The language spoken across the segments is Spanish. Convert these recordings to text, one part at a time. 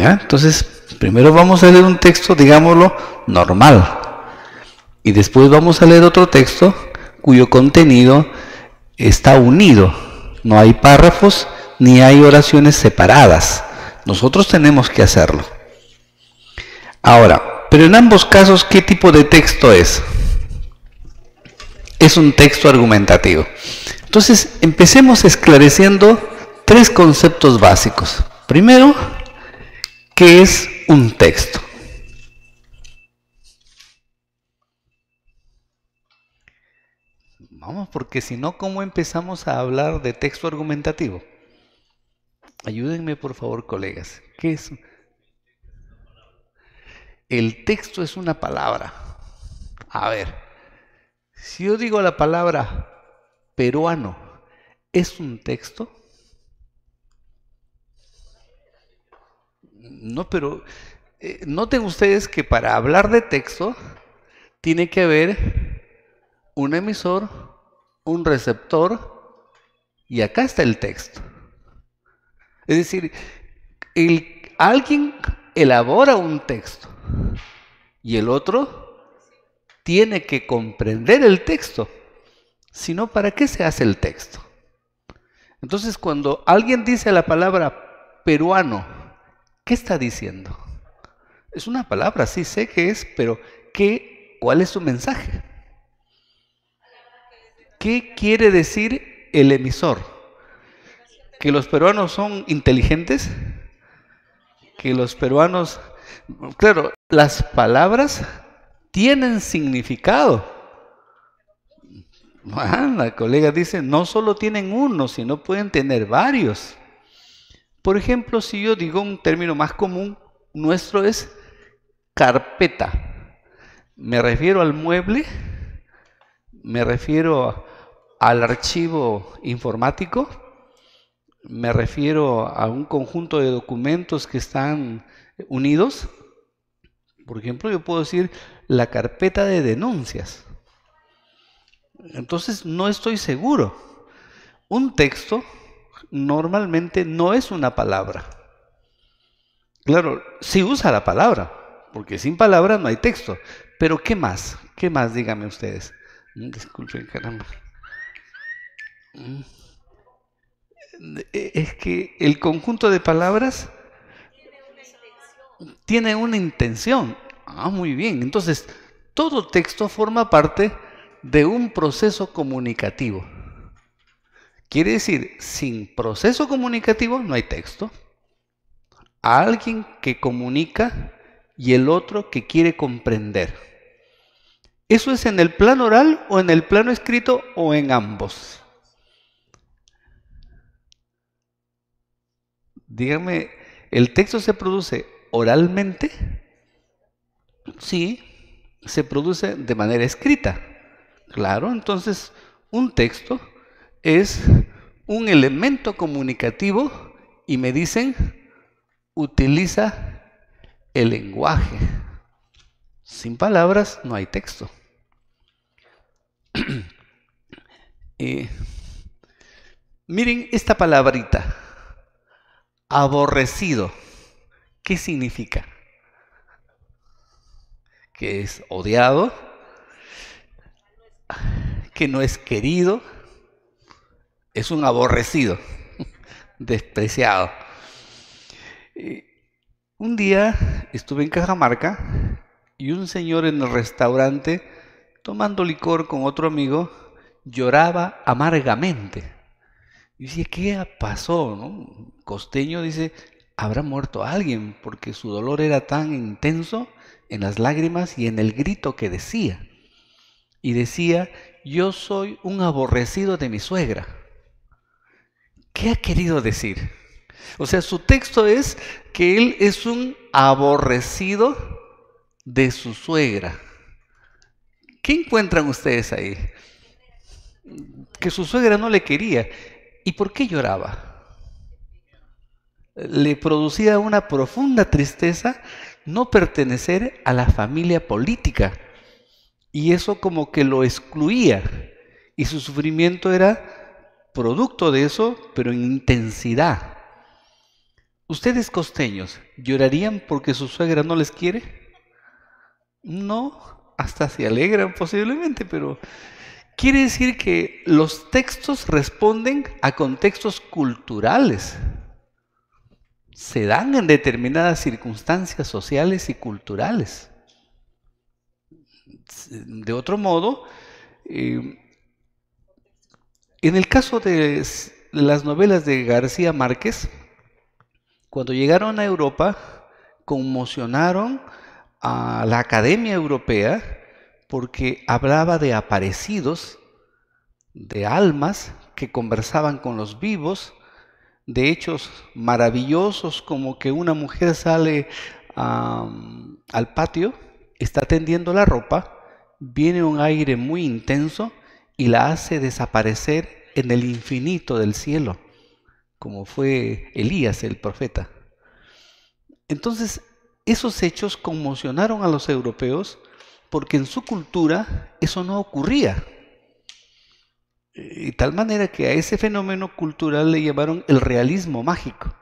Entonces, primero vamos a leer un texto, digámoslo, normal. Y después vamos a leer otro texto cuyo contenido está unido. No hay párrafos ni hay oraciones separadas. Nosotros tenemos que hacerlo. Ahora, pero en ambos casos, ¿qué tipo de texto es? Es un texto argumentativo. Entonces, empecemos esclareciendo tres conceptos básicos. Primero, ¿Qué es un texto? Vamos, porque si no, ¿cómo empezamos a hablar de texto argumentativo? Ayúdenme, por favor, colegas. ¿Qué es? El texto es una palabra. A ver, si yo digo la palabra peruano, ¿es un texto? No, pero eh, noten ustedes que para hablar de texto tiene que haber un emisor, un receptor y acá está el texto. Es decir, alguien elabora un texto y el otro tiene que comprender el texto. Si no, ¿para qué se hace el texto? Entonces, cuando alguien dice la palabra peruano, ¿Qué está diciendo? Es una palabra, sí sé que es, pero ¿qué, ¿cuál es su mensaje? ¿Qué quiere decir el emisor? ¿Que los peruanos son inteligentes? ¿Que los peruanos... Claro, las palabras tienen significado. Ah, la colega dice, no solo tienen uno, sino pueden tener varios. Por ejemplo, si yo digo un término más común, nuestro es carpeta. Me refiero al mueble, me refiero al archivo informático, me refiero a un conjunto de documentos que están unidos. Por ejemplo, yo puedo decir la carpeta de denuncias. Entonces, no estoy seguro. Un texto normalmente no es una palabra. Claro, si usa la palabra, porque sin palabra no hay texto. Pero ¿qué más? ¿Qué más? Díganme ustedes. Mm, disculpen, caramba. Mm, eh, es que el conjunto de palabras tiene una intención. Ah, muy bien. Entonces, todo texto forma parte de un proceso comunicativo. Quiere decir, sin proceso comunicativo no hay texto. Alguien que comunica y el otro que quiere comprender. ¿Eso es en el plano oral o en el plano escrito o en ambos? Dígame, ¿el texto se produce oralmente? Sí, se produce de manera escrita. Claro, entonces un texto es un elemento comunicativo y me dicen, utiliza el lenguaje. Sin palabras no hay texto. Eh, miren esta palabrita, aborrecido. ¿Qué significa? Que es odiado, que no es querido, es un aborrecido, despreciado. Un día estuve en Cajamarca y un señor en el restaurante, tomando licor con otro amigo, lloraba amargamente. Y dice, ¿qué pasó? Costeño dice, habrá muerto alguien, porque su dolor era tan intenso en las lágrimas y en el grito que decía. Y decía, yo soy un aborrecido de mi suegra. ¿Qué ha querido decir? O sea, su texto es que él es un aborrecido de su suegra. ¿Qué encuentran ustedes ahí? Que su suegra no le quería. ¿Y por qué lloraba? Le producía una profunda tristeza no pertenecer a la familia política. Y eso como que lo excluía. Y su sufrimiento era producto de eso, pero en intensidad. ¿Ustedes costeños llorarían porque su suegra no les quiere? No, hasta se alegran posiblemente, pero quiere decir que los textos responden a contextos culturales. Se dan en determinadas circunstancias sociales y culturales. De otro modo, eh, en el caso de las novelas de García Márquez, cuando llegaron a Europa, conmocionaron a la Academia Europea porque hablaba de aparecidos, de almas que conversaban con los vivos, de hechos maravillosos como que una mujer sale al patio, está tendiendo la ropa, viene un aire muy intenso y la hace desaparecer en el infinito del cielo, como fue Elías el profeta. Entonces, esos hechos conmocionaron a los europeos porque en su cultura eso no ocurría. De eh, tal manera que a ese fenómeno cultural le llevaron el realismo mágico.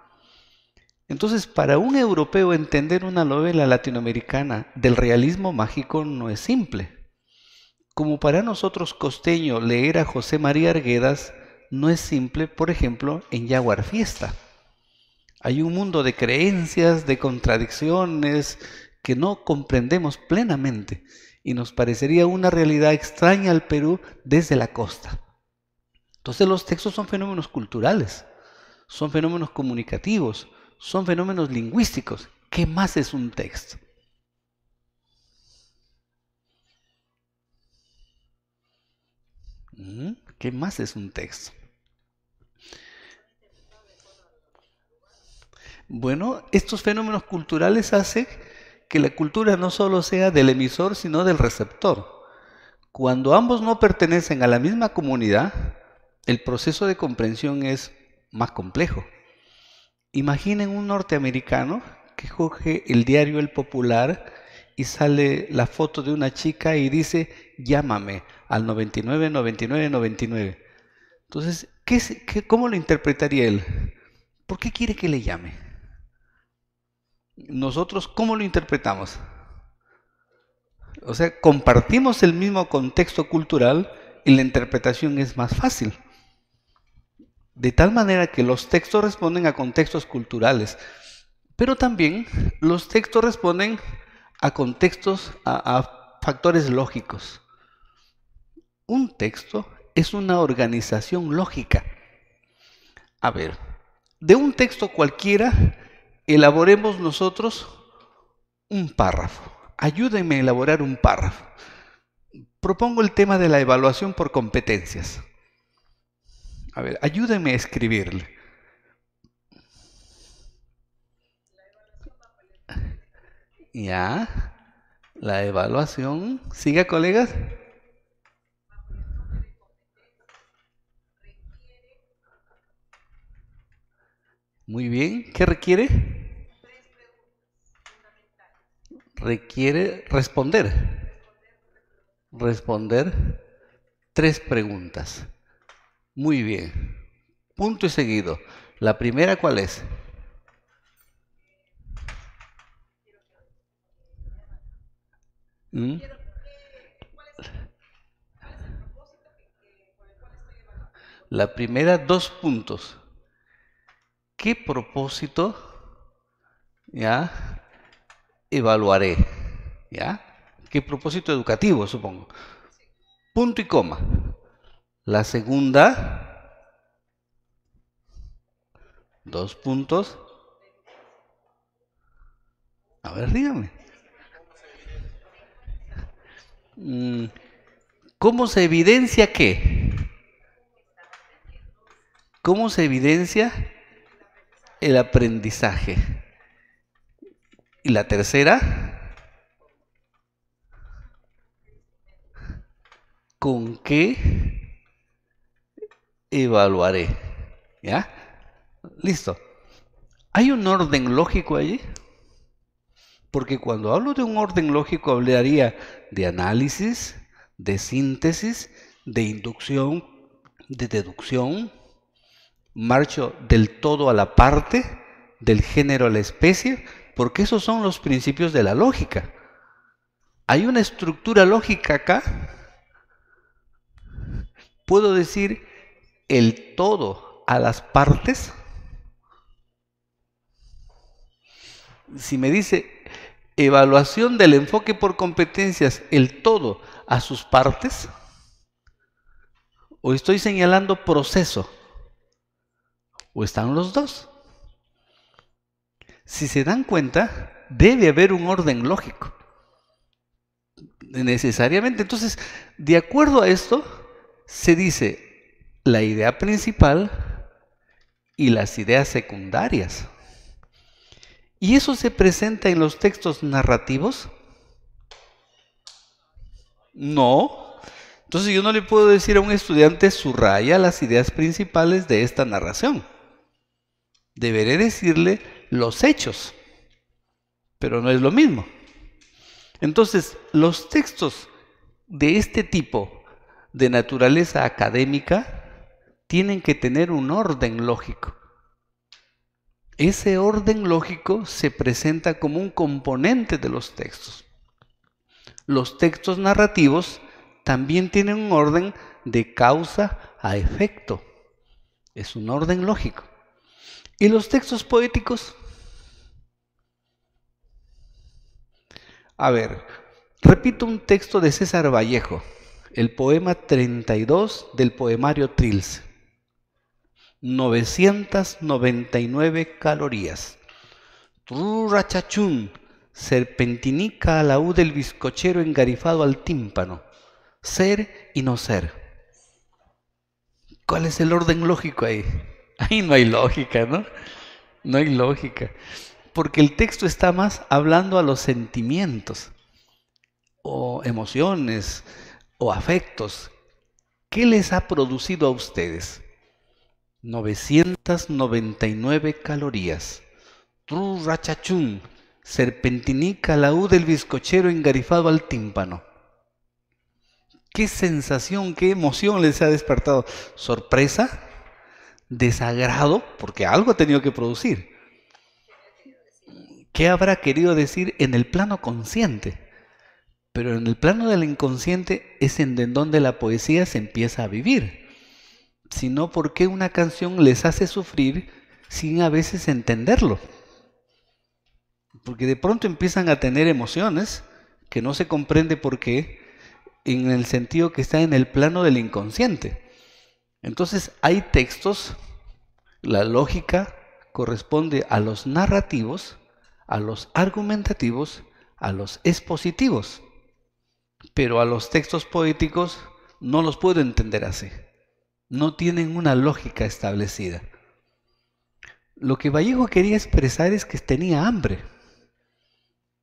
Entonces, para un europeo entender una novela latinoamericana del realismo mágico no es simple. Como para nosotros costeño leer a José María Arguedas no es simple, por ejemplo, en Yaguar Fiesta. Hay un mundo de creencias, de contradicciones que no comprendemos plenamente y nos parecería una realidad extraña al Perú desde la costa. Entonces los textos son fenómenos culturales, son fenómenos comunicativos, son fenómenos lingüísticos. ¿Qué más es un texto? ¿Qué más es un texto? Bueno, estos fenómenos culturales hacen que la cultura no solo sea del emisor, sino del receptor. Cuando ambos no pertenecen a la misma comunidad, el proceso de comprensión es más complejo. Imaginen un norteamericano que coge el diario El Popular y sale la foto de una chica y dice, llámame, al 99, 99, 99. Entonces, cómo lo interpretaría él? ¿Por qué quiere que le llame? Nosotros, ¿cómo lo interpretamos? O sea, compartimos el mismo contexto cultural y la interpretación es más fácil. De tal manera que los textos responden a contextos culturales, pero también los textos responden a contextos, a factores lógicos. Un texto es una organización lógica. A ver, de un texto cualquiera elaboremos nosotros un párrafo. Ayúdenme a elaborar un párrafo. Propongo el tema de la evaluación por competencias. A ver, ayúdenme a escribirle. Ya, la evaluación. ¿Siga, colegas? Muy bien. ¿Qué requiere? Requiere responder. Responder tres preguntas. Muy bien. Punto y seguido. La primera, ¿cuál es? ¿Mm? La primera, dos puntos. ¿Qué propósito ya evaluaré? ¿Ya? ¿Qué propósito educativo, supongo? Punto y coma. La segunda, dos puntos. A ver, dígame. Mm, ¿Cómo se evidencia qué? ¿Cómo se evidencia el aprendizaje. Y la tercera, ¿con qué evaluaré? ¿Ya? Listo. ¿Hay un orden lógico allí? Porque cuando hablo de un orden lógico hablaría de análisis, de síntesis, de inducción, de deducción, marcho del todo a la parte, del género a la especie, porque esos son los principios de la lógica. Hay una estructura lógica acá. Puedo decir el todo a las partes. Si me dice evaluación del enfoque por competencias, el todo a sus partes, o estoy señalando proceso o están los dos. Si se dan cuenta, debe haber un orden lógico. Necesariamente. Entonces, de acuerdo a esto, se dice la idea principal y las ideas secundarias. Y eso se presenta en los textos narrativos no. Entonces yo no le puedo decir a un estudiante, subraya las ideas principales de esta narración deberé decirle los hechos, pero no es lo mismo. Entonces, los textos de este tipo de naturaleza académica tienen que tener un orden lógico. Ese orden lógico se presenta como un componente de los textos. Los textos narrativos también tienen un orden de causa a efecto. Es un orden lógico. ¿Y los textos poéticos? A ver, repito un texto de César Vallejo, el poema 32 del poemario Trills. 999 calorías. Trurrachachún, serpentinica a la U del bizcochero engarifado al tímpano. Ser y no ser. ¿Cuál es el orden lógico ahí? Ahí no hay lógica, ¿no? No hay lógica. Porque el texto está más hablando a los sentimientos o emociones o afectos. ¿Qué les ha producido a ustedes? 999 calorías. Tru rachachun, serpentinica la del bizcochero engarifado al tímpano. ¿Qué sensación, qué emoción les ha despertado? ¿Sorpresa? desagrado, porque algo ha tenido que producir. ¿Qué habrá querido decir en el plano consciente? Pero en el plano del inconsciente es en donde la poesía se empieza a vivir. Sino porque una canción les hace sufrir sin a veces entenderlo. Porque de pronto empiezan a tener emociones que no se comprende por qué en el sentido que está en el plano del inconsciente. Entonces hay textos, la lógica corresponde a los narrativos, a los argumentativos, a los expositivos, pero a los textos poéticos no los puedo entender así. No tienen una lógica establecida. Lo que Vallejo quería expresar es que tenía hambre.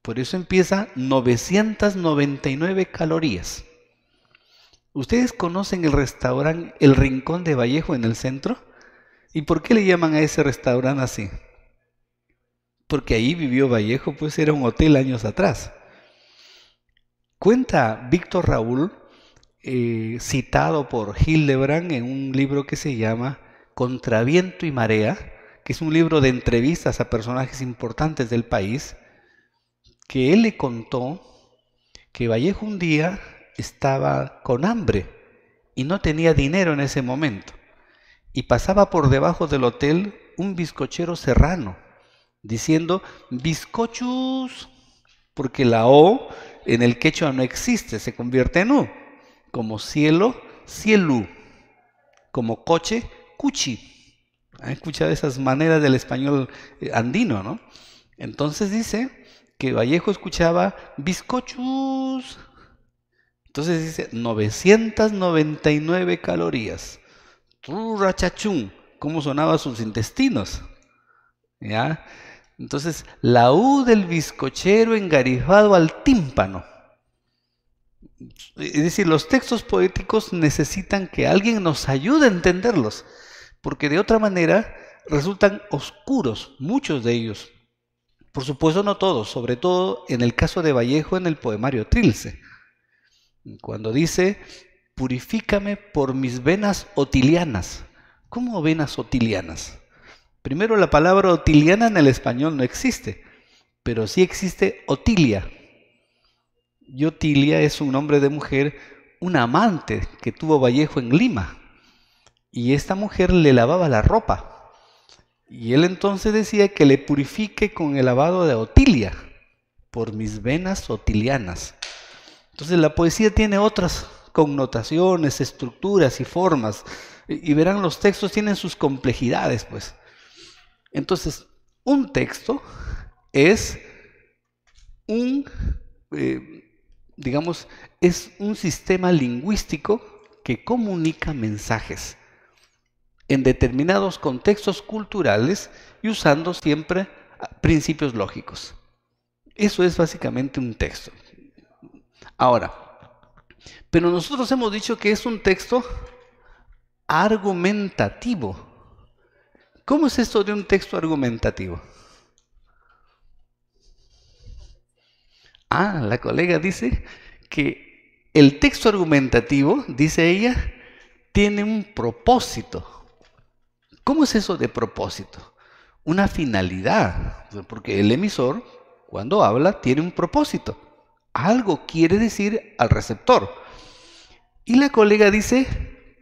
Por eso empieza 999 calorías. ¿Ustedes conocen el restaurante El Rincón de Vallejo en el centro? ¿Y por qué le llaman a ese restaurante así? Porque ahí vivió Vallejo, pues era un hotel años atrás. Cuenta Víctor Raúl, eh, citado por Hildebrand en un libro que se llama Contraviento y marea, que es un libro de entrevistas a personajes importantes del país, que él le contó que Vallejo un día estaba con hambre y no tenía dinero en ese momento. Y pasaba por debajo del hotel un bizcochero serrano, diciendo bizcochus, porque la O en el quechua no existe, se convierte en U, como cielo, cielu, como coche, cuchi. ha escuchado esas maneras del español eh, andino, no? Entonces dice que Vallejo escuchaba bizcochus entonces dice 999 calorías. chachum! cómo sonaba sus intestinos. ¿Ya? Entonces, la U del bizcochero engarifado al tímpano. Es decir, los textos poéticos necesitan que alguien nos ayude a entenderlos, porque de otra manera resultan oscuros, muchos de ellos. Por supuesto, no todos, sobre todo en el caso de Vallejo en el poemario Trilce. Cuando dice, purifícame por mis venas otilianas. ¿Cómo venas otilianas? Primero, la palabra otiliana en el español no existe, pero sí existe Otilia. Y Otilia es un nombre de mujer, un amante que tuvo Vallejo en Lima. Y esta mujer le lavaba la ropa. Y él entonces decía que le purifique con el lavado de Otilia, por mis venas otilianas. Entonces la poesía tiene otras connotaciones, estructuras y formas. Y, verán, los textos tienen sus complejidades, pues. Entonces, un texto es un, eh, digamos, es un sistema lingüístico que comunica mensajes en determinados contextos culturales y usando siempre principios lógicos. Eso es básicamente un texto. Ahora, pero nosotros hemos dicho que es un texto argumentativo. ¿Cómo es esto de un texto argumentativo? Ah, la colega dice que el texto argumentativo, dice ella, tiene un propósito. ¿Cómo es eso de propósito? Una finalidad, porque el emisor, cuando habla, tiene un propósito algo quiere decir al receptor. Y la colega dice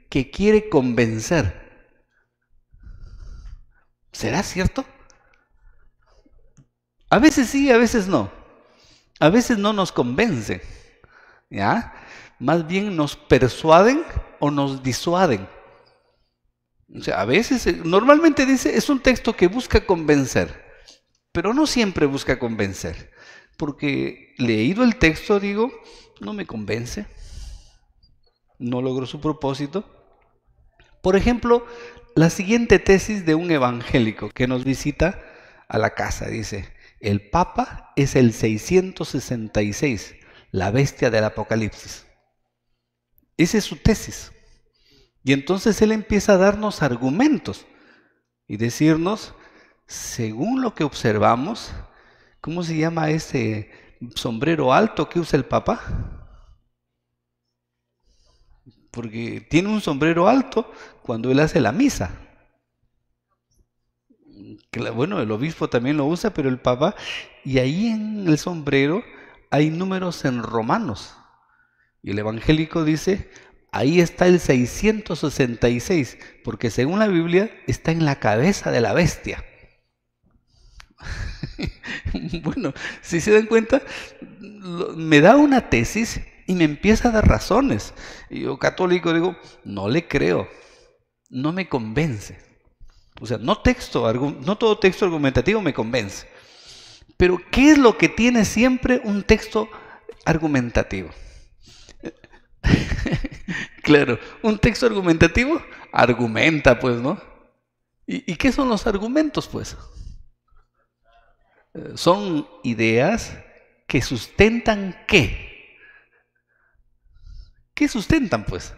que quiere convencer. ¿Será cierto? A veces sí, a veces no. A veces no nos convence. ¿Ya? Más bien nos persuaden o nos disuaden. O sea, a veces, eh, normalmente dice, es un texto que busca convencer, pero no siempre busca convencer porque leído el texto, digo, no me convence, no logró su propósito. Por ejemplo, la siguiente tesis de un evangélico que nos visita a la casa dice, el Papa es el 666, la bestia del Apocalipsis. Esa es su tesis. Y entonces él empieza a darnos argumentos y decirnos, según lo que observamos, ¿Cómo se llama ese sombrero alto que usa el papá? Porque tiene un sombrero alto cuando él hace la misa. Bueno, el obispo también lo usa, pero el papá. Y ahí en el sombrero hay números en romanos. Y el evangélico dice, ahí está el 666, porque según la Biblia está en la cabeza de la bestia. bueno, si se dan cuenta, me da una tesis y me empieza a dar razones. Y yo católico digo, no le creo, no me convence. O sea, no, texto, no todo texto argumentativo me convence. Pero ¿qué es lo que tiene siempre un texto argumentativo? claro, un texto argumentativo argumenta, pues, ¿no? ¿Y qué son los argumentos, pues? son ideas que sustentan qué. ¿Qué sustentan pues?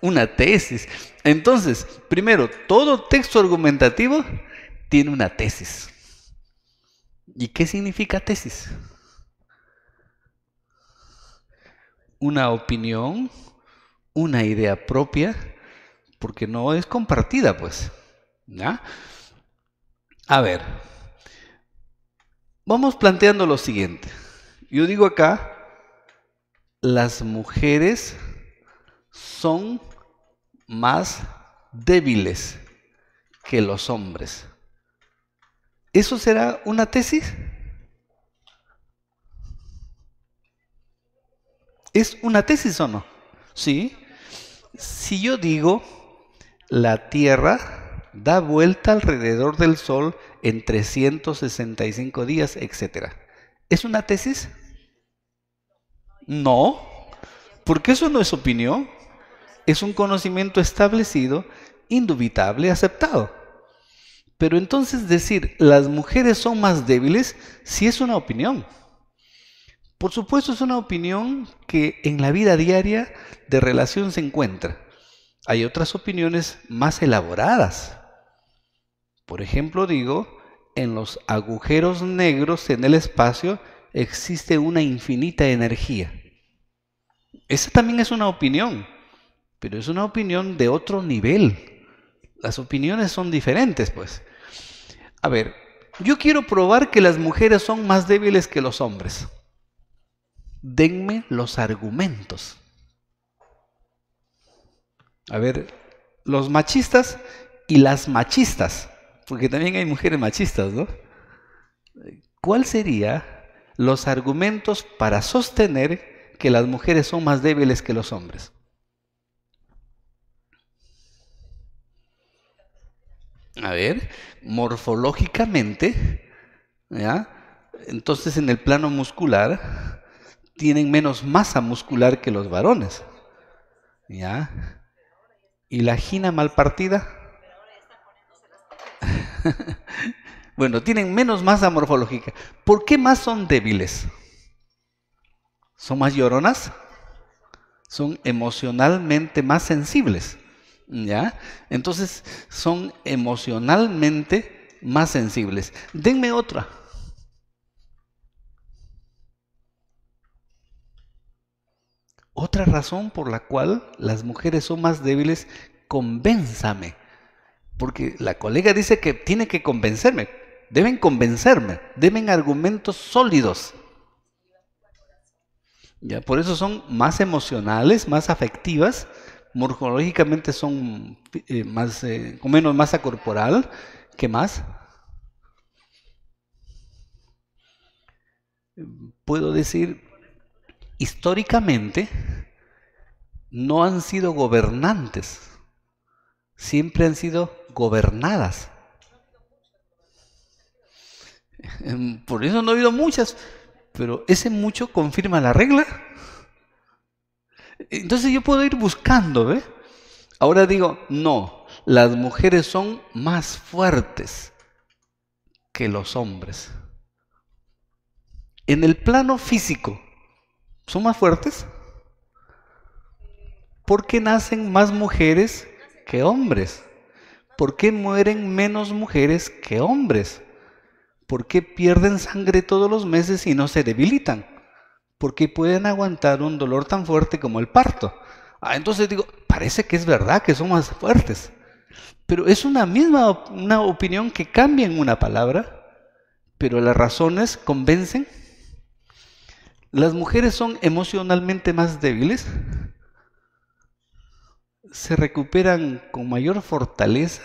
Una tesis. Entonces, primero, todo texto argumentativo tiene una tesis. ¿Y qué significa tesis? Una opinión, una idea propia, porque no es compartida, pues. A ver, Vamos planteando lo siguiente. Yo digo acá, las mujeres son más débiles que los hombres. ¿Eso será una tesis? ¿Es una tesis o no? Sí. Si yo digo, la Tierra da vuelta alrededor del Sol en 365 días, etc. ¿Es una tesis? No, porque eso no es opinión, es un conocimiento establecido, indubitable, aceptado. Pero entonces decir, las mujeres son más débiles, sí es una opinión. Por supuesto es una opinión que en la vida diaria de relación se encuentra. Hay otras opiniones más elaboradas, por ejemplo, digo, en los agujeros negros en el espacio existe una infinita energía. Esa también es una opinión, pero es una opinión de otro nivel. Las opiniones son diferentes, pues. A ver, yo quiero probar que las mujeres son más débiles que los hombres. Denme los argumentos. A ver, los machistas y las machistas porque también hay mujeres machistas, ¿no? ¿Cuál sería los argumentos para sostener que las mujeres son más débiles que los hombres? A ver, morfológicamente, ¿ya? entonces en el plano muscular tienen menos masa muscular que los varones. ¿ya? ¿Y la gina mal partida? bueno, tienen menos masa morfológica. ¿Por qué más son débiles? ¿Son más lloronas? Son emocionalmente más sensibles. ¿Ya? Entonces, son emocionalmente más sensibles. Denme otra. Otra razón por la cual las mujeres son más débiles, convénzame. Porque la colega dice que tiene que convencerme, deben convencerme, deben argumentos sólidos. Ya, por eso son más emocionales, más afectivas, morfológicamente son eh, más, eh, menos masa corporal, que más? Puedo decir, históricamente no han sido gobernantes, siempre han sido gobernadas. Em, por eso no ha habido muchas, pero ese mucho confirma la regla. Entonces yo puedo ir buscando, ¿ve? Ahora digo, no, las mujeres son más fuertes que los hombres. En el plano físico, ¿son más fuertes? Porque nacen más mujeres que hombres. ¿Por qué mueren menos mujeres que hombres? ¿Por qué pierden sangre todos los meses y no se debilitan? ¿Por qué pueden aguantar un dolor tan fuerte como el parto? Ah, entonces digo, parece que es verdad que son más fuertes. Pero es una misma una opinión que cambia en una palabra, pero las razones convencen. Las mujeres son emocionalmente más débiles, se recuperan con mayor fortaleza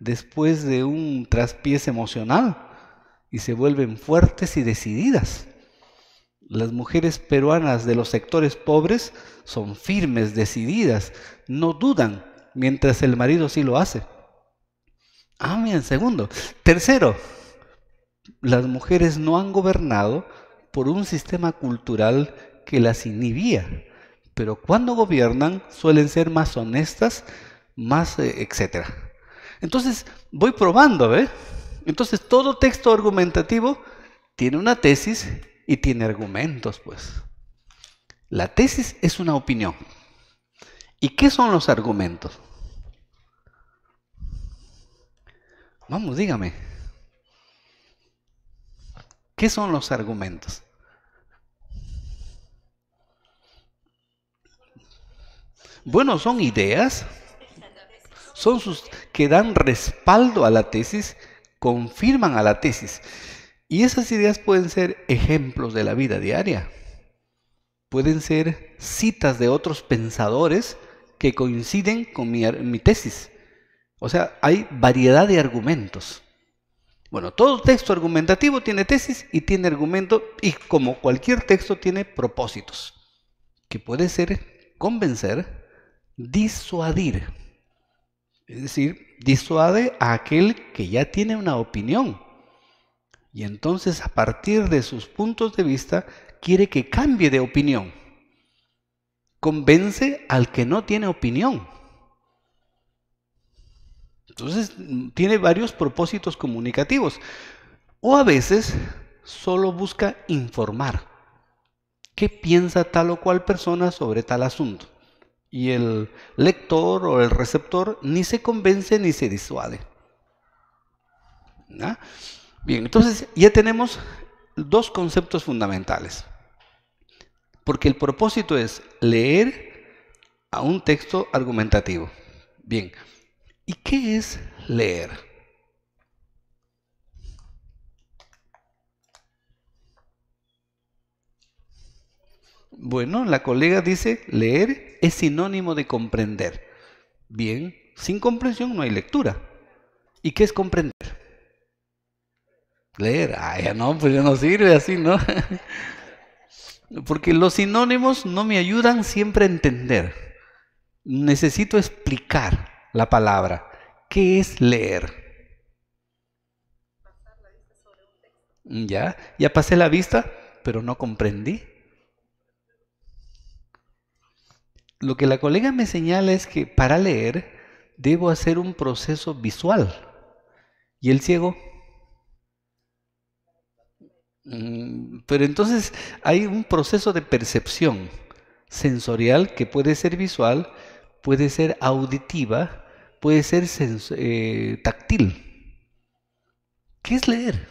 después de un traspiés emocional y se vuelven fuertes y decididas. Las mujeres peruanas de los sectores pobres son firmes, decididas, no dudan, mientras el marido sí lo hace. Ah, bien, segundo. Tercero, las mujeres no han gobernado por un sistema cultural que las inhibía pero cuando gobiernan suelen ser más honestas, más etc. Eh, etcétera. Entonces, voy probando, ¿eh? Entonces, todo texto argumentativo tiene una tesis y tiene argumentos, pues. La tesis es una opinión. ¿Y qué son los argumentos? Vamos, dígame. ¿Qué son los argumentos? Bueno, son ideas, son sus que dan respaldo a la tesis, confirman a la tesis. Y esas ideas pueden ser ejemplos de la vida diaria, pueden ser citas de otros pensadores que coinciden con mi, mi tesis. O sea, hay variedad de argumentos. Bueno, todo texto argumentativo tiene tesis y tiene argumento y como cualquier texto tiene propósitos, que puede ser convencer, disuadir. Es decir, disuade a aquel que ya tiene una opinión. Y entonces a partir de sus puntos de vista quiere que cambie de opinión. Convence al que no tiene opinión. Entonces tiene varios propósitos comunicativos. O a veces solo busca informar. ¿Qué piensa tal o cual persona sobre tal asunto? y el lector o el receptor ni se convence ni se disuade. Bien, entonces ya tenemos dos conceptos fundamentales. Porque el propósito es leer a un texto argumentativo. Bien, ¿y qué es leer? Bueno, la colega dice, leer es sinónimo de comprender. Bien, sin comprensión no hay lectura. ¿Y qué es comprender? Leer, ah, ya no, pues ya no sirve así, ¿no? Porque los sinónimos no me ayudan siempre a entender. Necesito explicar la palabra. ¿Qué es leer? Ya, ya pasé la vista, pero no comprendí. lo que la colega me señala es que para leer debo hacer un proceso visual. ¿Y el ciego? Mm, pero entonces hay un proceso de percepción sensorial que puede ser visual, puede ser auditiva, puede ser eh, táctil. ¿Qué es leer?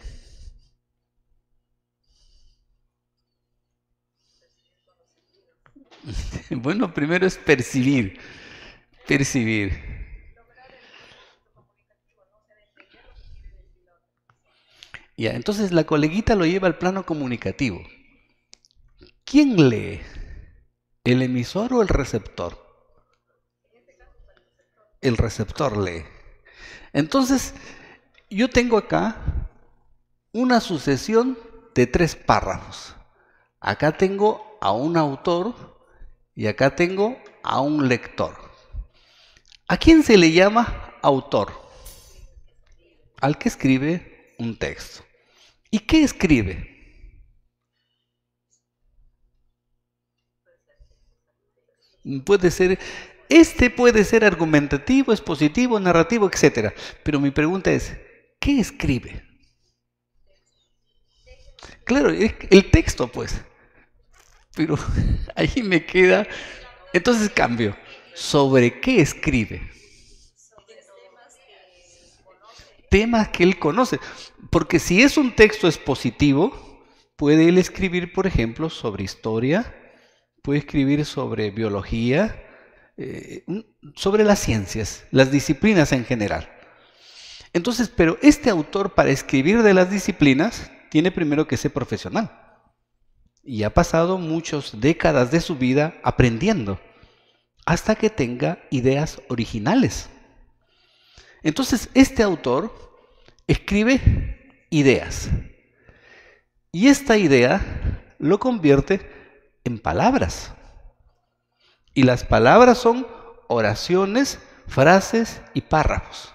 Bueno, primero es percibir, percibir. Ya, entonces la coleguita lo lleva al plano comunicativo. ¿Quién lee? ¿El emisor o el receptor? El receptor lee. Entonces, yo tengo acá una sucesión de tres párrafos. Acá tengo a un autor y acá tengo a un lector. ¿A quién se le llama autor? Al que escribe un texto. ¿Y qué escribe? Puede ser, este puede ser argumentativo, expositivo, narrativo, etc. Pero mi pregunta es, ¿qué escribe? Claro, el texto, pues pero ahí me queda. Entonces cambio. ¿Sobre qué escribe? Temas que él conoce. Porque si es un texto expositivo, puede él escribir, por ejemplo, sobre historia, puede escribir sobre biología, eh, sobre las ciencias, las disciplinas en general. Entonces, pero este autor para escribir de las disciplinas tiene primero que ser profesional y ha pasado muchas décadas de su vida aprendiendo hasta que tenga ideas originales. Entonces, este autor escribe ideas y esta idea lo convierte en palabras. Y las palabras son oraciones, frases y párrafos.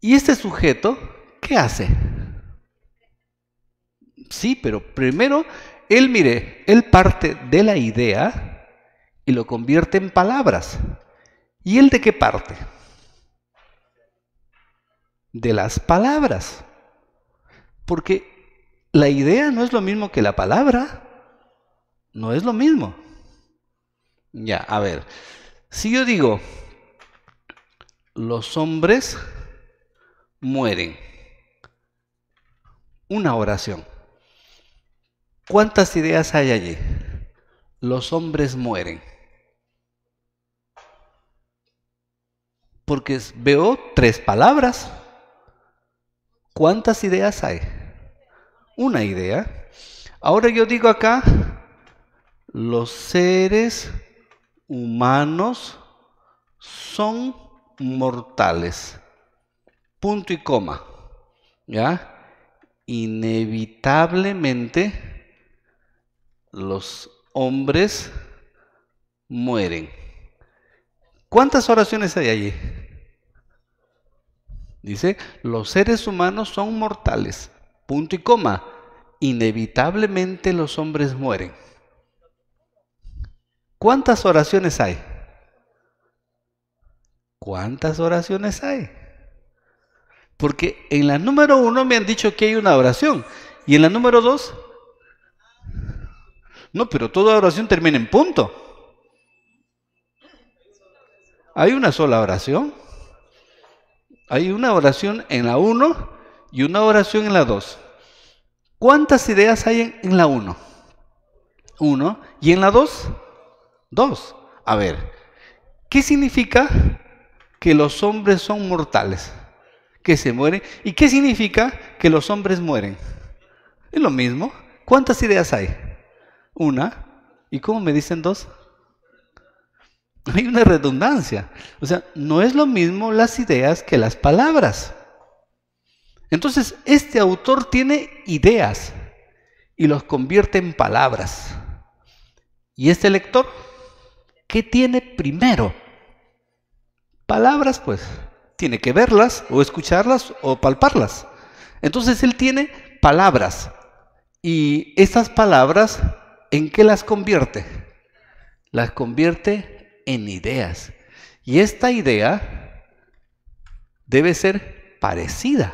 ¿Y este sujeto qué hace? Sí, pero primero él, mire, él parte de la idea y lo convierte en palabras. ¿Y él de qué parte? De las palabras. Porque la idea no es lo mismo que la palabra. No es lo mismo. Ya, a ver. Si yo digo, los hombres mueren. Una oración. ¿Cuántas ideas hay allí? Los hombres mueren. Porque veo tres palabras. ¿Cuántas ideas hay? Una idea. Ahora yo digo acá, los seres humanos son mortales. Punto y coma. ¿Ya? Inevitablemente los hombres mueren. ¿Cuántas oraciones hay allí? Dice, los seres humanos son mortales, punto y coma. Inevitablemente los hombres mueren. ¿Cuántas oraciones hay? ¿Cuántas oraciones hay? Porque en la número uno me han dicho que hay una oración y en la número dos no, pero toda oración termina en punto. Hay una sola oración. Hay una oración en la 1 y una oración en la 2. ¿Cuántas ideas hay en, la 1? 1. ¿Y en la 2? 2. A ver, ¿qué significa que los hombres son mortales? Que se mueren. ¿Y qué significa que los hombres mueren? Es lo mismo. ¿Cuántas ideas hay? una. ¿Y cómo me dicen dos? Hay una redundancia. O sea, no es lo mismo las ideas que las palabras. Entonces, este autor tiene ideas y los convierte en palabras. ¿Y este lector? ¿Qué tiene primero? Palabras, pues. Tiene que verlas o escucharlas o palparlas. Entonces él tiene palabras y esas palabras ¿en qué las convierte? Las convierte en ideas. Y esta idea debe ser parecida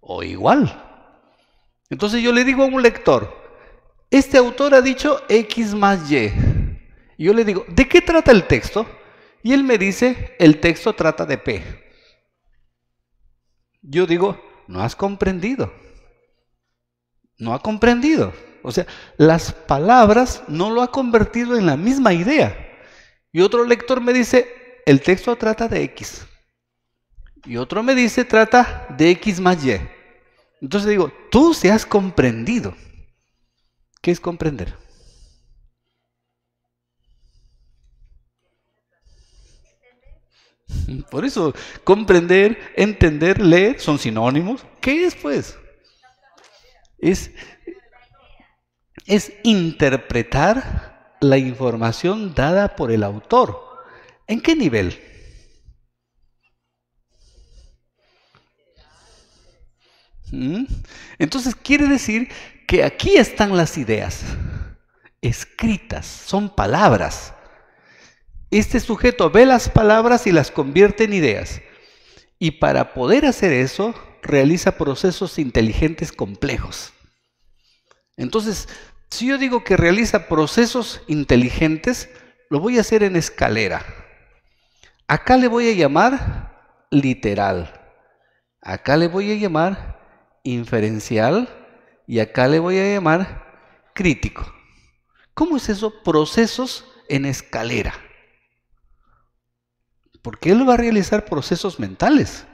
o igual. Entonces yo le digo a un lector, este autor ha dicho X más Y. yo le digo, ¿de qué trata el texto? Y él me dice, el texto trata de P. Yo digo, no has comprendido. No ha comprendido. O sea, las palabras no lo ha convertido en la misma idea. Y otro lector me dice, el texto trata de X. Y otro me dice, trata de X más Y. Entonces digo, tú se has comprendido. ¿Qué es comprender? Por eso, comprender, entender, leer son sinónimos. ¿Qué es pues? Es es interpretar la información dada por el autor. ¿En qué nivel? ¿Mm? Entonces quiere decir que aquí están las ideas escritas, son palabras. Este sujeto ve las palabras y las convierte en ideas. Y para poder hacer eso, realiza procesos inteligentes complejos. Entonces, si yo digo que realiza procesos inteligentes, lo voy a hacer en escalera. Acá le voy a llamar literal. Acá le voy a llamar inferencial y acá le voy a llamar crítico. ¿Cómo es eso? Procesos en escalera. Porque él va a realizar procesos mentales.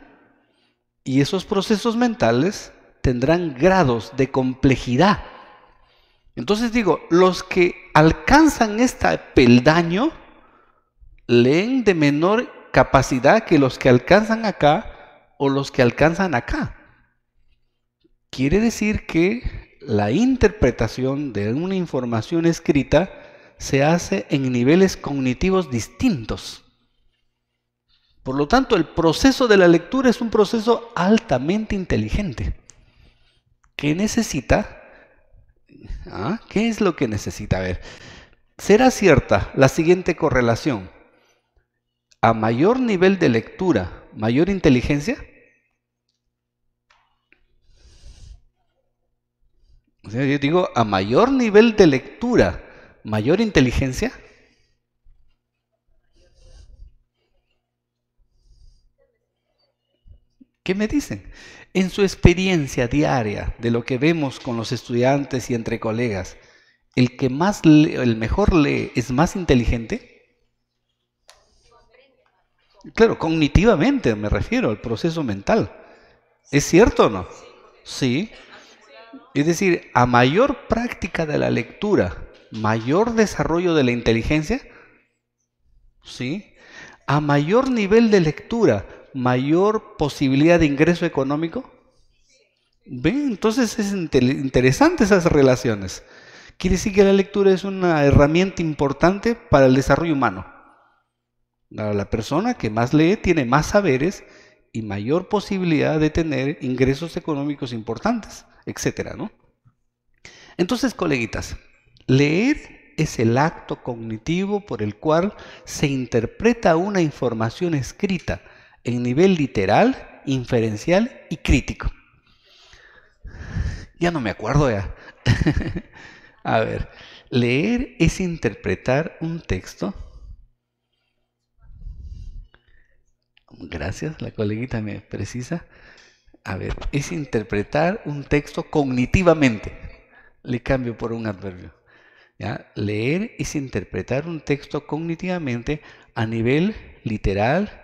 Y esos procesos mentales tendrán grados de complejidad entonces digo, los que alcanzan este peldaño leen de menor capacidad que los que alcanzan acá o los que alcanzan acá. Quiere decir que la interpretación de una información escrita se hace en niveles cognitivos distintos. Por lo tanto, el proceso de la lectura es un proceso altamente inteligente que necesita ¿Ah? ¿Qué es lo que necesita ver? ¿Será cierta la siguiente correlación? A mayor nivel de lectura, mayor inteligencia. yo digo, a mayor nivel de lectura, mayor inteligencia. ¿Qué me dicen? en su experiencia diaria de lo que vemos con los estudiantes y entre colegas, el que más el mejor lee es más inteligente? Claro, cognitivamente me refiero al proceso mental. ¿Es cierto o no? Sí. Es decir, a mayor práctica de la lectura, mayor desarrollo de la inteligencia. Sí. A mayor nivel de lectura, mayor posibilidad de ingreso económico? Entonces es interesante esas relaciones. Quiere decir que la lectura es una herramienta importante para el desarrollo humano. La persona que más lee tiene más saberes y mayor posibilidad de tener ingresos económicos importantes, etcétera, ¿no? Entonces, coleguitas, leer es el acto cognitivo por el cual se interpreta una información escrita en nivel literal, inferencial y crítico. Ya no me acuerdo ya. A ver, leer es interpretar un texto. Gracias, la coleguita me precisa. A ver, es interpretar un texto cognitivamente. Le cambio por un adverbio. ¿ya? Leer es interpretar un texto cognitivamente a nivel literal,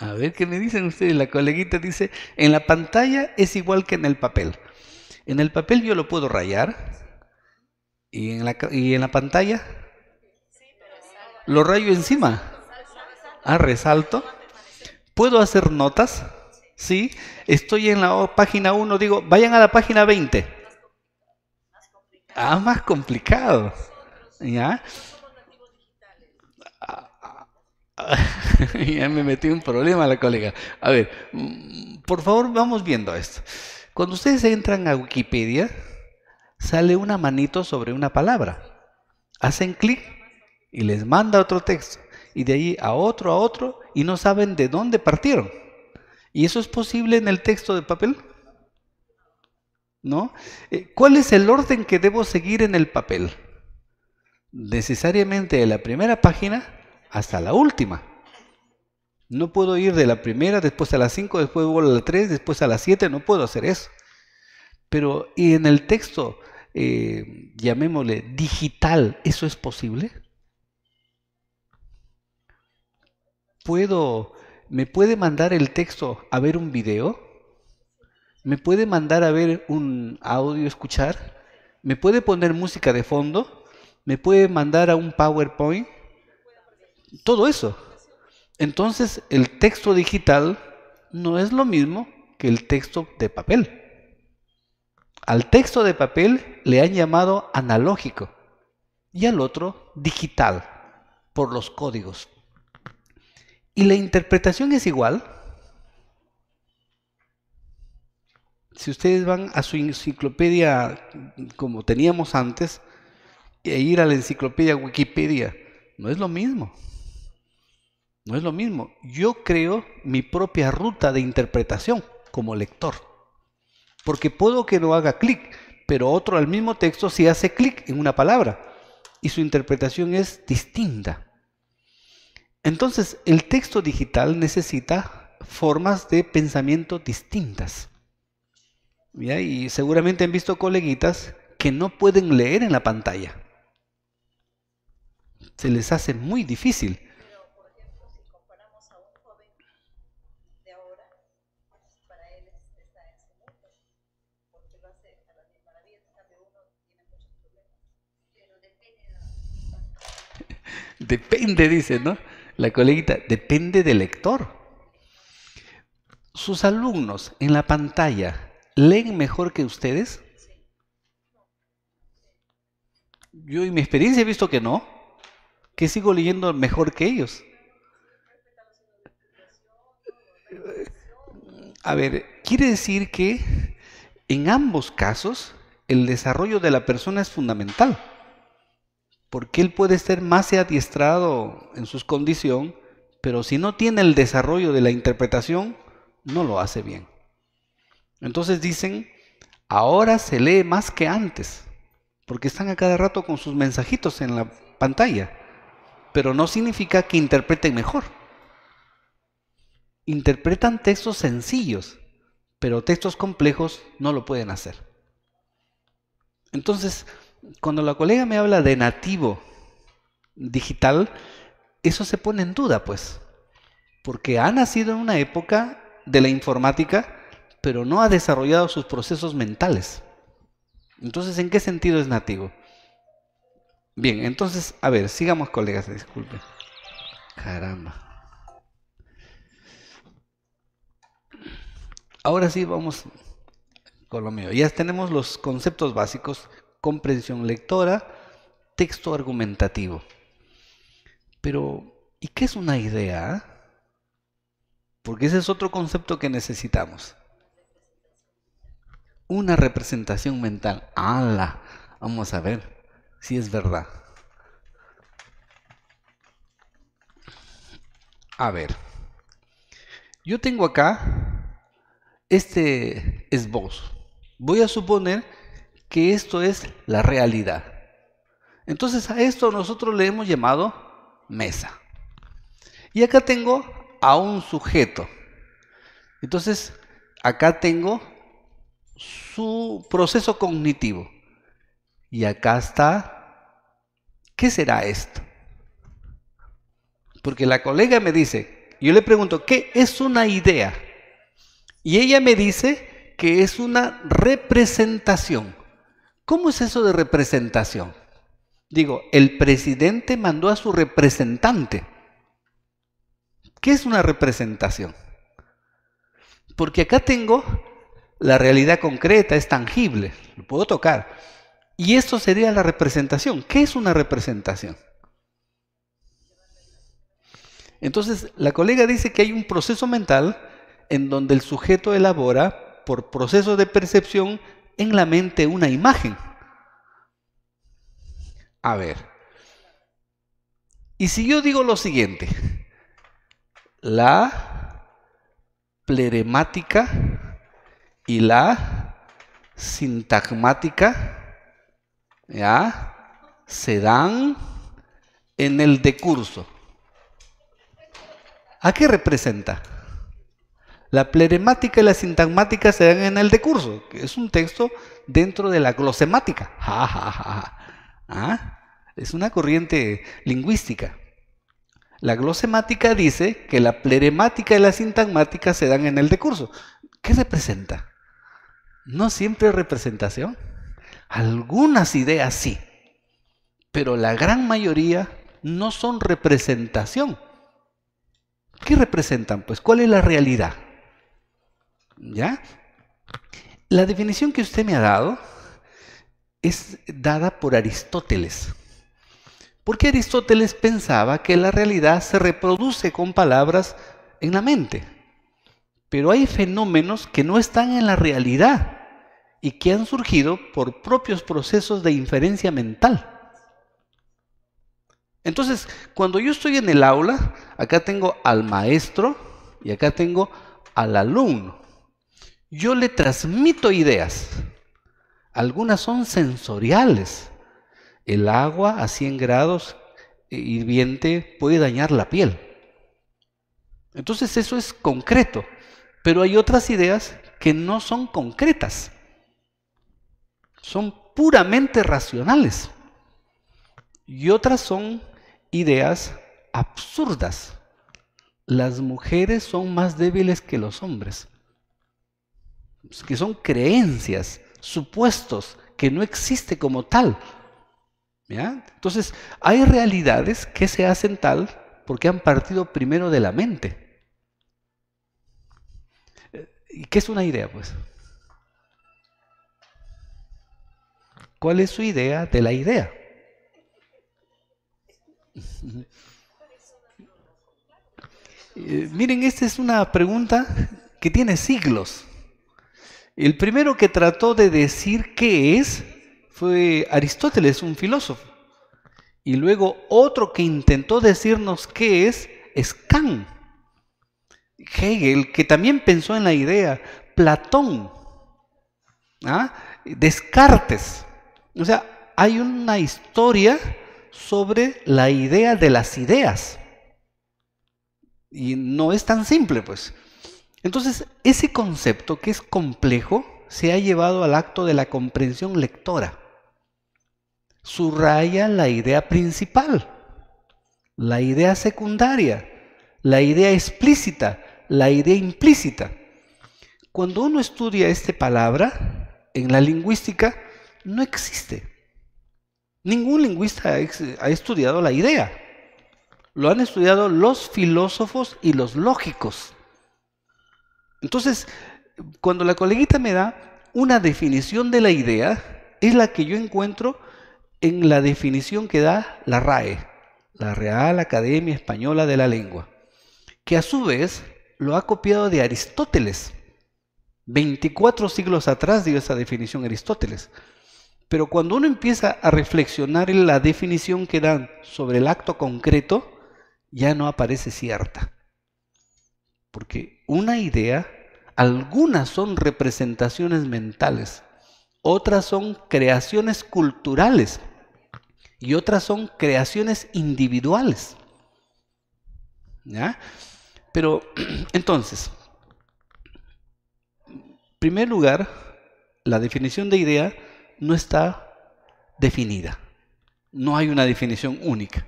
A ver qué me dicen ustedes. La coleguita dice, en la pantalla es igual que en el papel. En el papel yo lo puedo rayar y en la, y en la pantalla lo rayo encima. Ah, resalto. ¿Puedo hacer notas? Sí. Estoy en la página 1, digo, vayan a la página 20. Ah, más complicado. ¿Ya? ya me metí un problema la colega. A ver, mm, por favor, vamos viendo esto. Cuando ustedes entran a Wikipedia, sale una manito sobre una palabra. Hacen clic y les manda otro texto. Y de ahí a otro, a otro, y no saben de dónde partieron. ¿Y eso es posible en el texto de papel? ¿No? Eh, ¿Cuál es el orden que debo seguir en el papel? Necesariamente en la primera página hasta la última. No puedo ir de la primera, después a las 5, después vuelvo a la 3, después a las 7, no puedo hacer eso. Pero, ¿y en el texto, eh, llamémosle digital, eso es posible? ¿Puedo, me puede mandar el texto a ver un video? ¿Me puede mandar a ver un audio, escuchar? ¿Me puede poner música de fondo? ¿Me puede mandar a un PowerPoint? todo eso. Entonces, el texto digital no es lo mismo que el texto de papel. Al texto de papel le han llamado analógico y al otro digital por los códigos. ¿Y la interpretación es igual? Si ustedes van a su enciclopedia como teníamos antes e ir a la enciclopedia Wikipedia, no es lo mismo. No es lo mismo. Yo creo mi propia ruta de interpretación como lector. Porque puedo que no haga clic, pero otro al mismo texto sí hace clic en una palabra y su interpretación es distinta. Entonces, el texto digital necesita formas de pensamiento distintas. Y seguramente han visto coleguitas que no pueden leer en la pantalla. Se les hace muy difícil Depende, dice, ¿no? La coleguita, depende del lector. ¿Sus alumnos en la pantalla leen mejor que ustedes? Yo en mi experiencia he visto que no, que sigo leyendo mejor que ellos. A ver, quiere decir que en ambos casos el desarrollo de la persona es fundamental porque él puede ser más adiestrado en sus condiciones, pero si no tiene el desarrollo de la interpretación, no lo hace bien. Entonces dicen, ahora se lee más que antes, porque están a cada rato con sus mensajitos en la pantalla, pero no significa que interpreten mejor. Interpretan textos sencillos, pero textos complejos no lo pueden hacer. Entonces, cuando la colega me habla de nativo digital, eso se pone en duda, pues, porque ha nacido en una época de la informática, pero no ha desarrollado sus procesos mentales. Entonces, ¿en qué sentido es nativo? Bien, entonces, a ver, sigamos colegas, disculpen. Caramba. Ahora sí vamos con lo mío. Ya tenemos los conceptos básicos, comprensión lectora, texto argumentativo. Pero, ¿y qué es una idea? Porque ese es otro concepto que necesitamos. Una representación mental. ¡Hala! Vamos a ver si es verdad. A ver. Yo tengo acá este esbozo. Voy a suponer que esto es la realidad. Entonces a esto nosotros le hemos llamado mesa. Y acá tengo a un sujeto. Entonces acá tengo su proceso cognitivo. Y acá está, ¿qué será esto? Porque la colega me dice, yo le pregunto, ¿qué es una idea? Y ella me dice que es una representación. ¿Cómo es eso de representación? Digo, el presidente mandó a su representante. ¿Qué es una representación? Porque acá tengo la realidad concreta, es tangible, lo puedo tocar. Y esto sería la representación. ¿Qué es una representación? Entonces, la colega dice que hay un proceso mental en donde el sujeto elabora por proceso de percepción en la mente una imagen. A ver. Y si yo digo lo siguiente, la pleremática y la sintagmática, ¿ya? Se dan en el decurso. ¿A qué representa? La pleremática y la sintagmática se dan en el decurso, que es un texto dentro de la glosemática. Ah, es una corriente lingüística. La glosemática dice que la pleremática y la sintagmática se dan en el decurso. ¿Qué representa? No siempre representación. Algunas ideas sí, pero la gran mayoría no son representación. ¿Qué representan? Pues, ¿cuál es la realidad? ¿Ya? La definición que usted me ha dado es dada por Aristóteles. Porque Aristóteles pensaba que la realidad se reproduce con palabras en la mente. Pero hay fenómenos que no están en la realidad y que han surgido por propios procesos de inferencia mental. Entonces, cuando yo estoy en el aula, acá tengo al maestro y acá tengo al alumno yo le transmito ideas. Algunas son sensoriales. El agua a 100 grados hirviente puede dañar la piel. Entonces eso es concreto, pero hay otras ideas que no son concretas. Son puramente racionales. Y otras son ideas absurdas. Las mujeres son más débiles que los hombres que son creencias, supuestos, que no existe como tal. ¿Ya? Entonces, hay realidades que se hacen tal porque han partido primero de la mente. Eh, ¿Y qué es una idea, pues? ¿Cuál es su idea de la idea? Eh, miren, esta es una pregunta que tiene siglos. El primero que trató de decir qué es fue Aristóteles, un filósofo. Y luego otro que intentó decirnos qué es es Kant. Hegel, que también pensó en la idea, Platón, ¿ah? Descartes. O sea, hay una historia sobre la idea de las ideas. Y no es tan simple, pues. Entonces, ese concepto que es complejo se ha llevado al acto de la comprensión lectora. Subraya la idea principal, la idea secundaria, la idea explícita, la idea implícita. Cuando uno estudia esta palabra en la lingüística, no existe. Ningún lingüista ha estudiado la idea. Lo han estudiado los filósofos y los lógicos. Entonces, cuando la coleguita me da una definición de la idea, es la que yo encuentro en la definición que da la RAE, la Real Academia Española de la Lengua, que a su vez lo ha copiado de Aristóteles. 24 siglos atrás dio esa definición Aristóteles. Pero cuando uno empieza a reflexionar en la definición que dan sobre el acto concreto, ya no aparece cierta. Porque una idea, algunas son representaciones mentales, otras son creaciones culturales y otras son creaciones individuales. ¿Ya? Pero entonces, en primer lugar, la definición de idea no está definida. No hay una definición única.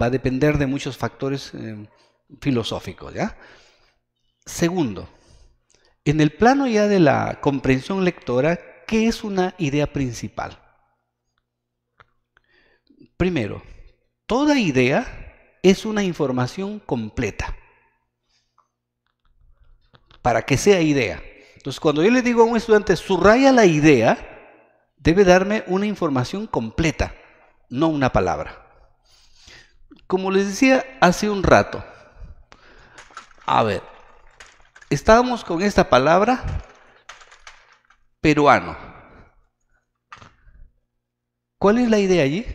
Va a depender de muchos factores eh, filosóficos, ¿ya? Segundo, en el plano ya de la comprensión lectora, ¿qué es una idea principal? Primero, toda idea es una información completa. Para que sea idea. Entonces, cuando yo le digo a un estudiante, subraya la idea, debe darme una información completa, no una palabra. Como les decía hace un rato, a ver, Estábamos con esta palabra peruano. ¿Cuál es la idea allí?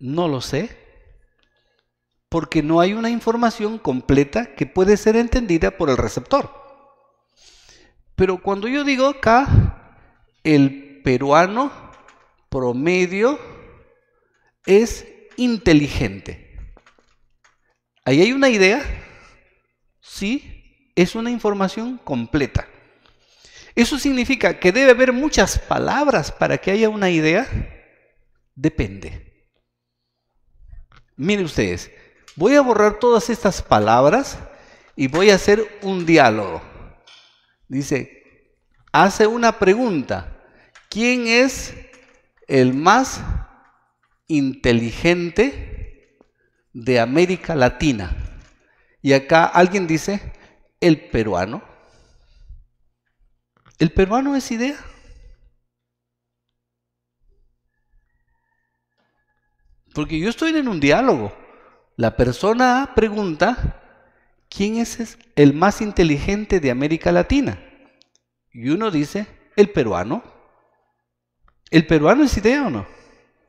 No lo sé, porque no hay una información completa que puede ser entendida por el receptor. Pero cuando yo digo acá, el peruano promedio es inteligente. Ahí hay una idea, sí, es una información completa. Eso significa que debe haber muchas palabras para que haya una idea. Depende. Miren ustedes, voy a borrar todas estas palabras y voy a hacer un diálogo. Dice, hace una pregunta. ¿Quién es el más inteligente? de América Latina. Y acá alguien dice, el peruano. ¿El peruano es idea? Porque yo estoy en un diálogo. La persona pregunta, ¿quién es el más inteligente de América Latina? Y uno dice, el peruano. ¿El peruano es idea o no?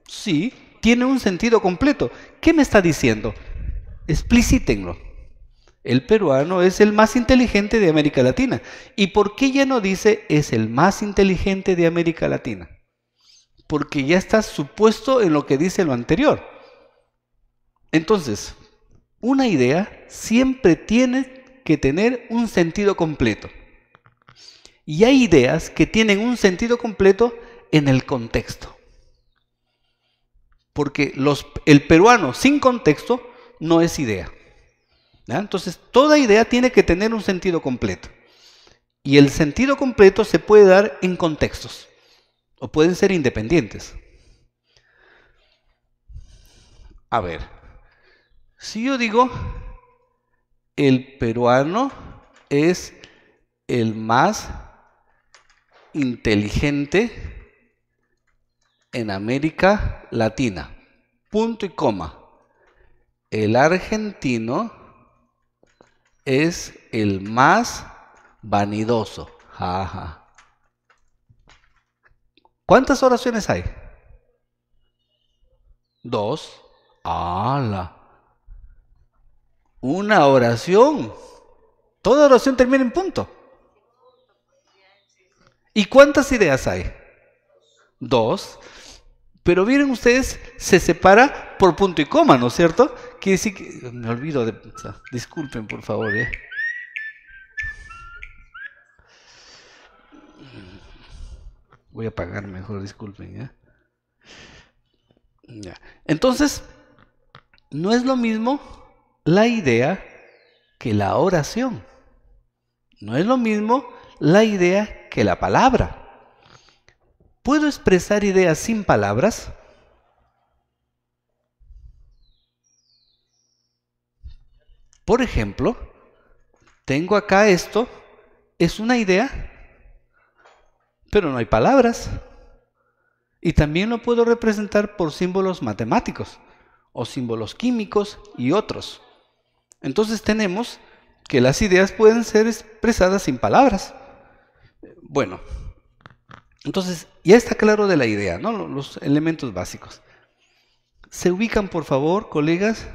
Sí, tiene un sentido completo. ¿Qué me está diciendo? Explicítenlo. El peruano es el más inteligente de América Latina. ¿Y por qué ya no dice es el más inteligente de América Latina? Porque ya está supuesto en lo que dice lo anterior. Entonces, una idea siempre tiene que tener un sentido completo. Y hay ideas que tienen un sentido completo en el contexto. Porque el peruano sin contexto no es idea. Entonces, toda idea tiene que tener un sentido completo. Y el sentido completo se puede dar en contextos o pueden ser independientes. A ver, si yo digo, el peruano es el más inteligente en América Latina. Punto y coma. El argentino es el más vanidoso. ¿Cuántas oraciones hay? Dos. ¡Hala! Una oración. Toda oración termina en punto. ¿Y cuántas ideas hay? Dos. Pero miren ustedes, se separa por punto y coma, ¿no es cierto? Quiere decir que... Me olvido de... Disculpen, por favor. ¿eh? Voy a apagar mejor, disculpen. ¿eh? Entonces, no es lo mismo la idea que la oración. No es lo mismo la idea que la palabra. ¿Puedo expresar ideas sin palabras? Por ejemplo, tengo acá esto, es una idea, pero no hay palabras. Y también lo puedo representar por símbolos matemáticos o símbolos químicos y otros. Entonces tenemos que las ideas pueden ser expresadas sin palabras. Bueno, entonces, ya está claro de la idea, ¿no? Los elementos básicos. Se ubican, por favor, colegas,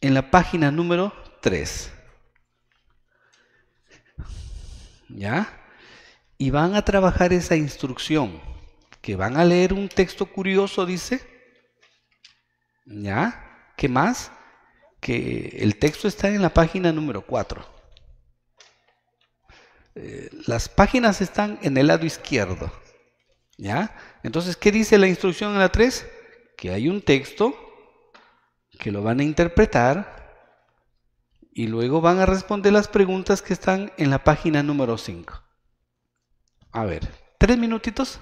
en la página número 3. ¿Ya? Y van a trabajar esa instrucción, que van a leer un texto curioso, dice. ¿Ya? ¿Qué más? Que el texto está en la página número 4 las páginas están en el lado izquierdo. ¿Ya? Entonces, ¿qué dice la instrucción en la 3? Que hay un texto que lo van a interpretar y luego van a responder las preguntas que están en la página número 5. A ver, tres minutitos.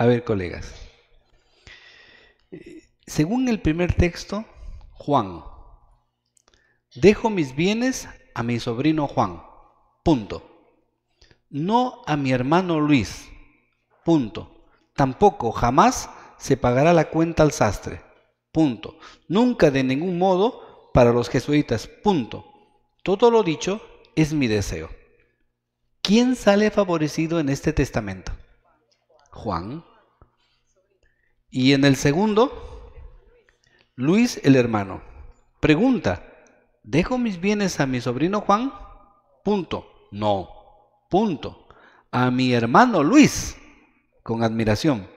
A ver, colegas. Según el primer texto, Juan, dejo mis bienes a mi sobrino Juan, punto. No a mi hermano Luis, punto. Tampoco jamás se pagará la cuenta al sastre, punto. Nunca de ningún modo para los jesuitas, punto. Todo lo dicho es mi deseo. ¿Quién sale favorecido en este testamento? Juan. Y en el segundo, Luis el hermano. Pregunta, ¿dejo mis bienes a mi sobrino Juan? Punto. No. Punto. A mi hermano Luis, con admiración.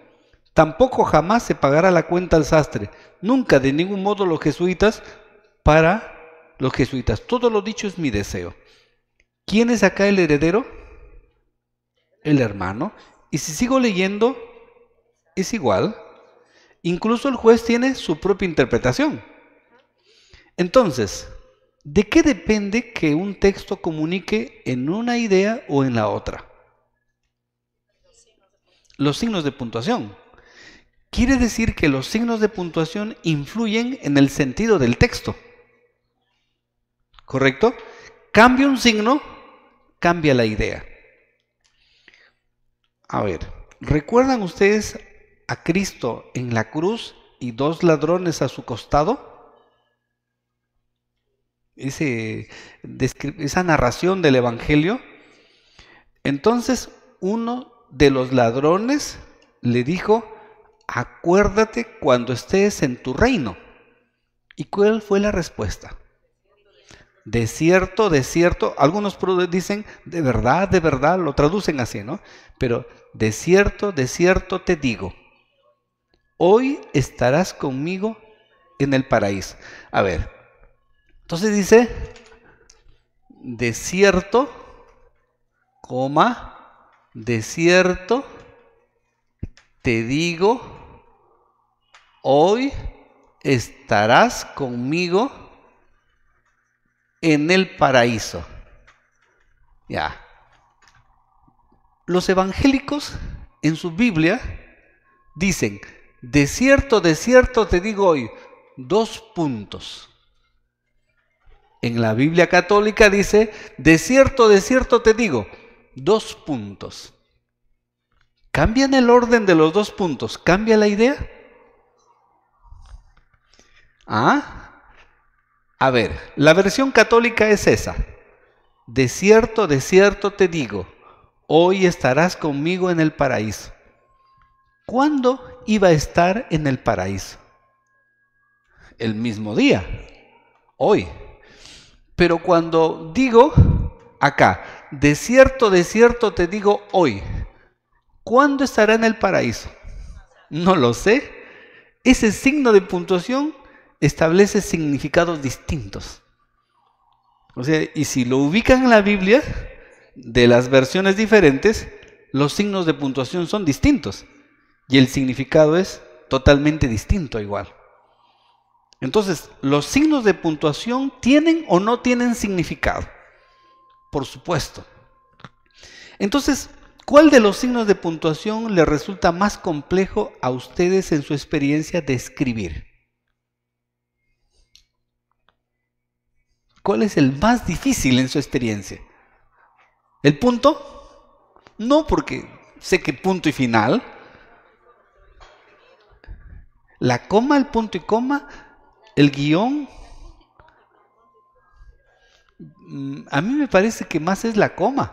Tampoco jamás se pagará la cuenta al sastre. Nunca de ningún modo los jesuitas para los jesuitas. Todo lo dicho es mi deseo. ¿Quién es acá el heredero? El hermano. Y si sigo leyendo, es igual. Incluso el juez tiene su propia interpretación. Entonces, ¿de qué depende que un texto comunique en una idea o en la otra? Los signos de puntuación. Quiere decir que los signos de puntuación influyen en el sentido del texto. ¿Correcto? Cambia un signo, cambia la idea. A ver, ¿recuerdan ustedes Cristo en la cruz y dos ladrones a su costado? Ese, esa narración del Evangelio. Entonces uno de los ladrones le dijo, acuérdate cuando estés en tu reino. ¿Y cuál fue la respuesta? De cierto, de cierto, algunos dicen de verdad, de verdad, lo traducen así, ¿no? Pero de cierto, de cierto te digo, hoy estarás conmigo en el paraíso. A ver, entonces dice, desierto, coma, desierto, te digo, hoy estarás conmigo en el paraíso. Ya. Los evangélicos en su Biblia dicen, de cierto, de cierto te digo hoy, dos puntos. En la Biblia católica dice, de cierto, de cierto te digo, dos puntos. ¿Cambian el orden de los dos puntos? ¿Cambia la idea? ¿Ah? A ver, la versión católica es esa. De cierto, de cierto te digo, hoy estarás conmigo en el paraíso. ¿Cuándo iba a estar en el paraíso. El mismo día, hoy. Pero cuando digo acá, de cierto, de cierto te digo hoy, ¿cuándo estará en el paraíso? No lo sé. Ese signo de puntuación establece significados distintos. O sea, y si lo ubican en la Biblia, de las versiones diferentes, los signos de puntuación son distintos y el significado es totalmente distinto igual. Entonces, los signos de puntuación tienen o no tienen significado. Por supuesto. Entonces, ¿cuál de los signos de puntuación le resulta más complejo a ustedes en su experiencia de escribir? ¿Cuál es el más difícil en su experiencia? ¿El punto? No, porque sé que punto y final la coma, el punto y coma, el guión. Mm, a mí me parece que más es la coma.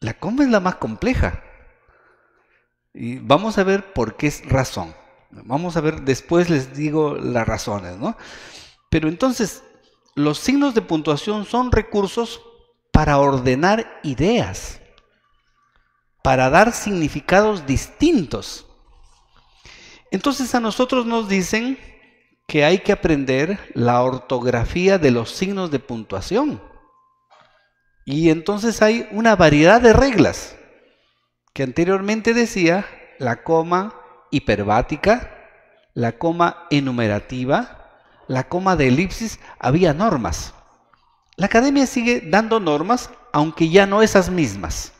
La coma es la más compleja. Y vamos a ver por qué es razón. Vamos a ver, después les digo las razones, ¿no? Pero entonces, los signos de puntuación son recursos para ordenar ideas, para dar significados distintos. Entonces a nosotros nos dicen que hay que aprender la ortografía de los signos de puntuación. Y entonces hay una variedad de reglas que anteriormente decía la coma hiperbática, la coma enumerativa, la coma de elipsis, había normas. La academia sigue dando normas, aunque ya no esas mismas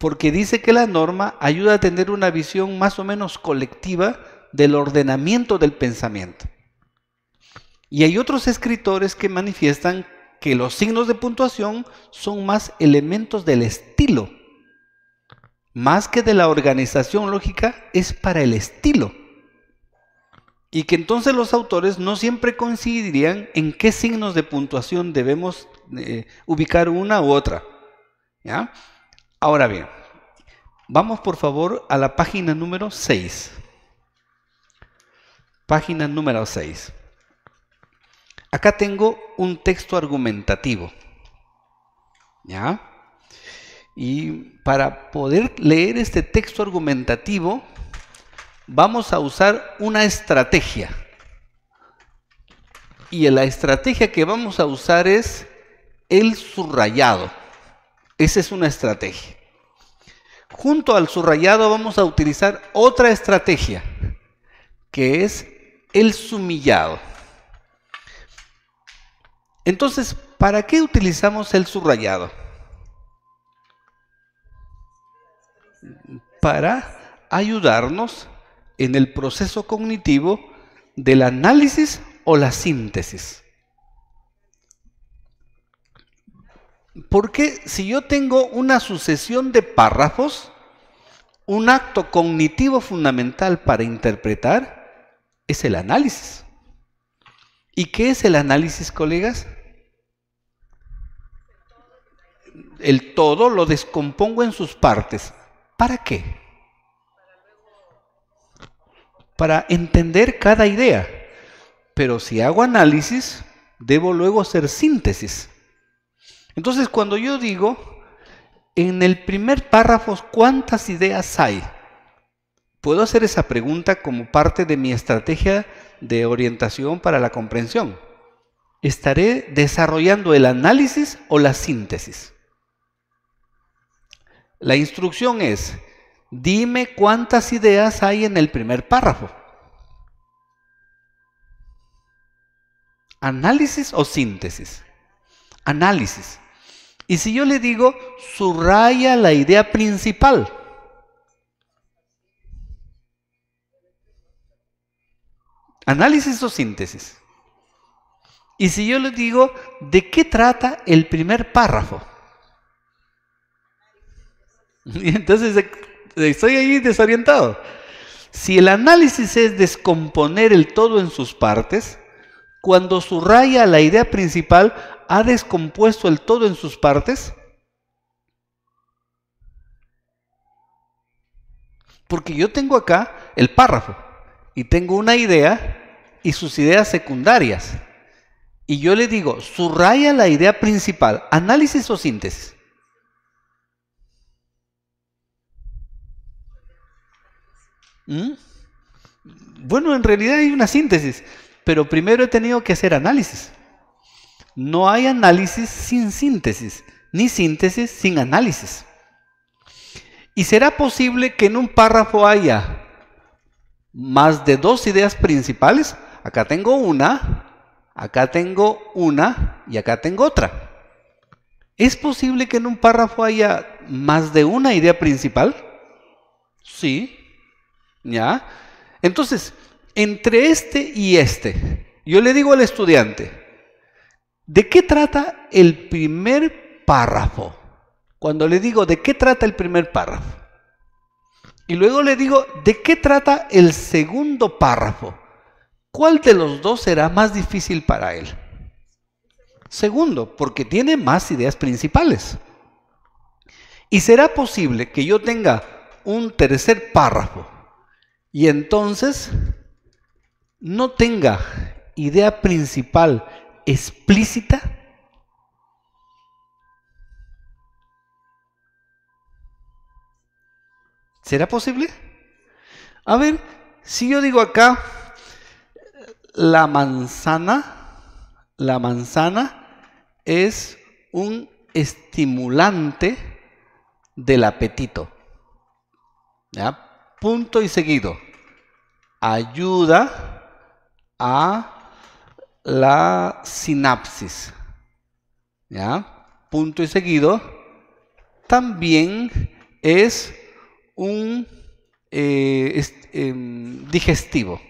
porque dice que la norma ayuda a tener una visión más o menos colectiva del ordenamiento del pensamiento. Y hay otros escritores que manifiestan que los signos de puntuación son más elementos del estilo, más que de la organización lógica, es para el estilo. Y que entonces los autores no siempre coincidirían en qué signos de puntuación debemos eh, ubicar una u otra. ¿ya? Ahora bien, vamos por favor a la página número 6. Página número 6. Acá tengo un texto argumentativo. ¿Ya? Y para poder leer este texto argumentativo, vamos a usar una estrategia. Y la estrategia que vamos a usar es el subrayado. Esa es una estrategia. Junto al subrayado vamos a utilizar otra estrategia, que es el sumillado. Entonces, ¿para qué utilizamos el subrayado? Para ayudarnos en el proceso cognitivo del análisis o la síntesis. Porque si yo tengo una sucesión de párrafos, un acto cognitivo fundamental para interpretar es el análisis? ¿Y qué es el análisis, colegas? El todo lo descompongo en sus partes. ¿Para qué? Para entender cada idea. Pero si hago análisis, debo luego hacer síntesis. Entonces, cuando yo digo, en el primer párrafo, ¿cuántas ideas hay? Puedo hacer esa pregunta como parte de mi estrategia de orientación para la comprensión. ¿Estaré desarrollando el análisis o la síntesis? La instrucción es, dime cuántas ideas hay en el primer párrafo. ¿Análisis o síntesis? análisis. Y si yo le digo, subraya la idea principal. Análisis o síntesis. Y si yo le digo, ¿de qué trata el primer párrafo? Y entonces eh, estoy ahí desorientado. Si el análisis es descomponer el todo en sus partes, cuando subraya la idea principal, ha descompuesto el todo en sus partes? Porque yo tengo acá el párrafo y tengo una idea y sus ideas secundarias. Y yo le digo, subraya la idea principal, análisis o síntesis. ¿Mm? Bueno, en realidad hay una síntesis, pero primero he tenido que hacer análisis. No hay análisis sin síntesis, ni síntesis sin análisis. ¿Y será posible que en un párrafo haya más de dos ideas principales? Acá tengo una, acá tengo una y acá tengo otra. ¿Es posible que en un párrafo haya más de una idea principal? Sí. ¿Ya? Entonces, entre este y este, yo le digo al estudiante, ¿de qué trata el primer párrafo? Cuando le digo, ¿de qué trata el primer párrafo? Y luego le digo, ¿de qué trata el segundo párrafo? ¿Cuál de los dos será más difícil para él? Segundo, porque tiene más ideas principales. Y será posible que yo tenga un tercer párrafo y entonces no tenga idea principal explícita, ¿será posible? A ver, si yo digo acá, la manzana, la manzana es un estimulante del apetito. Punto y seguido. Ayuda a la sinapsis. ¿Ya? Punto y seguido. También es un eh, em, digestivo.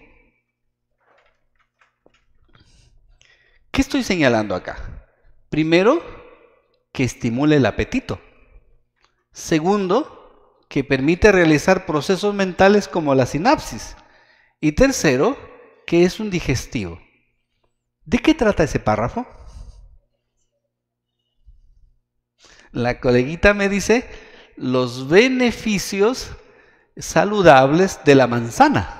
¿Qué estoy señalando acá? Primero, que estimule el apetito. Segundo, que permite realizar procesos mentales como la sinapsis. Y tercero, que es un digestivo. ¿De qué trata ese párrafo? La coleguita me dice los beneficios saludables de la manzana.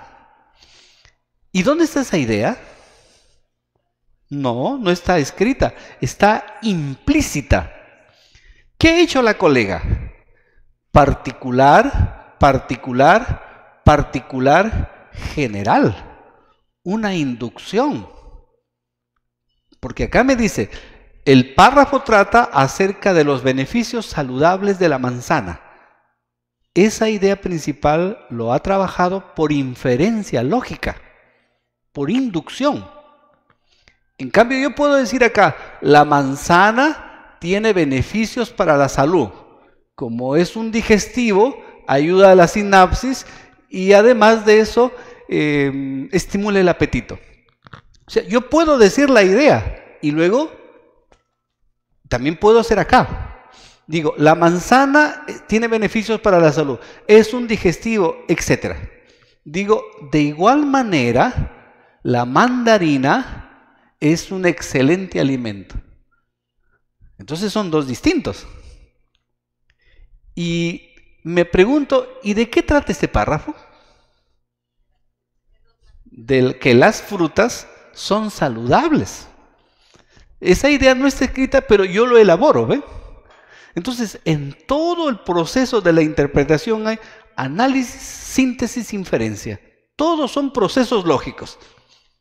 ¿Y dónde está esa idea? No, no está escrita, está implícita. ¿Qué ha hecho la colega? Particular, particular, particular, general una inducción. Porque acá me dice, el párrafo trata acerca de los beneficios saludables de la manzana. Esa idea principal lo ha trabajado por inferencia lógica, por inducción. En cambio, yo puedo decir acá, la manzana tiene beneficios para la salud. Como es un digestivo, ayuda a la sinapsis y además de eso Em, estimule estimula el apetito. O sea, yo puedo decir la idea y luego también puedo hacer acá. Digo, la manzana eh, tiene beneficios para la salud, es un digestivo, etc. Digo, de igual manera, la mandarina es un excelente alimento. Entonces son dos distintos. Y me pregunto, ¿y de qué trata este párrafo? de que las frutas son saludables. Esa idea no está escrita, pero yo lo elaboro, ¿ve? Entonces, en todo el proceso de la interpretación hay análisis, síntesis, inferencia. Todos son procesos lógicos.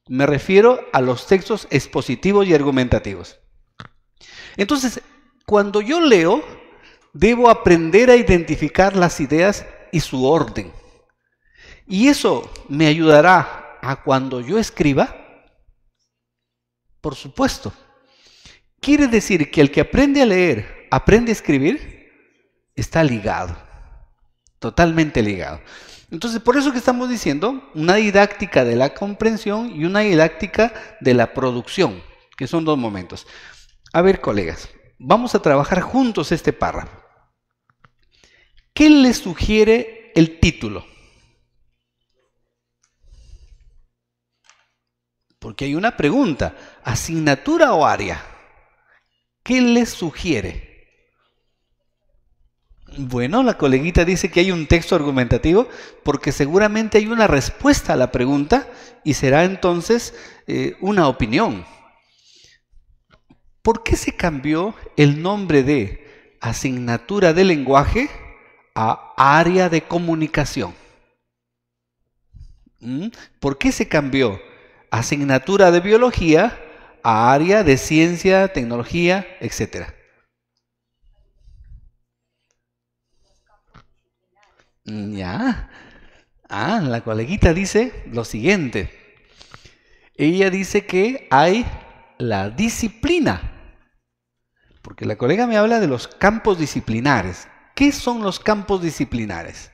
Me refiero a los textos expositivos y argumentativos. Entonces, cuando yo leo, debo aprender a identificar las ideas y su orden. Y eso me ayudará a cuando yo escriba? Por supuesto. Quiere decir que el que aprende a leer, aprende a escribir, está ligado, totalmente ligado. Entonces, por eso que estamos diciendo una didáctica de la comprensión y una didáctica de la producción, que son dos momentos. A ver, colegas, vamos a trabajar juntos este párrafo. ¿Qué le sugiere el título? Porque hay una pregunta, asignatura o área. ¿Qué les sugiere? Bueno, la coleguita dice que hay un texto argumentativo porque seguramente hay una respuesta a la pregunta y será entonces eh, una opinión. ¿Por qué se cambió el nombre de asignatura de lenguaje a área de comunicación? ¿Mm? ¿Por qué se cambió asignatura de biología a área de ciencia, tecnología, etc. Mm, ya. Ah, la coleguita dice lo siguiente. Ella dice que hay la disciplina. Porque la colega me habla de los campos disciplinares. ¿Qué son los campos disciplinares?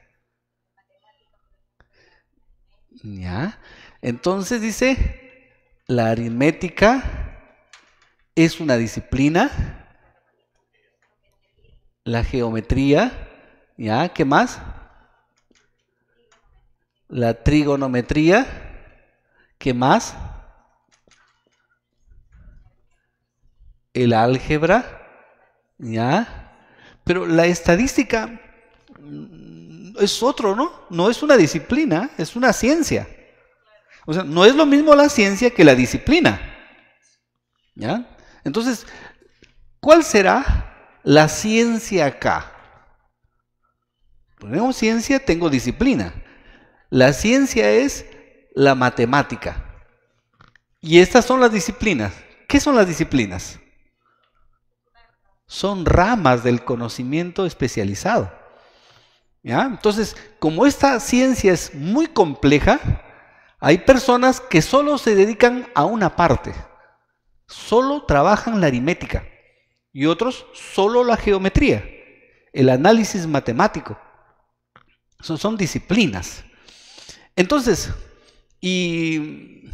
¿Ya? Entonces dice, la aritmética es una disciplina, la geometría, ¿ya? ¿Qué más? La trigonometría, ¿qué más? El álgebra, ¿ya? Pero la estadística mm, es otro, ¿no? No es una disciplina, es una ciencia. O sea, no es lo mismo la ciencia que la disciplina. ¿Ya? Entonces, ¿cuál será la ciencia acá? Pues tengo ciencia, tengo disciplina. La ciencia es la matemática. Y estas son las disciplinas. ¿Qué son las disciplinas? Son ramas del conocimiento especializado. ¿Ya? Entonces, como esta ciencia es muy compleja, hay personas que solo se dedican a una parte, solo trabajan la aritmética y otros solo la geometría, el análisis matemático. Son, disciplinas. Entonces, y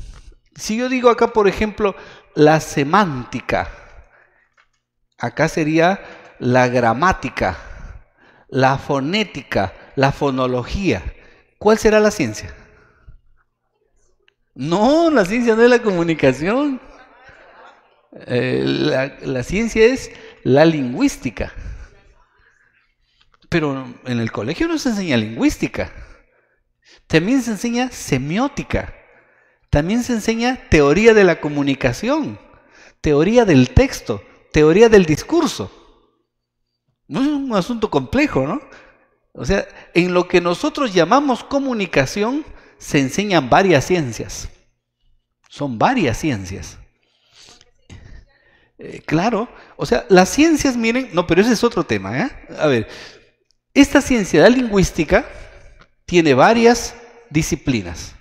si yo digo acá, por ejemplo, la semántica, acá sería la gramática, la fonética, la fonología. ¿Cuál será la ciencia? No, la ciencia no es la comunicación. Eh, la, la, ciencia es la lingüística. Pero en el colegio no se enseña lingüística. También se enseña semiótica. También se enseña teoría de la comunicación, teoría del texto, teoría del discurso. No es un asunto complejo, ¿no? O sea, en lo que nosotros llamamos comunicación, se enseñan varias ciencias. Son varias ciencias. Eh, claro, o sea, las ciencias, miren, no, pero ese es otro tema. ¿eh? A ver, esta ciencia de la lingüística tiene varias disciplinas.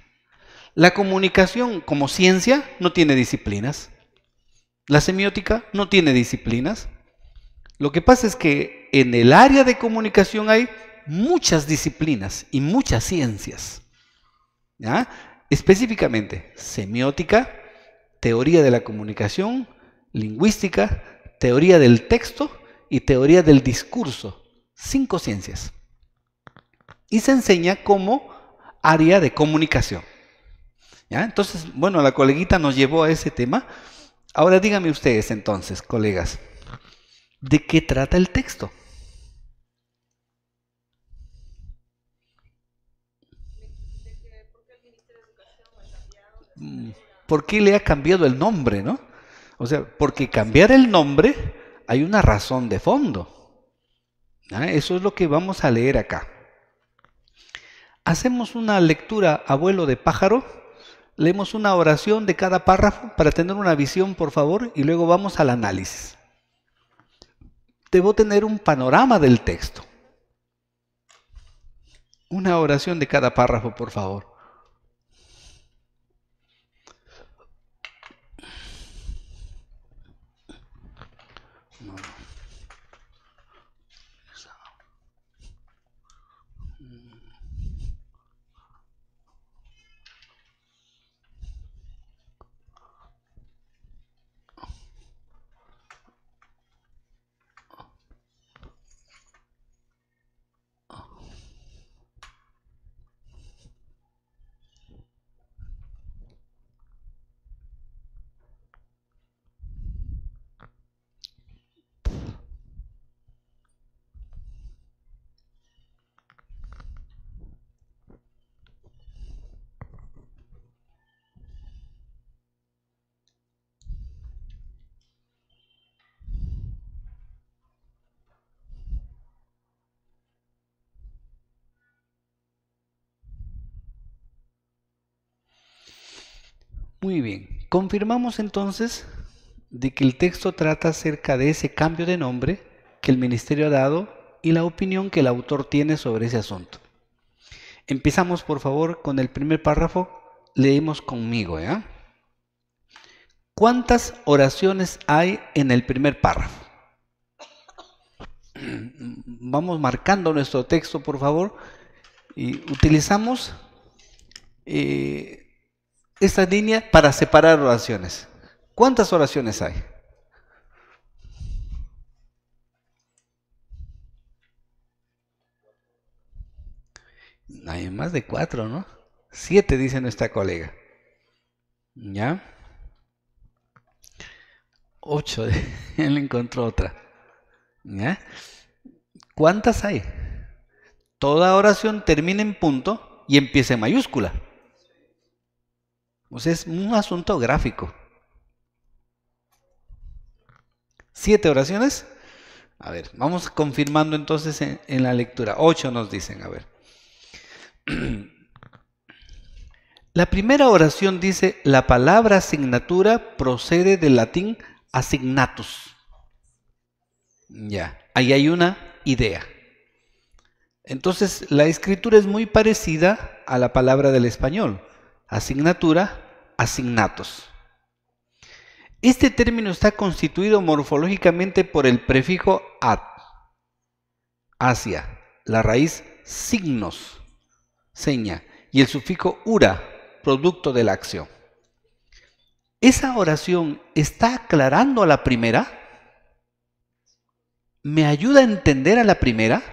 La comunicación como ciencia no tiene disciplinas. La semiótica no tiene disciplinas. Lo que pasa es que en el área de comunicación hay muchas disciplinas y muchas ciencias. Específicamente, semiótica, teoría de la comunicación, lingüística, teoría del texto y teoría del discurso. Cinco ciencias. Y se enseña como área de comunicación. Entonces, bueno, la coleguita nos llevó a ese tema. Ahora díganme ustedes entonces, colegas, ¿de qué trata el texto? ¿por qué le ha cambiado el nombre, O sea, porque cambiar el nombre hay una razón de fondo. Ah, eso es lo que vamos a leer acá. Hacemos una lectura, abuelo de pájaro, leemos una oración de cada párrafo para tener una visión, por favor, y luego vamos al análisis. Debo tener un panorama del texto. Una oración de cada párrafo, por favor. Muy bien, confirmamos entonces de que el texto trata acerca de ese cambio de nombre que el ministerio ha dado y la opinión que el autor tiene sobre ese asunto. Empezamos por favor con el primer párrafo, leemos conmigo. ¿eh? ¿Cuántas oraciones hay en el primer párrafo? Vamos marcando nuestro texto por favor y utilizamos eh, esta línea para separar oraciones. ¿Cuántas oraciones hay? Hay más de cuatro, ¿no? Siete, dice nuestra colega. ¿Ya? Ocho, él encontró otra. ¿Ya? ¿Cuántas hay? Toda oración termina en punto y empieza en mayúscula. O sea, es un asunto gráfico. Siete oraciones. A ver, vamos confirmando entonces en, la lectura. Ocho nos dicen, a ver. La primera oración dice, la palabra asignatura procede del latín asignatus. Ya, ahí hay una idea. Entonces, la escritura es muy parecida a la palabra del español asignatura, asignatos. Este término está constituido morfológicamente por el prefijo ad, hacia, la raíz signos, seña, y el sufijo ura, producto de la acción. ¿Esa oración está aclarando a la primera? ¿Me ayuda a entender a la primera?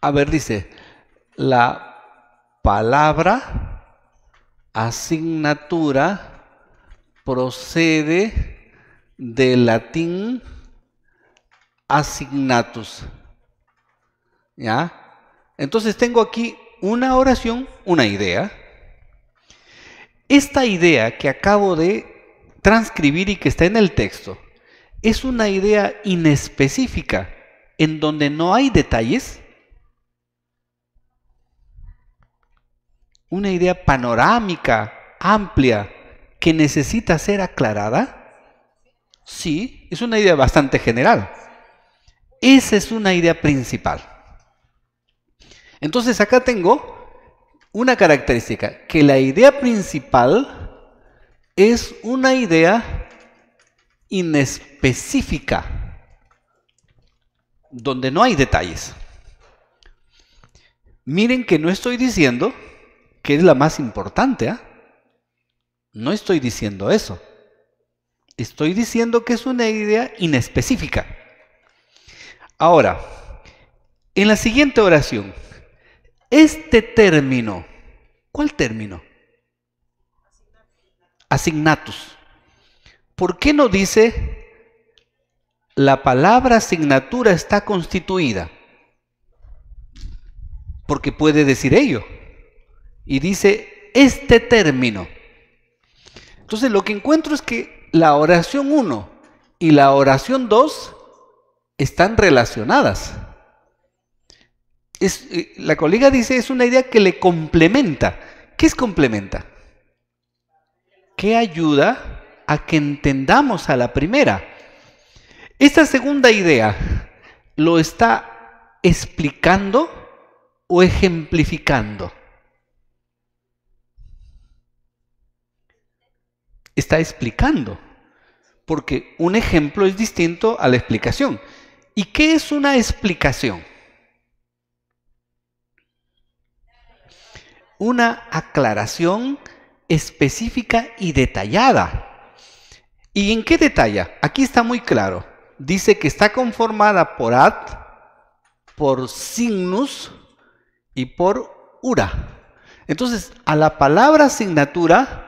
A ver, dice, la palabra asignatura procede del latín asignatus. ¿Ya? Entonces tengo aquí una oración, una idea. Esta idea que acabo de transcribir y que está en el texto es una idea inespecífica, en donde no hay detalles, una idea panorámica, amplia, que necesita ser aclarada? Sí, es una idea bastante general. Esa es una idea principal. Entonces acá tengo una característica, que la idea principal es una idea inespecífica, donde no hay detalles. Miren que no estoy diciendo que es la más importante. ¿ah? No estoy diciendo eso. Estoy diciendo que es una idea inespecífica. Ahora, en la siguiente oración, este término, ¿cuál término? Asignatus. ¿Por qué no dice la palabra asignatura está constituida? Porque puede decir ello y dice este término. Entonces lo que encuentro es que la oración 1 y la oración 2 están relacionadas. Eh, la colega dice es una idea que le complementa. ¿Qué es complementa? Que ayuda a que entendamos a la primera. Esta segunda idea lo está explicando o ejemplificando. está explicando, porque un ejemplo es distinto a la explicación. ¿Y qué es una explicación? Una aclaración específica y detallada. ¿Y en qué detalla? Aquí está muy claro. Dice que está conformada por at, por signus y por ura. Entonces, a la palabra asignatura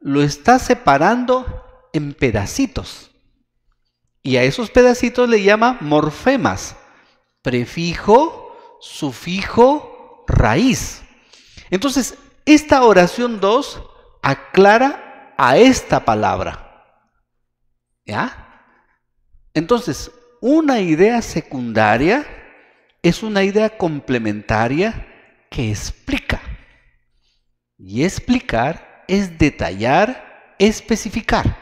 lo está separando en pedacitos. Y a esos pedacitos le llama morfemas, prefijo, sufijo, raíz. Entonces, esta oración 2 aclara a esta palabra. ¿Ya? Entonces, una idea secundaria es una idea complementaria que explica. Y explicar es detallar, especificar.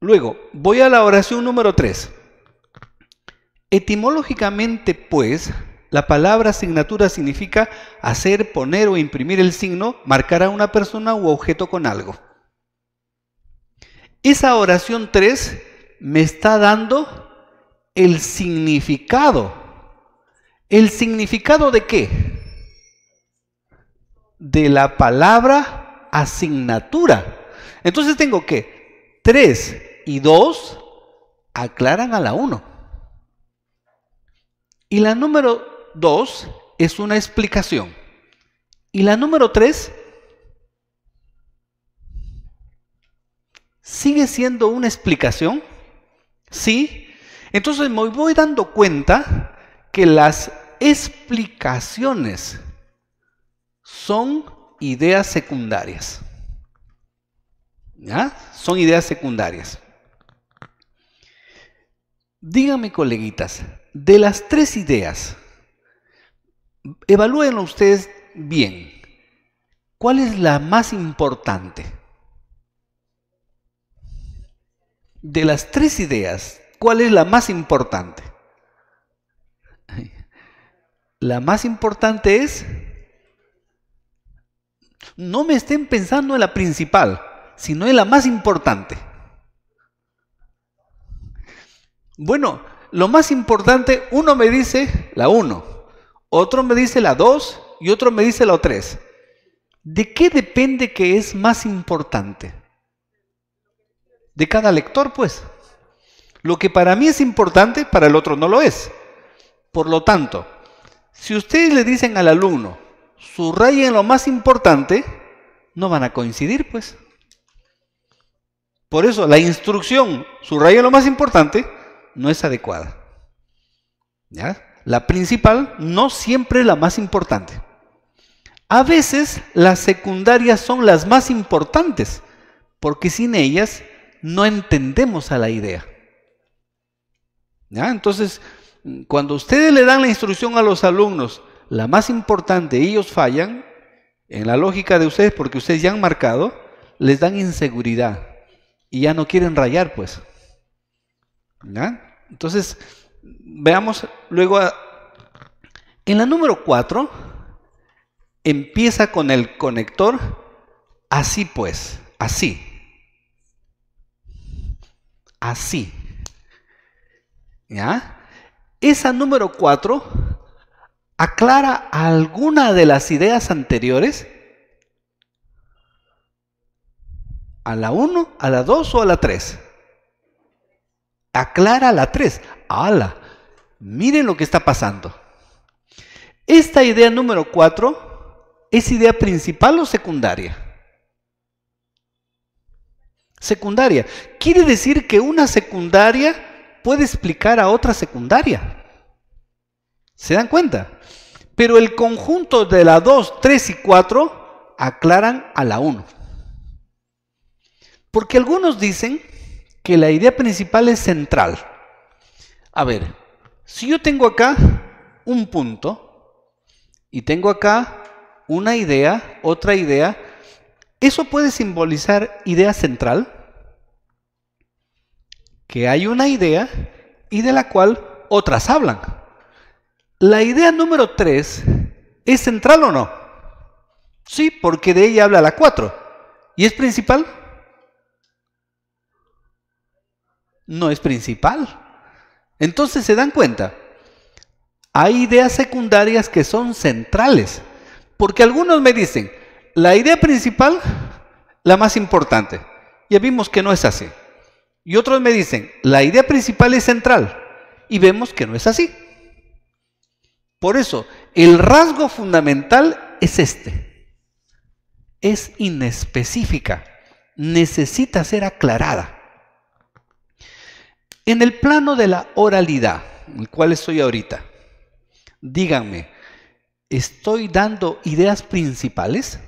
Luego, voy a la oración número 3. Etimológicamente, pues, la palabra asignatura significa hacer, poner o imprimir el signo, marcar a una persona u objeto con algo. Esa oración 3 me está dando el significado. ¿El significado de qué? de la palabra asignatura. Entonces tengo que 3 y 2 aclaran a la 1. Y la número 2 es una explicación. Y la número 3 sigue siendo una explicación. ¿Sí? Entonces me voy dando cuenta que las explicaciones son ideas secundarias. ¿Ya? Son ideas secundarias. Díganme, coleguitas, de las tres ideas, evalúenlo ustedes bien. ¿Cuál es la más importante? De las tres ideas, ¿cuál es la más importante? La más importante es no me estén pensando en la principal, sino en la más importante. Bueno, lo más importante, uno me dice la 1, otro me dice la 2 y otro me dice la 3. ¿De qué depende que es más importante? De cada lector, pues. Lo que para mí es importante, para el otro no lo es. Por lo tanto, si ustedes le dicen al alumno, subrayen lo más importante, no van a coincidir, pues. Por eso la instrucción, subraya lo más importante, no es adecuada. La principal no siempre es la más importante. A veces las secundarias son las más importantes, porque sin ellas no entendemos a la idea. Entonces, cuando ustedes le dan la instrucción a los alumnos, la más importante, ellos fallan en la lógica de ustedes porque ustedes ya han marcado, les dan inseguridad y ya no quieren rayar, pues. Entonces, veamos luego en la número 4 empieza con el conector así pues, así. Así. ¿Ya? Esa número 4 aclara alguna de las ideas anteriores? ¿A la 1, a la 2 o a la 3? Aclara la 3. ¡Hala! Miren lo que está pasando. Esta idea número 4 es idea principal o secundaria. Secundaria. Quiere decir que una secundaria puede explicar a otra secundaria. ¿Se dan cuenta? Pero el conjunto de la 2, 3 y 4 aclaran a la 1. Porque algunos dicen que la idea principal es central. A ver, si yo tengo acá un punto y tengo acá una idea, otra idea, ¿eso puede simbolizar idea central? Que hay una idea y de la cual otras hablan. La idea número 3 es central o no? Sí, porque de ella habla la 4. ¿Y es principal? No es principal. Entonces se dan cuenta. Hay ideas secundarias que son centrales. Porque algunos me dicen, la idea principal, la más importante. Ya vimos que no es así. Y otros me dicen, la idea principal es central. Y vemos que no es así. Por eso, el rasgo fundamental es este. Es inespecífica. Necesita ser aclarada. En el plano de la oralidad, en el cual estoy ahorita, díganme, ¿estoy dando ideas principales?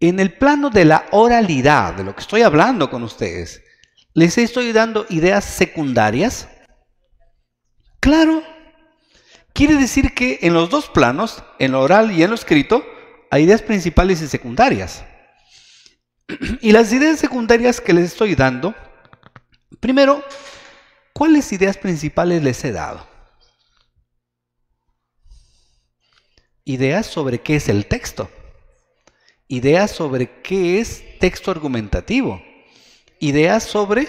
En el plano de la oralidad, de lo que estoy hablando con ustedes, ¿Les estoy dando ideas secundarias? Claro. Quiere decir que en los dos planos, en lo oral y en lo escrito, hay ideas principales y secundarias. Y las ideas secundarias que les estoy dando, primero, ¿cuáles ideas principales les he dado? Ideas sobre qué es el texto. Ideas sobre qué es texto argumentativo ideas sobre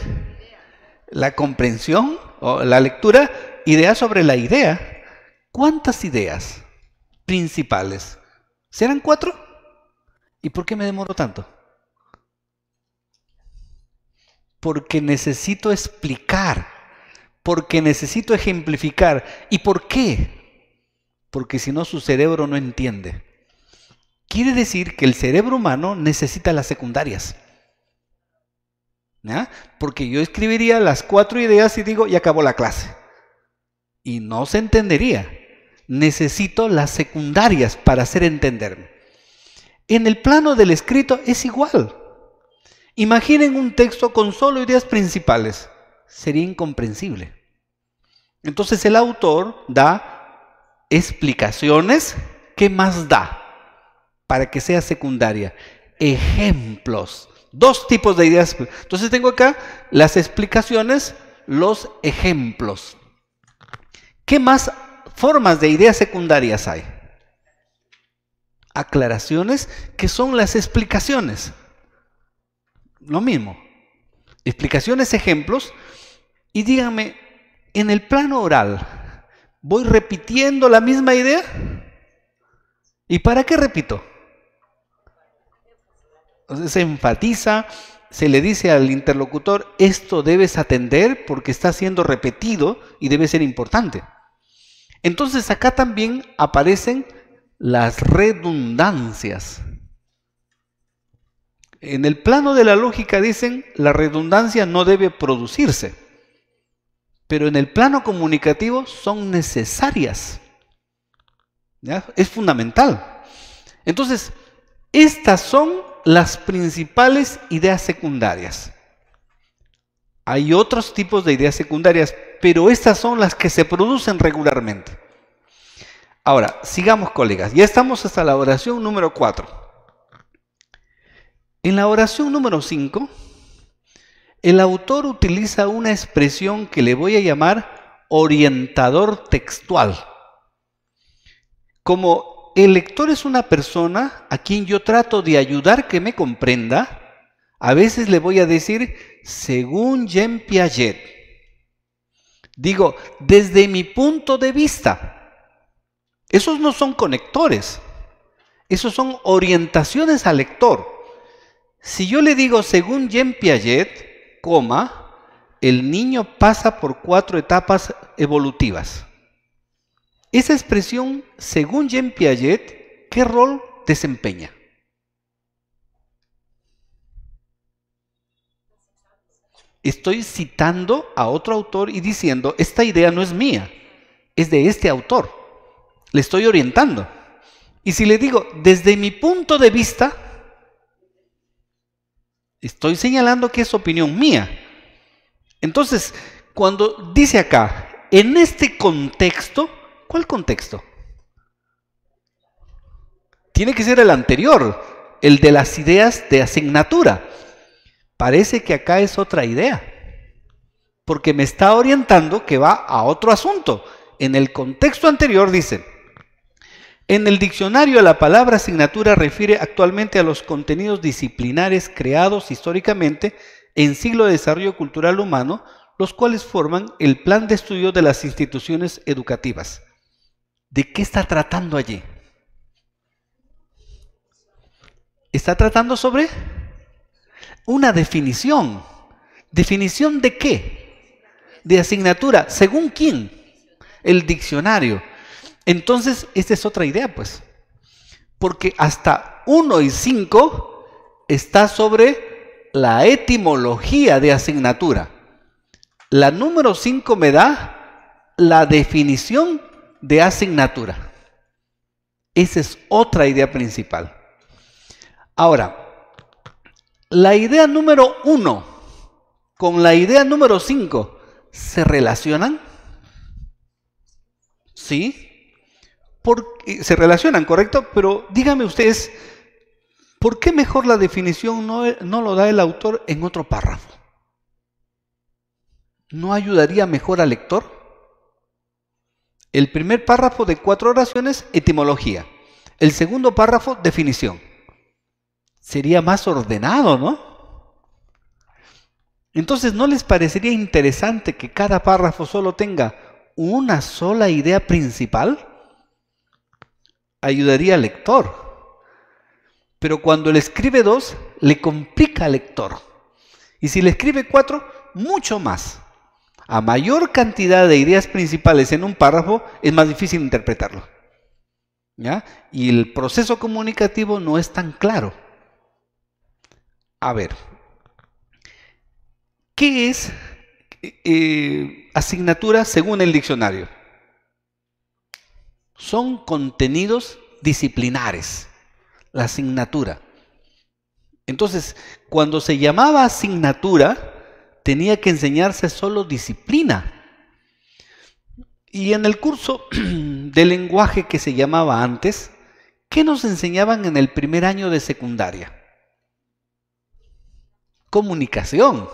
la comprensión o la lectura, ideas sobre la idea. ¿Cuántas ideas principales? ¿Serán cuatro? ¿Y por qué me demoro tanto? Porque necesito explicar, porque necesito ejemplificar. ¿Y por qué? Porque si no su cerebro no entiende. Quiere decir que el cerebro humano necesita las secundarias. ¿Ah? Porque yo escribiría las cuatro ideas y digo, y acabó la clase. Y no se entendería. Necesito las secundarias para hacer entenderme. En el plano del escrito es igual. Imaginen un texto con solo ideas principales. Sería incomprensible. Entonces el autor da explicaciones. ¿Qué más da? Para que sea secundaria. Ejemplos Dos tipos de ideas. Entonces tengo acá las explicaciones, los ejemplos. ¿Qué más formas de ideas secundarias hay? Aclaraciones, que son las explicaciones. Lo mismo. Explicaciones, ejemplos. Y díganme, en el plano oral, ¿voy repitiendo la misma idea? ¿Y para qué repito? se enfatiza, se le dice al interlocutor, esto debes atender porque está siendo repetido y debe ser importante. Entonces acá también aparecen las redundancias. En el plano de la lógica dicen, la redundancia no debe producirse, pero en el plano comunicativo son necesarias. Es fundamental. Entonces, estas son las principales ideas secundarias. Hay otros tipos de ideas secundarias, pero estas son las que se producen regularmente. Ahora, sigamos colegas, ya estamos hasta la oración número 4. En la oración número 5, el autor utiliza una expresión que le voy a llamar orientador textual. Como el lector es una persona a quien yo trato de ayudar que me comprenda, a veces le voy a decir, según Jean Piaget, digo, desde mi punto de vista, esos no son conectores, esos son orientaciones al lector. Si yo le digo, según Jean Piaget, coma, el niño pasa por cuatro etapas evolutivas. Esa expresión, según Jean Piaget, ¿qué rol desempeña? Estoy citando a otro autor y diciendo, esta idea no es mía, es de este autor. Le estoy orientando. Y si le digo, desde mi punto de vista, estoy señalando que es opinión mía. Entonces, cuando dice acá, en este contexto, ¿Cuál contexto? Tiene que ser el anterior, el de las ideas de asignatura. Parece que acá es otra idea, porque me está orientando que va a otro asunto. En el contexto anterior dice, en el diccionario la palabra asignatura refiere actualmente a los contenidos disciplinares creados históricamente en siglo de desarrollo cultural humano, los cuales forman el plan de estudio de las instituciones educativas. ¿De qué está tratando allí? Está tratando sobre una definición. ¿Definición de qué? De asignatura. ¿Según quién? El diccionario. Entonces, esta es otra idea, pues. Porque hasta 1 y 5 está sobre la etimología de asignatura. La número 5 me da la definición de asignatura. Esa es otra idea principal. Ahora, la idea número uno con la idea número cinco se relacionan. ¿Sí? se relacionan, ¿correcto? Pero díganme ustedes, ¿por qué mejor la definición no lo da el autor en otro párrafo? ¿No ayudaría mejor al lector? El primer párrafo de cuatro oraciones, etimología. El segundo párrafo, definición. Sería más ordenado, ¿no? Entonces, ¿no les parecería interesante que cada párrafo solo tenga una sola idea principal? Ayudaría al lector. Pero cuando le escribe dos, le complica al lector. Y si le escribe cuatro, mucho más a mayor cantidad de ideas principales en un párrafo, es más difícil interpretarlo. Y el proceso comunicativo no es tan claro. A ver, ¿qué es eh, asignatura según el diccionario? Son contenidos disciplinares, la asignatura. Entonces, cuando se llamaba asignatura, tenía que enseñarse solo disciplina. Y en el curso de lenguaje que se llamaba antes, ¿qué nos enseñaban en el primer año de secundaria? Comunicación.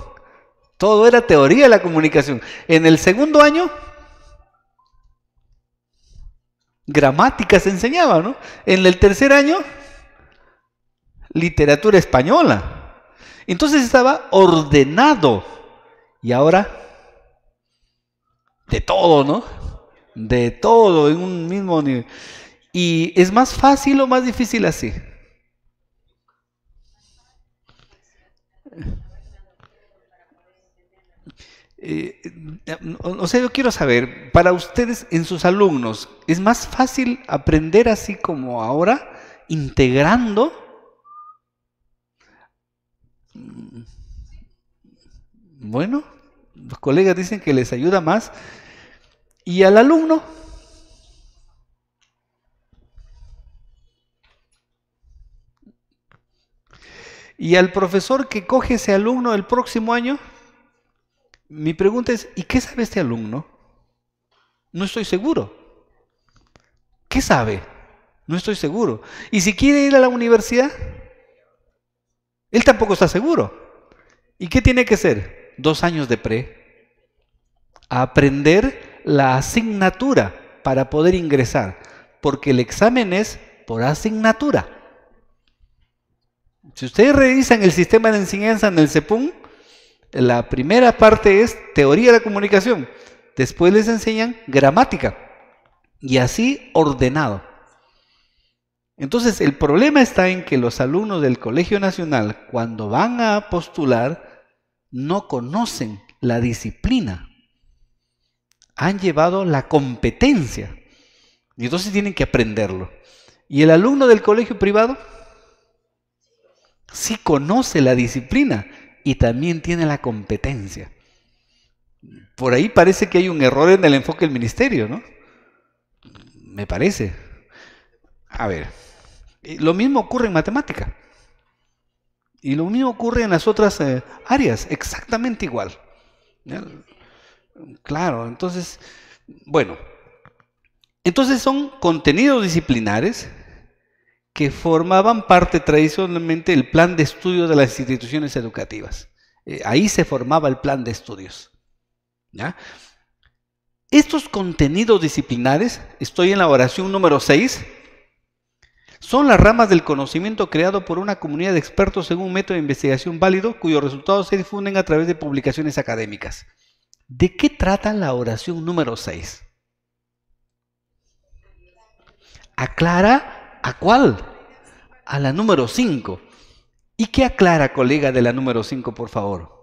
Todo era teoría de la comunicación. En el segundo año, gramática se enseñaba, ¿no? En el tercer año, literatura española. Entonces estaba ordenado y ahora, de todo, ¿no? De todo, en un mismo nivel. ¿Y es más fácil o más difícil así? Eh, eh, o sea, yo quiero saber, para ustedes, en sus alumnos, ¿es más fácil aprender así como ahora, integrando? Bueno, los colegas dicen que les ayuda más. ¿Y al alumno? ¿Y al profesor que coge ese alumno el próximo año? Mi pregunta es, ¿y qué sabe este alumno? No estoy seguro. ¿Qué sabe? No estoy seguro. ¿Y si quiere ir a la universidad? Él tampoco está seguro. ¿Y qué tiene que ser? dos años de pre, aprender la asignatura para poder ingresar, porque el examen es por asignatura. Si ustedes revisan el sistema de enseñanza en el CEPUN la primera parte es teoría de la comunicación, después les enseñan gramática y así ordenado. Entonces, el problema está en que los alumnos del Colegio Nacional, cuando van a postular, no conocen la disciplina. Han llevado la competencia. Y entonces tienen que aprenderlo. ¿Y el alumno del colegio privado? Sí conoce la disciplina y también tiene la competencia. Por ahí parece que hay un error en el enfoque del ministerio, ¿no? Me parece. A ver, eh, lo mismo ocurre en matemática. Y lo mismo ocurre en las otras eh, áreas, exactamente igual. Claro, entonces, bueno, entonces son contenidos disciplinares que formaban parte tradicionalmente del plan de estudio de las instituciones educativas. Eh, ahí se formaba el plan de estudios. Estos contenidos disciplinares, estoy en la oración número 6, son las ramas del conocimiento creado por una comunidad de expertos en un método de investigación válido cuyos resultados se difunden a través de publicaciones académicas. ¿De qué trata la oración número 6? Aclara a cuál? A la número 5. ¿Y qué aclara, colega de la número 5, por favor?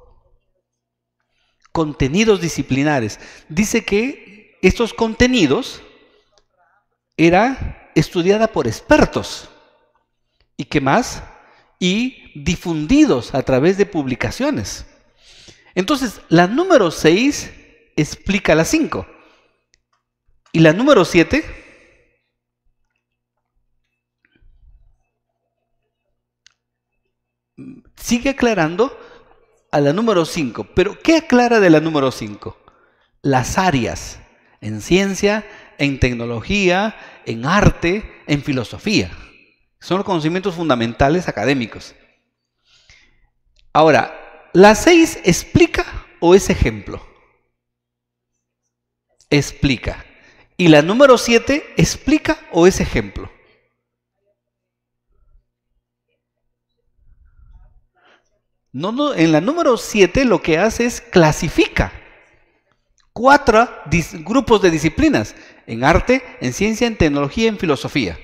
Contenidos disciplinares. Dice que estos contenidos eran estudiada por expertos. ¿Y qué más? Y difundidos a través de publicaciones. Entonces, la número 6 explica la 5. Y la número 7 sigue aclarando a la número 5. Pero ¿qué aclara de la número 5? Las áreas en ciencia, en tecnología, en arte, en filosofía. Son los conocimientos fundamentales académicos. Ahora, ¿la 6 explica o es ejemplo? Explica. ¿Y la número 7 explica o es ejemplo? No, en la número 7 lo que hace es clasifica cuatro grupos de disciplinas en arte, en ciencia, en tecnología, en filosofía.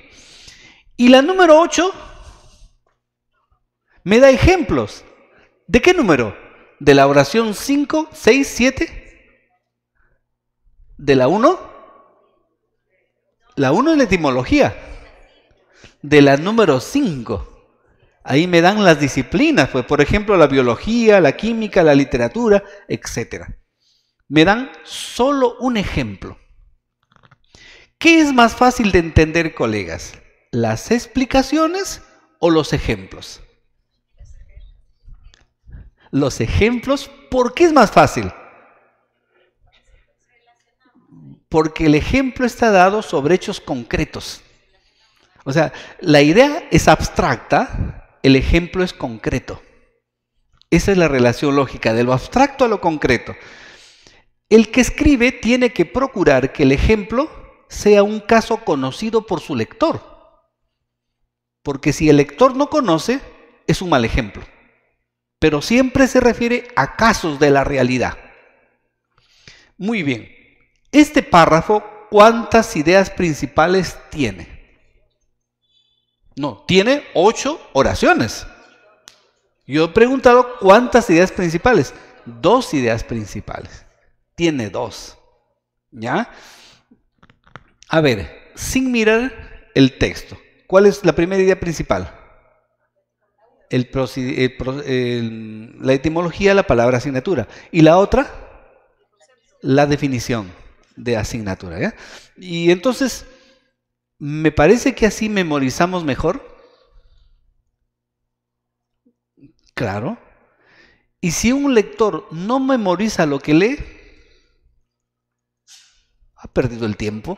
Y la número 8 me da ejemplos. ¿De qué número? De la oración 5, 6, 7. De la 1. La 1 es la etimología. De la número 5. Ahí me dan las disciplinas, pues por ejemplo la biología, la química, la literatura, etc. Me dan solo un ejemplo. ¿Qué es más fácil de entender, colegas? ¿Las explicaciones o los ejemplos? Los ejemplos, ¿por qué es más fácil? Porque el ejemplo está dado sobre hechos concretos. O sea, la idea es abstracta, el ejemplo es concreto. Esa es la relación lógica, de lo abstracto a lo concreto. El que escribe tiene que procurar que el ejemplo sea un caso conocido por su lector. Porque si el lector no conoce, es un mal ejemplo. Pero siempre se refiere a casos de la realidad. Muy bien. Este párrafo, ¿cuántas ideas principales tiene? No, tiene ocho oraciones. Yo he preguntado cuántas ideas principales. Dos ideas principales. Tiene dos. ¿Ya? A ver, sin mirar el texto, ¿cuál es la primera idea principal? Eh, la etimología la palabra asignatura. Y la otra, la definición de asignatura. Y entonces, me parece que así memorizamos mejor. Claro. Y si un lector no memoriza lo que lee, ha perdido el tiempo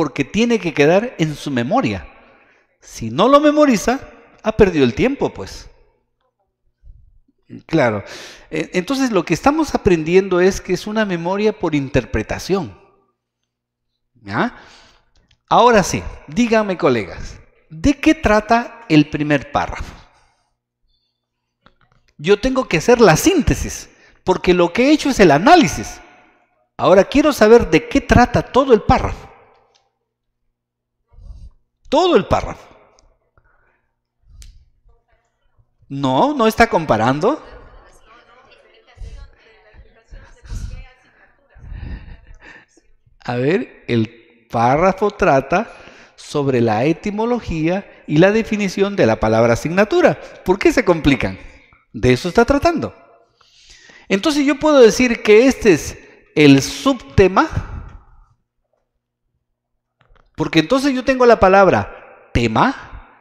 porque tiene que quedar en su memoria. Si no lo memoriza, ha perdido el tiempo, pues. Claro. E, entonces lo que estamos aprendiendo es que es una memoria por interpretación. Ahora sí, díganme colegas, ¿de qué trata el primer párrafo? Yo tengo que hacer la síntesis, porque lo que he hecho es el análisis. Ahora quiero saber de qué trata todo el párrafo. Todo el párrafo. No, no está comparando. A ver, el párrafo trata sobre la etimología y la definición de la palabra asignatura. ¿Por qué se complican? De eso está tratando. Entonces yo puedo decir que este es el subtema porque entonces yo tengo la palabra tema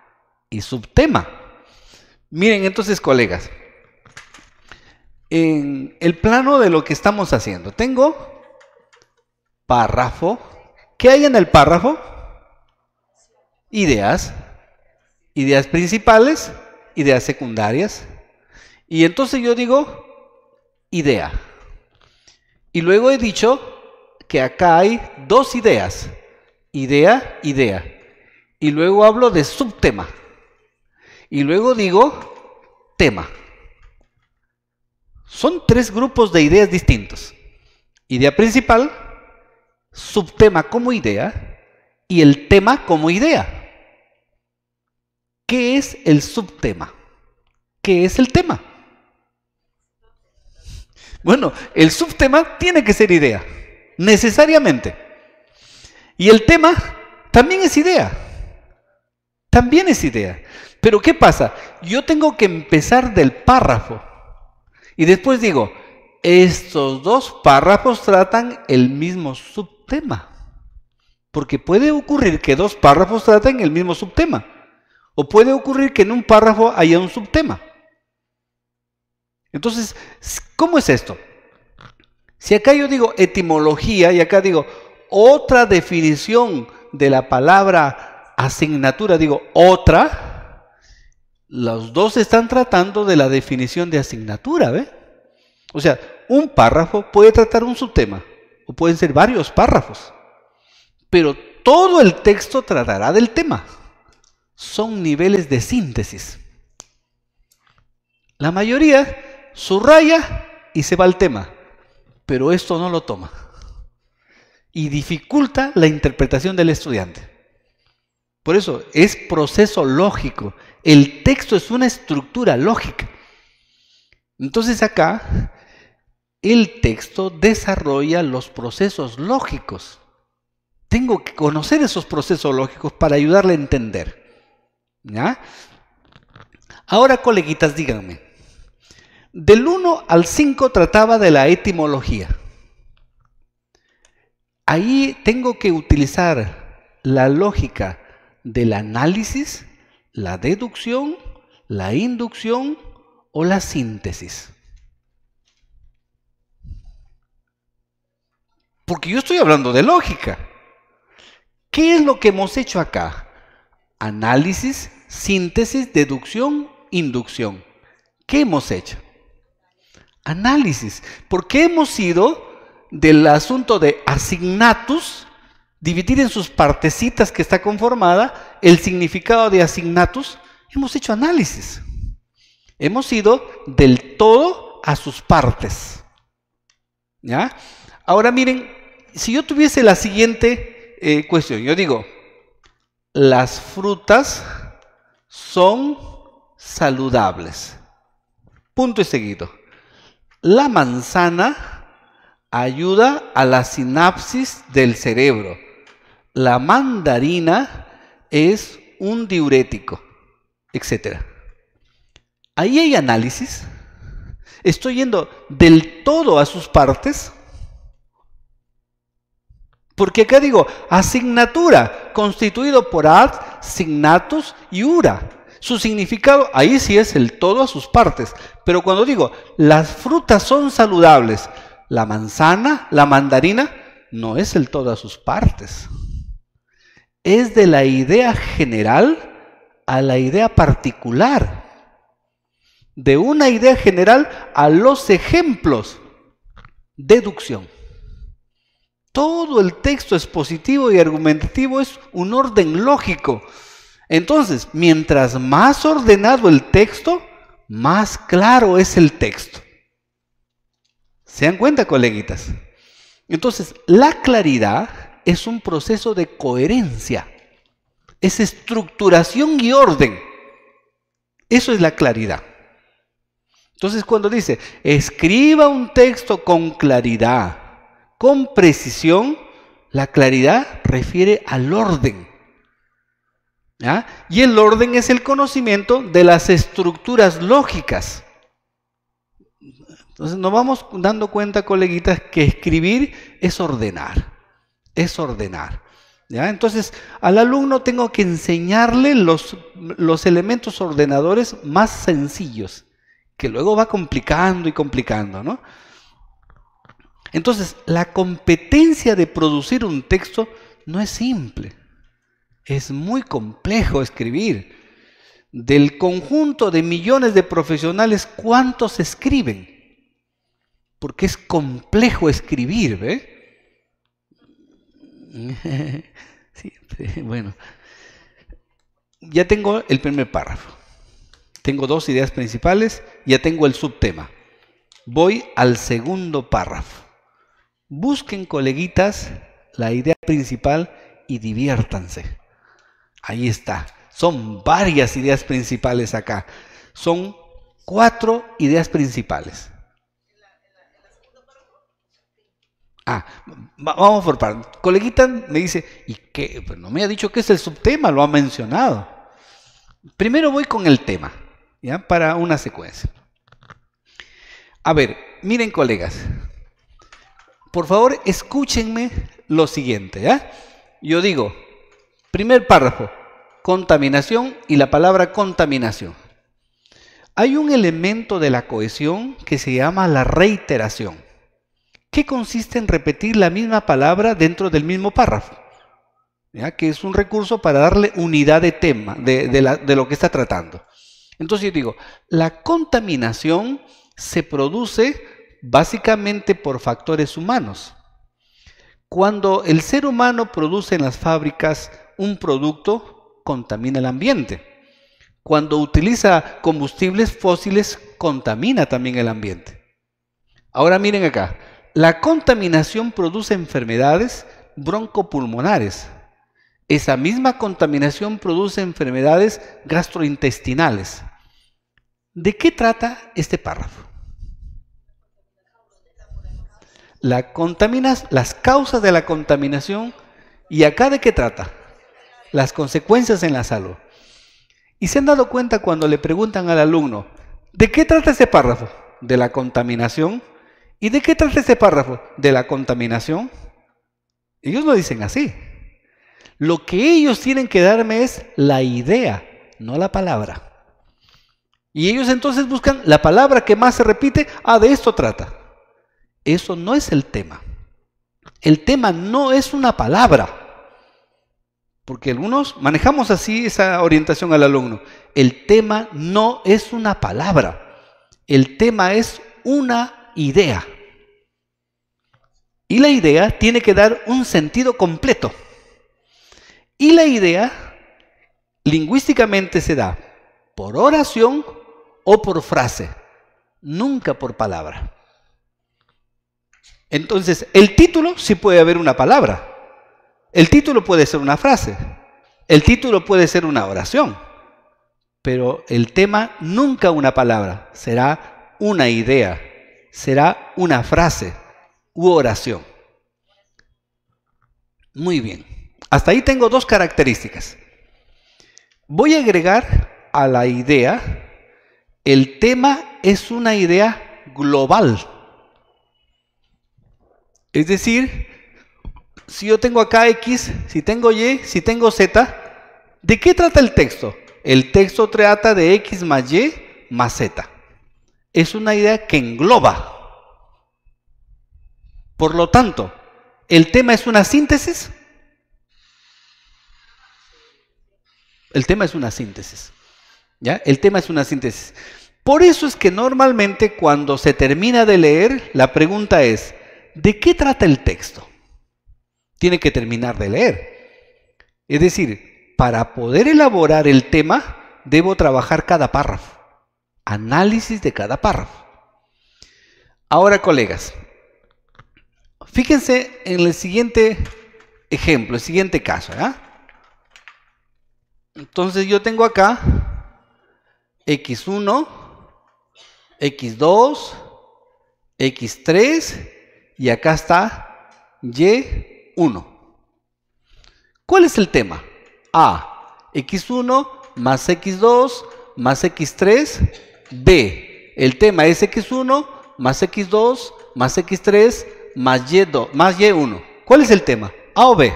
y subtema. Miren, entonces, colegas, en el plano de lo que estamos haciendo, tengo párrafo. ¿Qué hay en el párrafo? Ideas. Ideas principales, ideas secundarias. Y entonces yo digo idea. Y luego he dicho que acá hay dos ideas idea, idea. Y luego hablo de subtema. Y luego digo tema. Son tres grupos de ideas distintos. Idea principal, subtema como idea y el tema como idea. ¿Qué es el subtema? ¿Qué es el tema? Bueno, el subtema tiene que ser idea, necesariamente. Y el tema también es idea. También es idea. Pero ¿qué pasa? Yo tengo que empezar del párrafo. Y después digo, estos dos párrafos tratan el mismo subtema. Porque puede ocurrir que dos párrafos traten el mismo subtema. O puede ocurrir que en un párrafo haya un subtema. Entonces, ¿cómo es esto? Si acá yo digo etimología y acá digo otra definición de la palabra asignatura. Digo, otra. Los dos están tratando de la definición de asignatura, ¿ve? O sea, un párrafo puede tratar un subtema, o pueden ser varios párrafos, pero todo el texto tratará del tema. Son niveles de síntesis. La mayoría subraya y se va al tema, pero esto no lo toma y dificulta la interpretación del estudiante. Por eso es proceso lógico. El texto es una estructura lógica. Entonces acá el texto desarrolla los procesos lógicos. Tengo que conocer esos procesos lógicos para ayudarle a entender. Ahora, coleguitas, díganme. Del 1 al 5 trataba de la etimología. Ahí tengo que utilizar la lógica del análisis, la deducción, la inducción o la síntesis. Porque yo estoy hablando de lógica. ¿Qué es lo que hemos hecho acá? Análisis, síntesis, deducción, inducción. ¿Qué hemos hecho? Análisis. ¿Por qué hemos ido del asunto de asignatus, dividir en sus partecitas que está conformada el significado de asignatus, hemos hecho análisis. Hemos ido del todo a sus partes. ¿Ya? Ahora miren, si yo tuviese la siguiente eh, cuestión, yo digo, las frutas son saludables. Punto y seguido. La manzana ayuda a la sinapsis del cerebro. La mandarina es un diurético, etc. Ahí hay análisis. Estoy yendo del todo a sus partes. Porque acá digo, asignatura, constituido por ad, signatus y ura. Su significado, ahí sí es el todo a sus partes. Pero cuando digo, las frutas son saludables, la manzana, la mandarina, no es el todas a sus partes. Es de la idea general a la idea particular. De una idea general a los ejemplos. Deducción. Todo el texto expositivo y argumentativo es un orden lógico. Entonces, mientras más ordenado el texto, más claro es el texto. ¿Se dan cuenta, coleguitas? Entonces, la claridad es un proceso de coherencia, es estructuración y orden. Eso es la claridad. Entonces, cuando dice, escriba un texto con claridad, con precisión, la claridad refiere al orden. Y el orden es el conocimiento de las estructuras lógicas entonces nos vamos dando cuenta, coleguitas, que escribir es ordenar, es ordenar. ¿ya? Entonces al alumno tengo que enseñarle los, los elementos ordenadores más sencillos, que luego va complicando y complicando, ¿no? Entonces, la competencia de producir un texto no es simple. Es muy complejo escribir. Del conjunto de millones de profesionales, ¿cuántos escriben? porque es complejo escribir, ¿ve? bueno, ya tengo el primer párrafo. Tengo dos ideas principales, ya tengo el subtema. Voy al segundo párrafo. Busquen, coleguitas, la idea principal y diviértanse. Ahí está. Son varias ideas principales acá. Son cuatro ideas principales. Ah, vamos por parte, Coleguita me dice, ¿y qué? Pues no me ha dicho que es el subtema, lo ha mencionado. Primero voy con el tema, ¿ya? Para una secuencia. A ver, miren colegas, por favor escúchenme lo siguiente, ¿ya? Yo digo, primer párrafo, contaminación y la palabra contaminación. Hay un elemento de la cohesión que se llama la reiteración. ¿Qué consiste en repetir la misma palabra dentro del mismo párrafo, que es un recurso para darle unidad de tema, de, de lo que está tratando. Entonces yo digo, la contaminación se produce básicamente por factores humanos. Cuando el ser humano produce en las fábricas un producto, contamina el ambiente. Cuando utiliza combustibles fósiles, contamina también el ambiente. Ahora miren acá, la contaminación produce enfermedades broncopulmonares. Esa misma contaminación produce enfermedades gastrointestinales. ¿De qué trata este párrafo? La contaminas, las causas de la contaminación y acá de qué trata? Las consecuencias en la salud. Y se han dado cuenta cuando le preguntan al alumno, ¿de qué trata este párrafo? De la contaminación ¿Y de qué trata este párrafo? De la contaminación. Ellos lo dicen así. Lo que ellos tienen que darme es la idea, no la palabra. Y ellos entonces buscan la palabra que más se repite, ah, de esto trata. Eso no es el tema. El tema no es una palabra. Porque algunos manejamos así esa orientación al alumno. El tema no es una palabra. El tema es una idea. Y la idea tiene que dar un sentido completo. Y la idea lingüísticamente se da por oración o por frase, nunca por palabra. Entonces, el título sí puede haber una palabra. El título puede ser una frase. El título puede ser una oración. Pero el tema nunca una palabra, será una idea será una frase u oración. Muy bien. Hasta ahí tengo dos características. Voy a agregar a la idea, el tema es una idea global. Es decir, si yo tengo acá X, si tengo Y, si tengo Z, ¿de qué trata el texto? El texto trata de X más Y más Z es una idea que engloba. Por lo tanto, ¿el tema es una síntesis? El tema es una síntesis. ¿Ya? El tema es una síntesis. Por eso es que normalmente cuando se termina de leer, la pregunta es, ¿de qué trata el texto? Tiene que terminar de leer. Es decir, para poder elaborar el tema, debo trabajar cada párrafo análisis de cada párrafo. Ahora, colegas, fíjense en el siguiente ejemplo, el siguiente caso. Entonces yo tengo acá X1, X2, X3 y acá está Y1. ¿Cuál es el tema? A, X1 más X2 más X3 B. El tema es X1 más X2 más X3 y más Y1. ¿Cuál es el tema? A o B.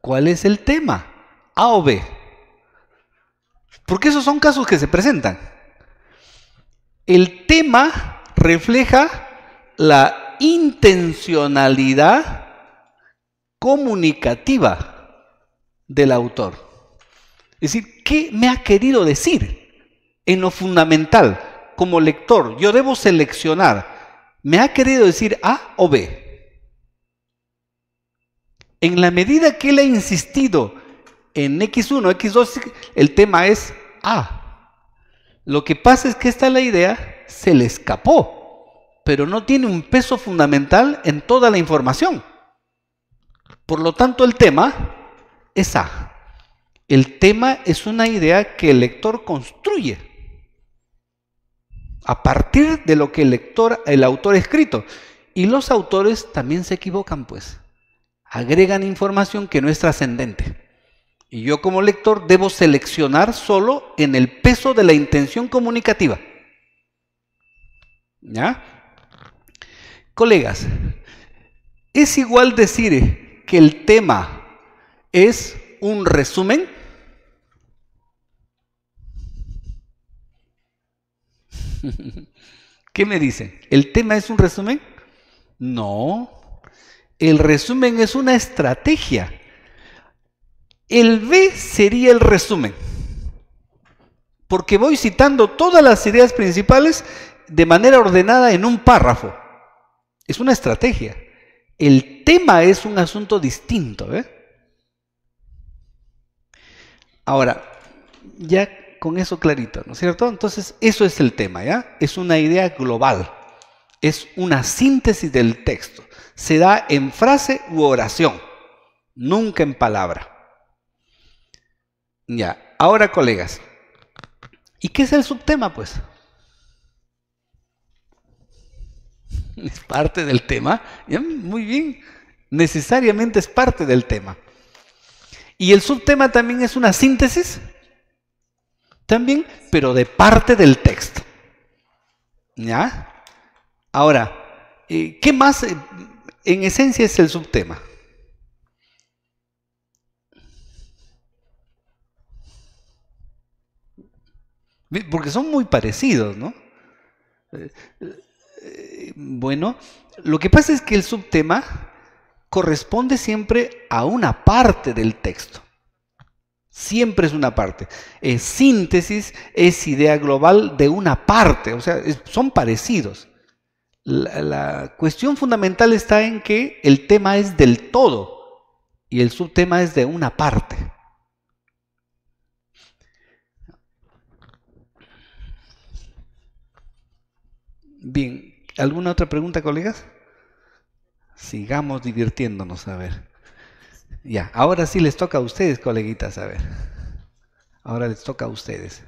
¿Cuál es el tema? A o B. Porque esos son casos que se presentan. El tema refleja la intencionalidad comunicativa del autor. Es decir, ¿qué me ha querido decir en lo fundamental como lector? Yo debo seleccionar. ¿Me ha querido decir A o B? En la medida que él ha insistido en X1, X2, el tema es A. Lo que pasa es que esta la idea se le escapó, pero no tiene un peso fundamental en toda la información. Por lo tanto, el tema esa. El tema es una idea que el lector construye a partir de lo que el lector, el autor ha escrito. Y los autores también se equivocan, pues. Agregan información que no es trascendente. Y yo como lector debo seleccionar solo en el peso de la intención comunicativa. ¿Ya? Colegas, es igual decir que el tema es un resumen ¿Qué me dicen? ¿El tema es un resumen? No. El resumen es una estrategia. El B sería el resumen. Porque voy citando todas las ideas principales de manera ordenada en un párrafo. Es una estrategia. El tema es un asunto distinto. ¿eh? Ahora, ya con eso clarito, ¿no es cierto? Entonces, eso es el tema, ¿ya? Es una idea global, es una síntesis del texto. Se da en frase u oración, nunca en palabra. Ya, ahora colegas, ¿y qué es el subtema, pues? Es parte del tema, muy bien, necesariamente es parte del tema. Y el subtema también es una síntesis, también, pero de parte del texto. ¿Ya? Ahora, eh, ¿qué más eh, en esencia es el subtema? Porque son muy parecidos, ¿no? Eh, bueno, lo que pasa es que el subtema corresponde siempre a una parte del texto. Siempre es una parte. Es síntesis, es idea global de una parte. O sea, son parecidos. la, cuestión fundamental está en que el tema es del todo y el subtema es de una parte. Bien, ¿alguna otra pregunta, colegas? Sigamos divirtiéndonos, a ver. Ya, ahora sí les toca a ustedes, coleguitas, a ver. Ahora les toca a ustedes.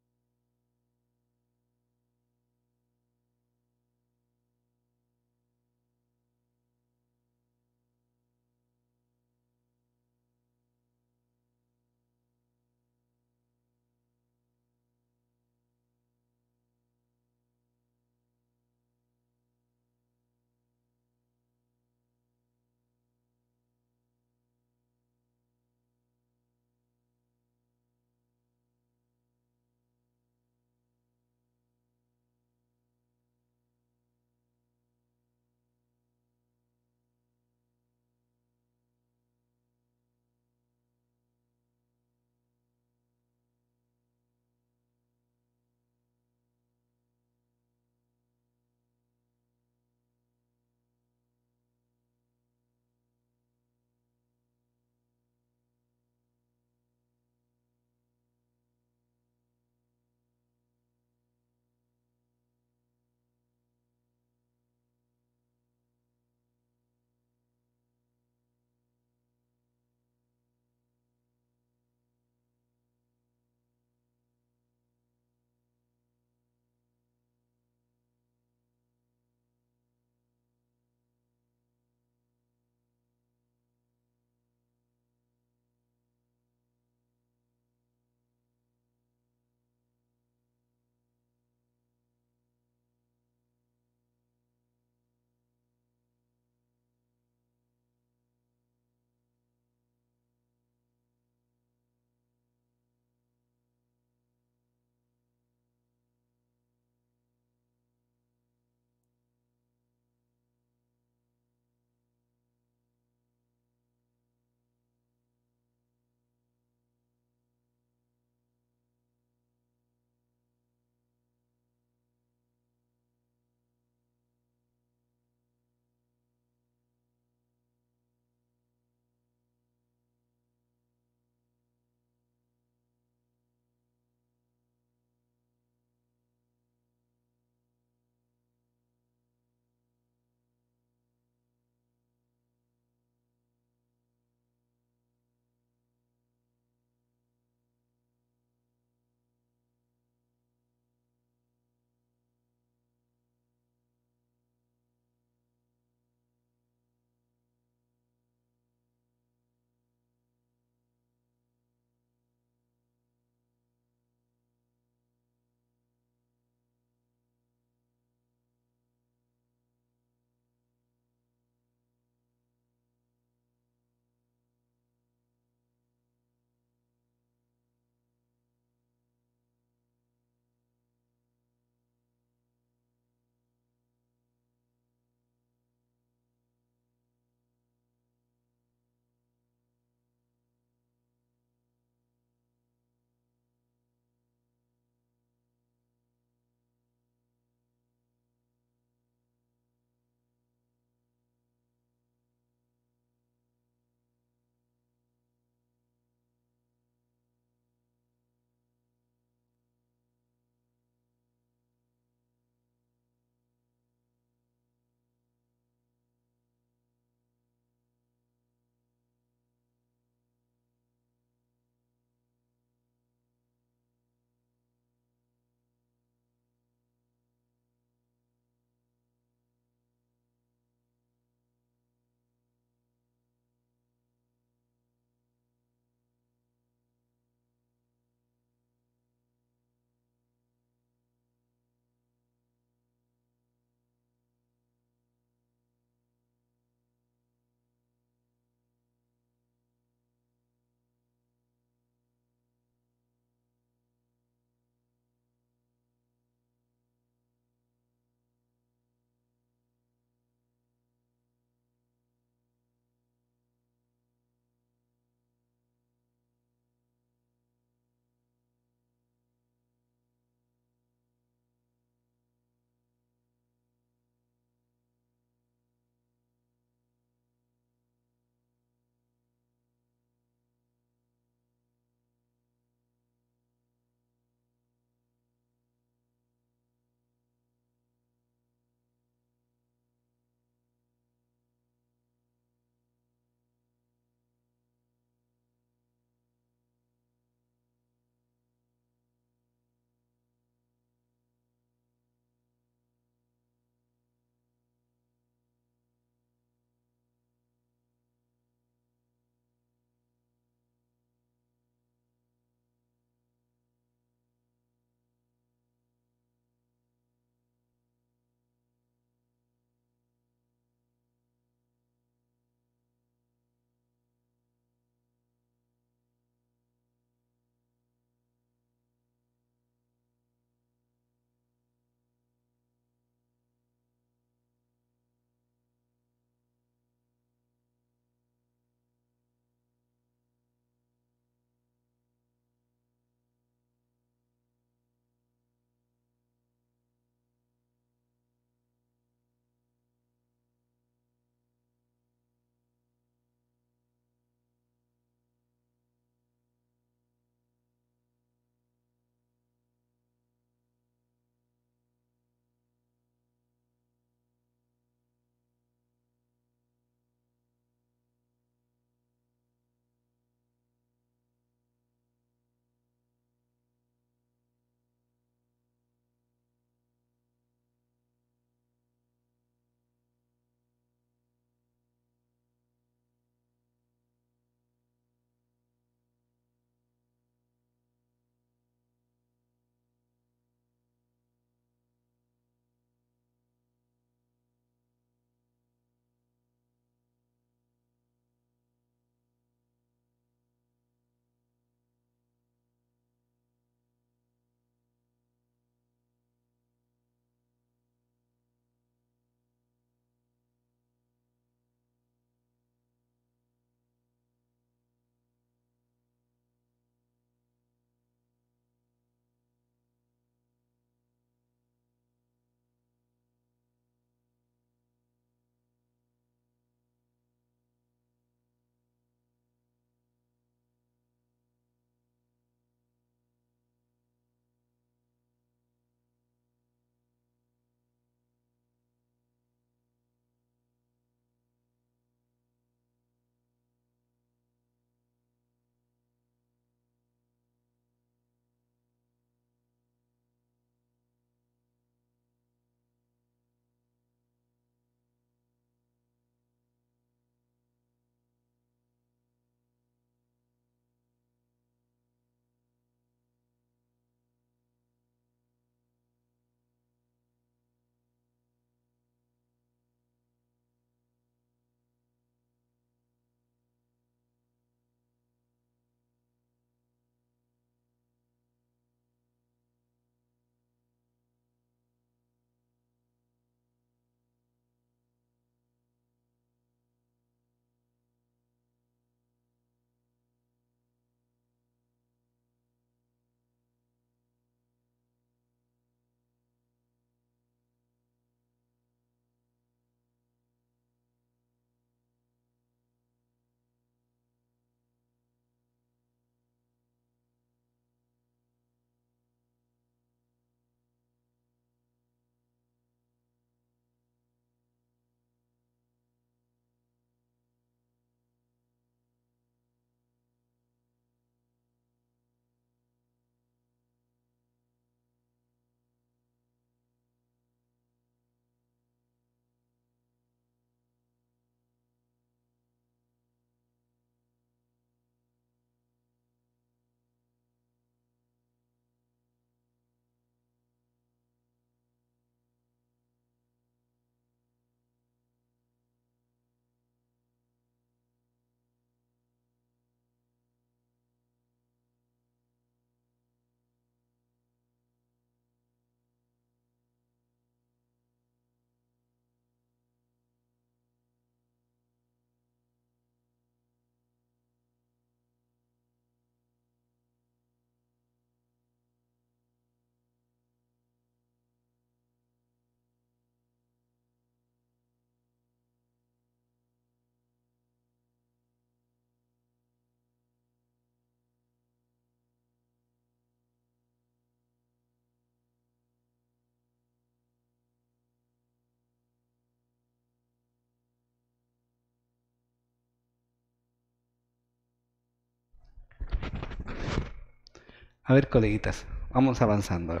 A ver, coleguitas, vamos avanzando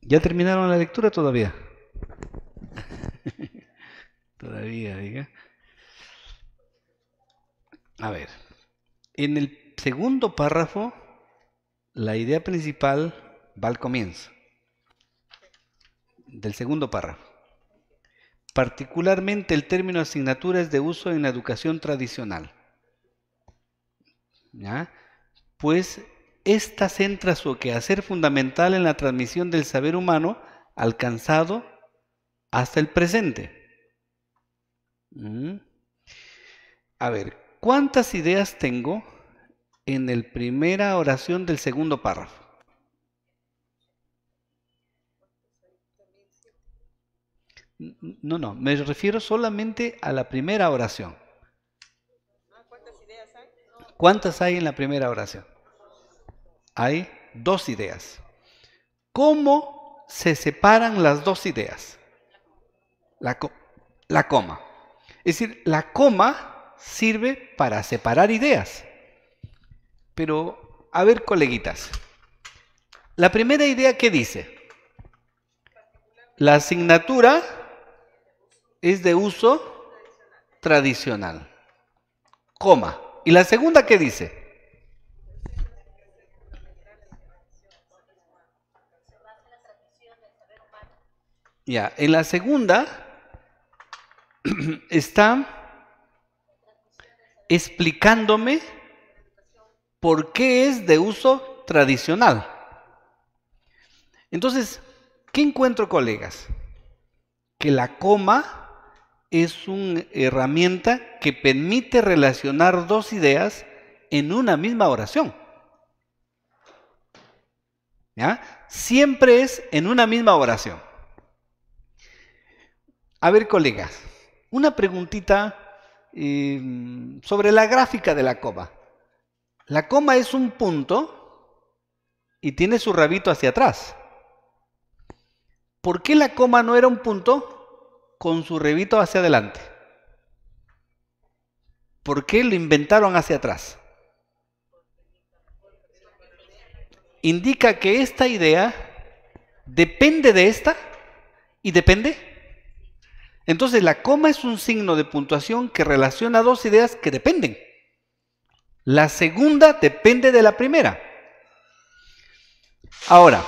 ¿Ya terminaron la lectura todavía? todavía, diga. A ver, en el segundo párrafo, la idea principal va al comienzo del segundo párrafo. Particularmente el término asignatura es de uso en la educación tradicional pues ésta centra su quehacer fundamental en la transmisión del saber humano alcanzado hasta el presente. ¿Mm? A ver, ¿cuántas ideas tengo en la primera oración del segundo párrafo? No, no, me refiero solamente a la primera oración. ¿Cuántas hay en la primera oración? Hay dos ideas. ¿Cómo se separan las dos ideas? La, coma. Es decir, la coma sirve para separar ideas. Pero, a ver, coleguitas. La primera idea ¿qué dice, la asignatura es de uso tradicional. Coma. ¿Y la segunda qué dice? Ya, en la segunda está explicándome por qué es de uso tradicional. Entonces, ¿qué encuentro, colegas? Que la coma es una herramienta que permite relacionar dos ideas en una misma oración. ¿Ya? Siempre es en una misma oración. A ver, colegas, una preguntita eh, sobre la gráfica de la coma. La coma es un punto y tiene su rabito hacia atrás. ¿Por qué la coma no era un punto? con su revito hacia adelante. ¿Por qué lo inventaron hacia atrás? Indica que esta idea depende de esta y depende. Entonces la coma es un signo de puntuación que relaciona dos ideas que dependen. La segunda depende de la primera. Ahora,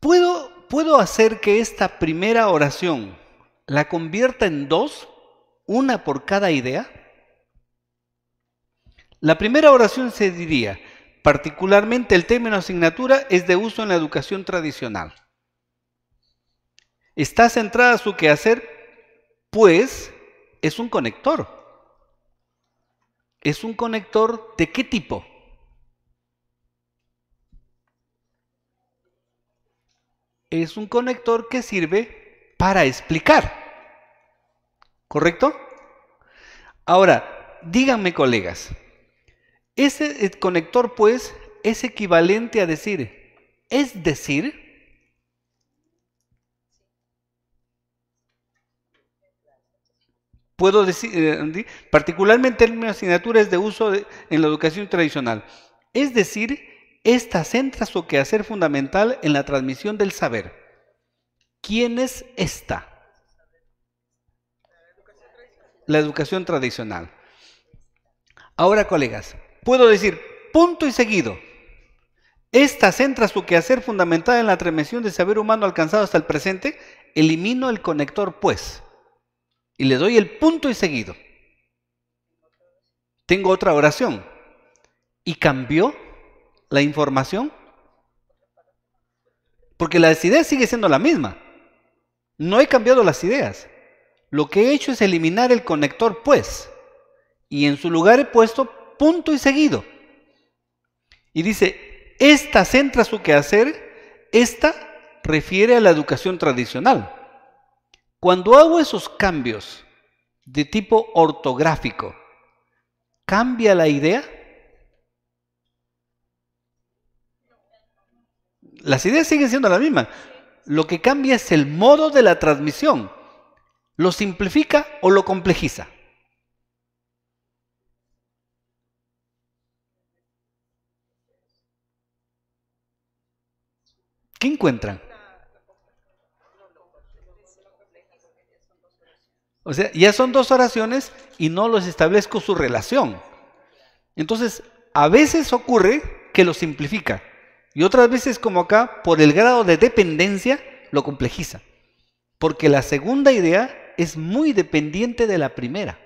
puedo ¿puedo hacer que esta primera oración la convierta en dos, una por cada idea? La primera oración se diría, particularmente el término asignatura es de uso en la educación tradicional. Está centrada su quehacer, pues es un conector. ¿Es un conector de qué tipo? es un conector que sirve para explicar. ¿Correcto? Ahora, díganme colegas, ese conector pues es equivalente a decir, es decir, puedo decir, eh, particularmente en mi asignatura es de uso en la educación tradicional. Es decir, esta centra su quehacer fundamental en la transmisión del saber. ¿Quién es esta? La educación tradicional. Ahora, colegas, puedo decir punto y seguido. Esta centra su quehacer fundamental en la transmisión del saber humano alcanzado hasta el presente. Elimino el conector pues y le doy el punto y seguido. Tengo otra oración. ¿Y cambió? la información? Porque la idea sigue siendo la misma. No he cambiado las ideas. Lo que he hecho es eliminar el conector pues. Y en su lugar he puesto punto y seguido. Y dice, esta centra su quehacer, esta refiere a la educación tradicional. Cuando hago esos cambios de tipo ortográfico, ¿cambia la idea? Las ideas siguen siendo las mismas. Lo que cambia es el modo de la transmisión. ¿Lo simplifica o lo complejiza? ¿Qué encuentran? O sea, ya son dos oraciones y no los establezco su relación. Entonces, a veces ocurre que lo simplifica. Y otras veces, como acá, por el grado de dependencia, lo complejiza. Porque la segunda idea es muy dependiente de la primera.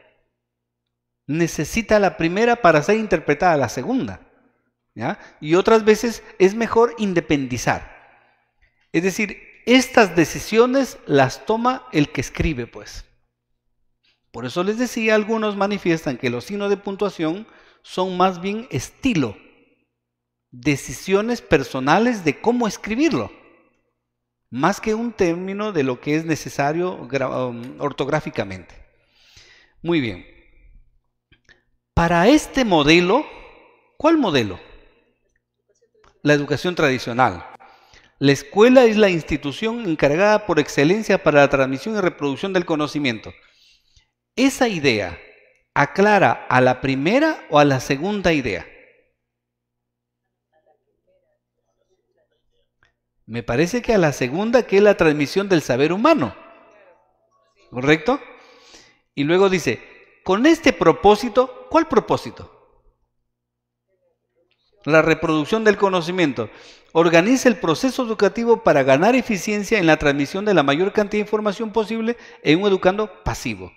Necesita la primera para ser interpretada la segunda. Y otras veces es mejor independizar. Es decir, estas decisiones las toma el que escribe, pues. Por eso les decía, algunos manifiestan que los signos de puntuación son más bien estilo decisiones personales de cómo escribirlo, más que un término de lo que es necesario um, ortográficamente. Muy bien. Para este modelo, ¿cuál modelo? La educación tradicional. La escuela es la institución encargada por excelencia para la transmisión y reproducción del conocimiento. Esa idea aclara a la primera o a la segunda idea. Me parece que a la segunda, que es la transmisión del saber humano. ¿Correcto? Y luego dice, con este propósito, ¿cuál propósito? La reproducción del conocimiento. Organiza el proceso educativo para ganar eficiencia en la transmisión de la mayor cantidad de información posible en un educando pasivo.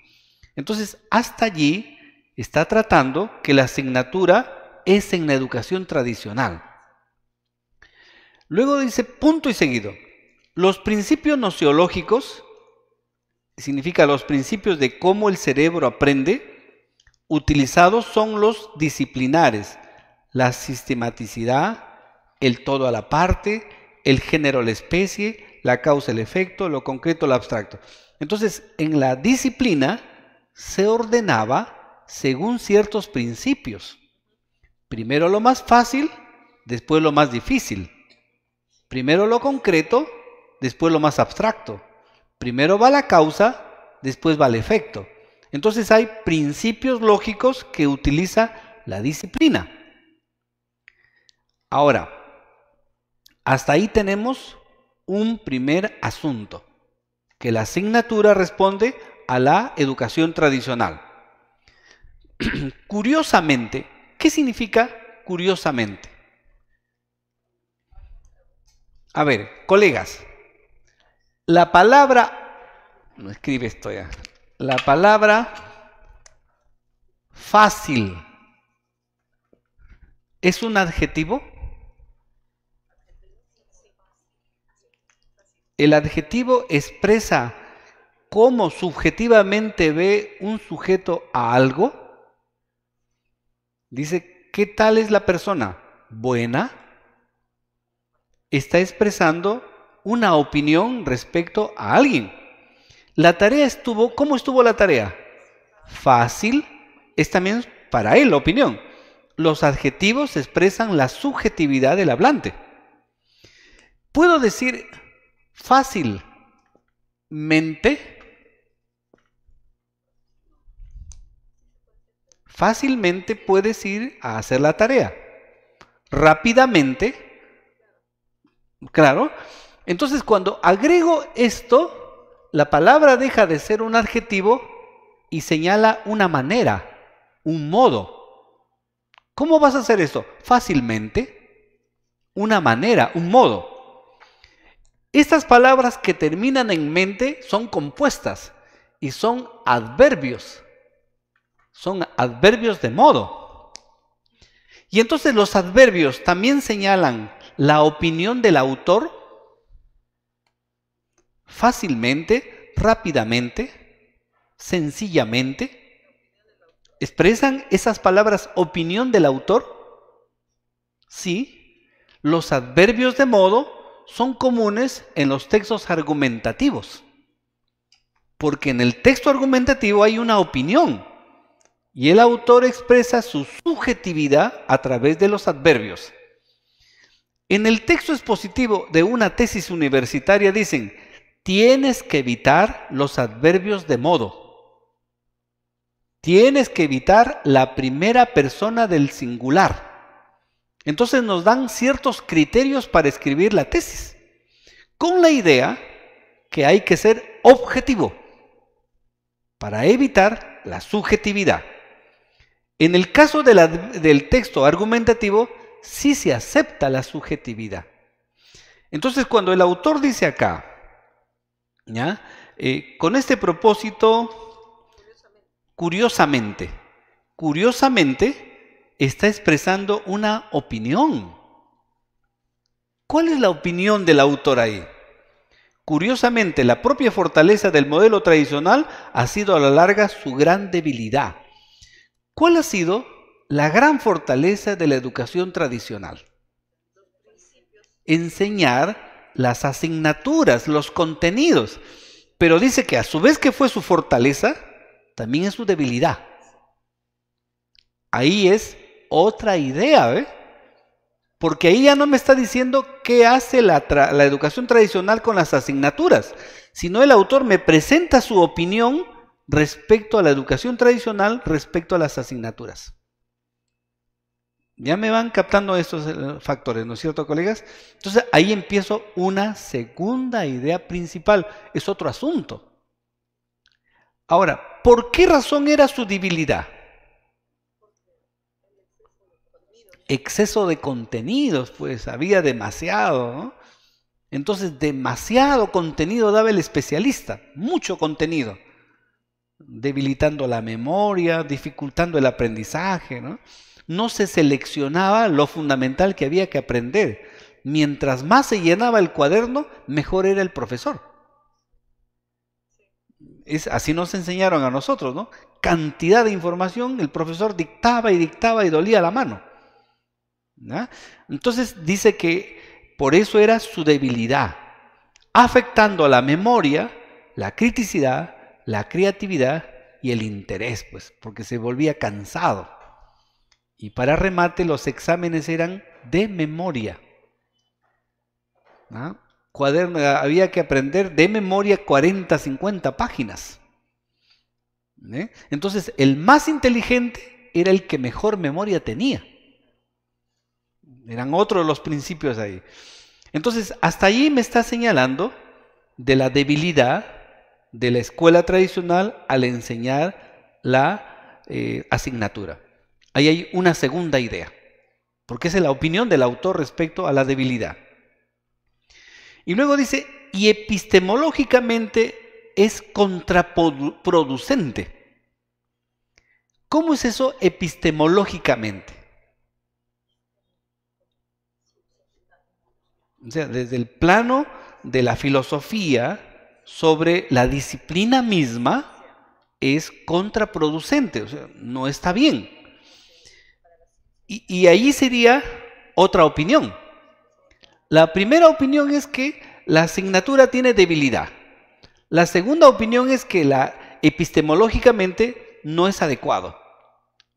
Entonces, hasta allí está tratando que la asignatura es en la educación tradicional. Luego dice punto y seguido. Los principios nociológicos, significa los principios de cómo el cerebro aprende, utilizados son los disciplinares, la sistematicidad, el todo a la parte, el género a la especie, la causa el efecto, lo concreto lo abstracto. Entonces, en la disciplina se ordenaba según ciertos principios. Primero lo más fácil, después lo más difícil. Primero lo concreto, después lo más abstracto. Primero va la causa, después va el efecto. Entonces hay principios lógicos que utiliza la disciplina. Ahora, hasta ahí tenemos un primer asunto, que la asignatura responde a la educación tradicional. curiosamente, ¿qué significa curiosamente? A ver, colegas, la palabra, no escribe esto ya, la palabra fácil es un adjetivo. El adjetivo expresa cómo subjetivamente ve un sujeto a algo. Dice, ¿qué tal es la persona? Buena está expresando una opinión respecto a alguien. La tarea estuvo, ¿cómo estuvo la tarea? Fácil, es también para él la opinión. Los adjetivos expresan la subjetividad del hablante. Puedo decir fácilmente, fácilmente puedes ir a hacer la tarea. Rápidamente Claro. Entonces, cuando agrego esto, la palabra deja de ser un adjetivo y señala una manera, un modo. ¿Cómo vas a hacer eso? Fácilmente. Una manera, un modo. Estas palabras que terminan en mente son compuestas y son adverbios. Son adverbios de modo. Y entonces los adverbios también señalan la opinión del autor fácilmente, rápidamente, sencillamente, ¿Expresan esas palabras opinión del autor? Sí, los adverbios de modo son comunes en los textos argumentativos, porque en el texto argumentativo hay una opinión y el autor expresa su subjetividad a través de los adverbios. En el texto expositivo de una tesis universitaria dicen, tienes que evitar los adverbios de modo. Tienes que evitar la primera persona del singular. Entonces nos dan ciertos criterios para escribir la tesis, con la idea que hay que ser objetivo para evitar la subjetividad. En el caso del texto argumentativo, si se acepta la subjetividad. Entonces, cuando el autor dice acá, ¿ya? Eh, con este propósito, curiosamente, curiosamente está expresando una opinión. ¿Cuál es la opinión del autor ahí? Curiosamente, la propia fortaleza del modelo tradicional ha sido a la larga su gran debilidad. ¿Cuál ha sido la gran fortaleza de la educación tradicional. Enseñar las asignaturas, los contenidos. Pero dice que a su vez que fue su fortaleza, también es su debilidad. Ahí es otra idea, ¿eh? Porque ahí ya no me está diciendo qué hace la, la, educación tradicional con las asignaturas, sino el autor me presenta su opinión respecto a la educación tradicional, respecto a las asignaturas. Ya me van captando estos eh, factores, ¿no es cierto, colegas? Entonces ahí empiezo una segunda idea principal. Es otro asunto. Ahora, ¿por qué razón era su debilidad? Exceso de contenidos, pues había demasiado, ¿no? Entonces, demasiado contenido daba el especialista, mucho contenido, debilitando la memoria, dificultando el aprendizaje, ¿no? no se seleccionaba lo fundamental que había que aprender. Mientras más se llenaba el cuaderno, mejor era el profesor. así nos enseñaron a nosotros, ¿no? Cantidad de información, el profesor dictaba y dictaba y dolía la mano. Entonces dice que por eso era su debilidad, afectando a la memoria, la criticidad, la creatividad y el interés, pues, porque se volvía cansado. Y para remate, los exámenes eran de memoria. ¿Ah? Cuaderno, había que aprender de memoria 40, 50 páginas. ¿Eh? Entonces, el más inteligente era el que mejor memoria tenía. Eran otros los principios ahí. Entonces, hasta ahí me está señalando de la debilidad de la escuela tradicional al enseñar la eh, asignatura. Ahí hay una segunda idea, porque es la opinión del autor respecto a la debilidad. Y luego dice, y epistemológicamente es contraproducente. ¿Cómo es eso epistemológicamente? O sea, desde el plano de la filosofía sobre la disciplina misma es contraproducente, o sea, no está bien. Y, ahí sería otra opinión. La primera opinión es que la asignatura tiene debilidad. La segunda opinión es que la epistemológicamente no es adecuado.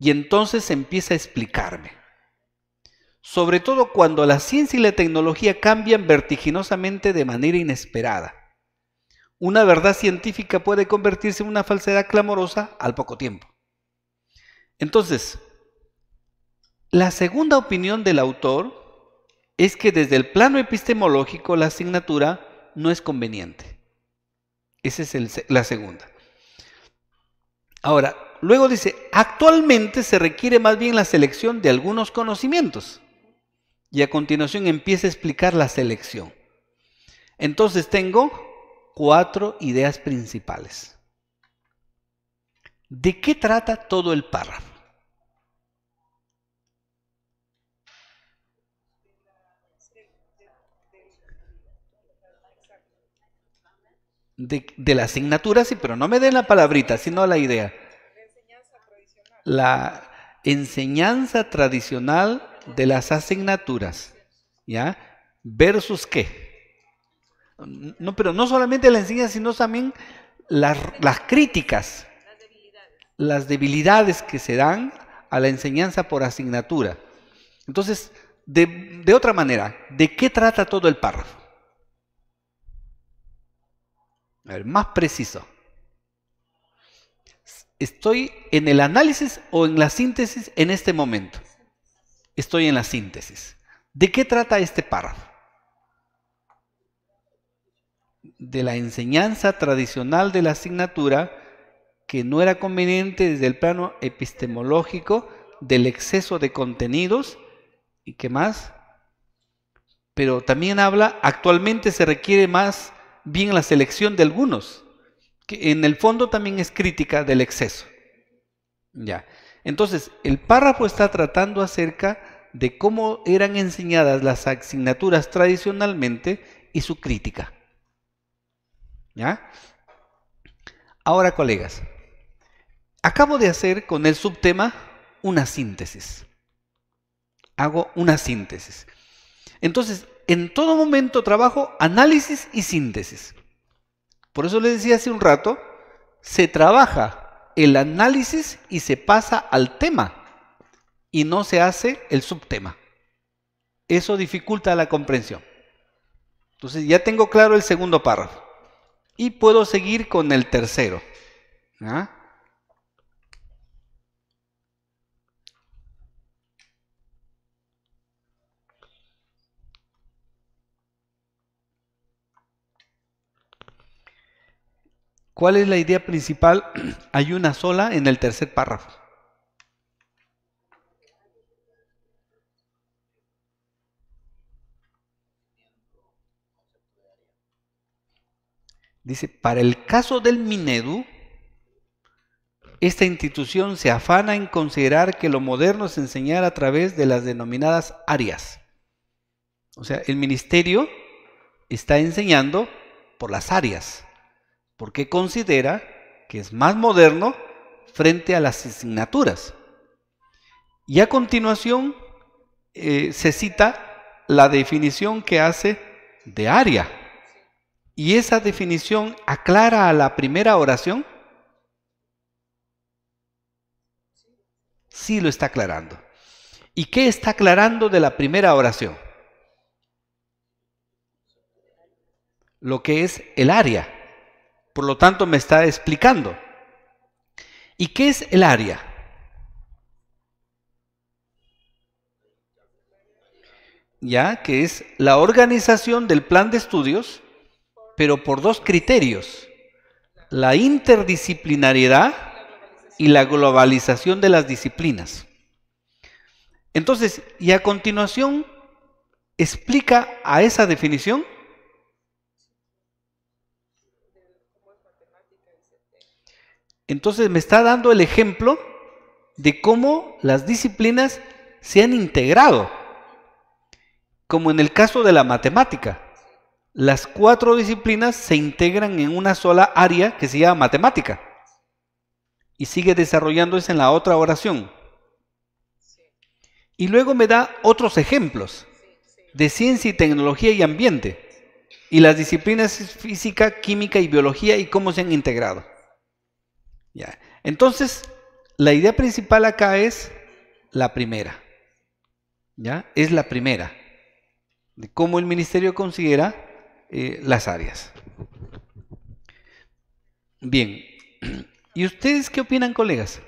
Y entonces empieza a explicarme. Sobre todo cuando la ciencia y la tecnología cambian vertiginosamente de manera inesperada. Una verdad científica puede convertirse en una falsedad clamorosa al poco tiempo. Entonces, la segunda opinión del autor es que desde el plano epistemológico la asignatura no es conveniente. Esa es la segunda. Ahora, luego dice, actualmente se requiere más bien la selección de algunos conocimientos. Y a continuación empieza a explicar la selección. Entonces tengo cuatro ideas principales. ¿De qué trata todo el párrafo? de, la asignatura, sí, pero no me den la palabrita, sino la idea. La enseñanza tradicional de las asignaturas, ¿ya? Versus qué. No, pero no solamente la enseñanza, sino también las, las críticas, las debilidades que se dan a la enseñanza por asignatura. Entonces, de, de otra manera, ¿de qué trata todo el párrafo? más preciso. ¿Estoy en el análisis o en la síntesis en este momento? Estoy en la síntesis. ¿De qué trata este párrafo? De la enseñanza tradicional de la asignatura que no era conveniente desde el plano epistemológico del exceso de contenidos y qué más. Pero también habla, actualmente se requiere más bien la selección de algunos, que en el fondo también es crítica del exceso. Ya. Entonces, el párrafo está tratando acerca de cómo eran enseñadas las asignaturas tradicionalmente y su crítica. ¿Ya? Ahora, colegas, acabo de hacer con el subtema una síntesis. Hago una síntesis. Entonces, en todo momento trabajo análisis y síntesis. Por eso les decía hace un rato, se trabaja el análisis y se pasa al tema y no se hace el subtema. Eso dificulta la comprensión. Entonces ya tengo claro el segundo párrafo y puedo seguir con el tercero. ¿Ah? ¿Cuál es la idea principal? Hay una sola en el tercer párrafo. Dice, para el caso del Minedu, esta institución se afana en considerar que lo moderno es enseñar a través de las denominadas áreas. O sea, el ministerio está enseñando por las áreas porque considera que es más moderno frente a las asignaturas. Y a continuación eh, se cita la definición que hace de área. Y esa definición aclara a la primera oración. Sí lo está aclarando. ¿Y qué está aclarando de la primera oración? Lo que es el área. Por lo tanto, me está explicando. ¿Y qué es el área? ¿Ya? Que es la organización del plan de estudios, pero por dos criterios. La interdisciplinariedad y la globalización de las disciplinas. Entonces, y a continuación explica a esa definición Entonces me está dando el ejemplo de cómo las disciplinas se han integrado, como en el caso de la matemática. Las cuatro disciplinas se integran en una sola área que se llama matemática y sigue desarrollándose en la otra oración. Y luego me da otros ejemplos de ciencia y tecnología y ambiente y las disciplinas física, química y biología y cómo se han integrado. Entonces, la idea principal acá es la primera. ¿Ya? Es la primera. De cómo el ministerio considera eh, las áreas. Bien. ¿Y ustedes qué opinan, colegas?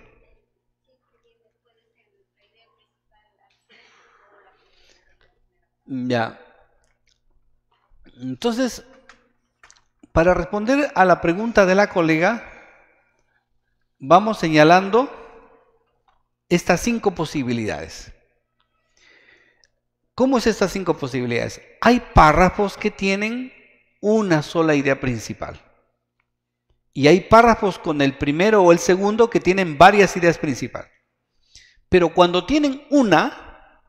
Ya. Entonces, para responder a la pregunta de la colega, vamos señalando estas cinco posibilidades. ¿Cómo es estas cinco posibilidades? Hay párrafos que tienen una sola idea principal. Y hay párrafos con el primero o el segundo que tienen varias ideas principales. Pero cuando tienen una,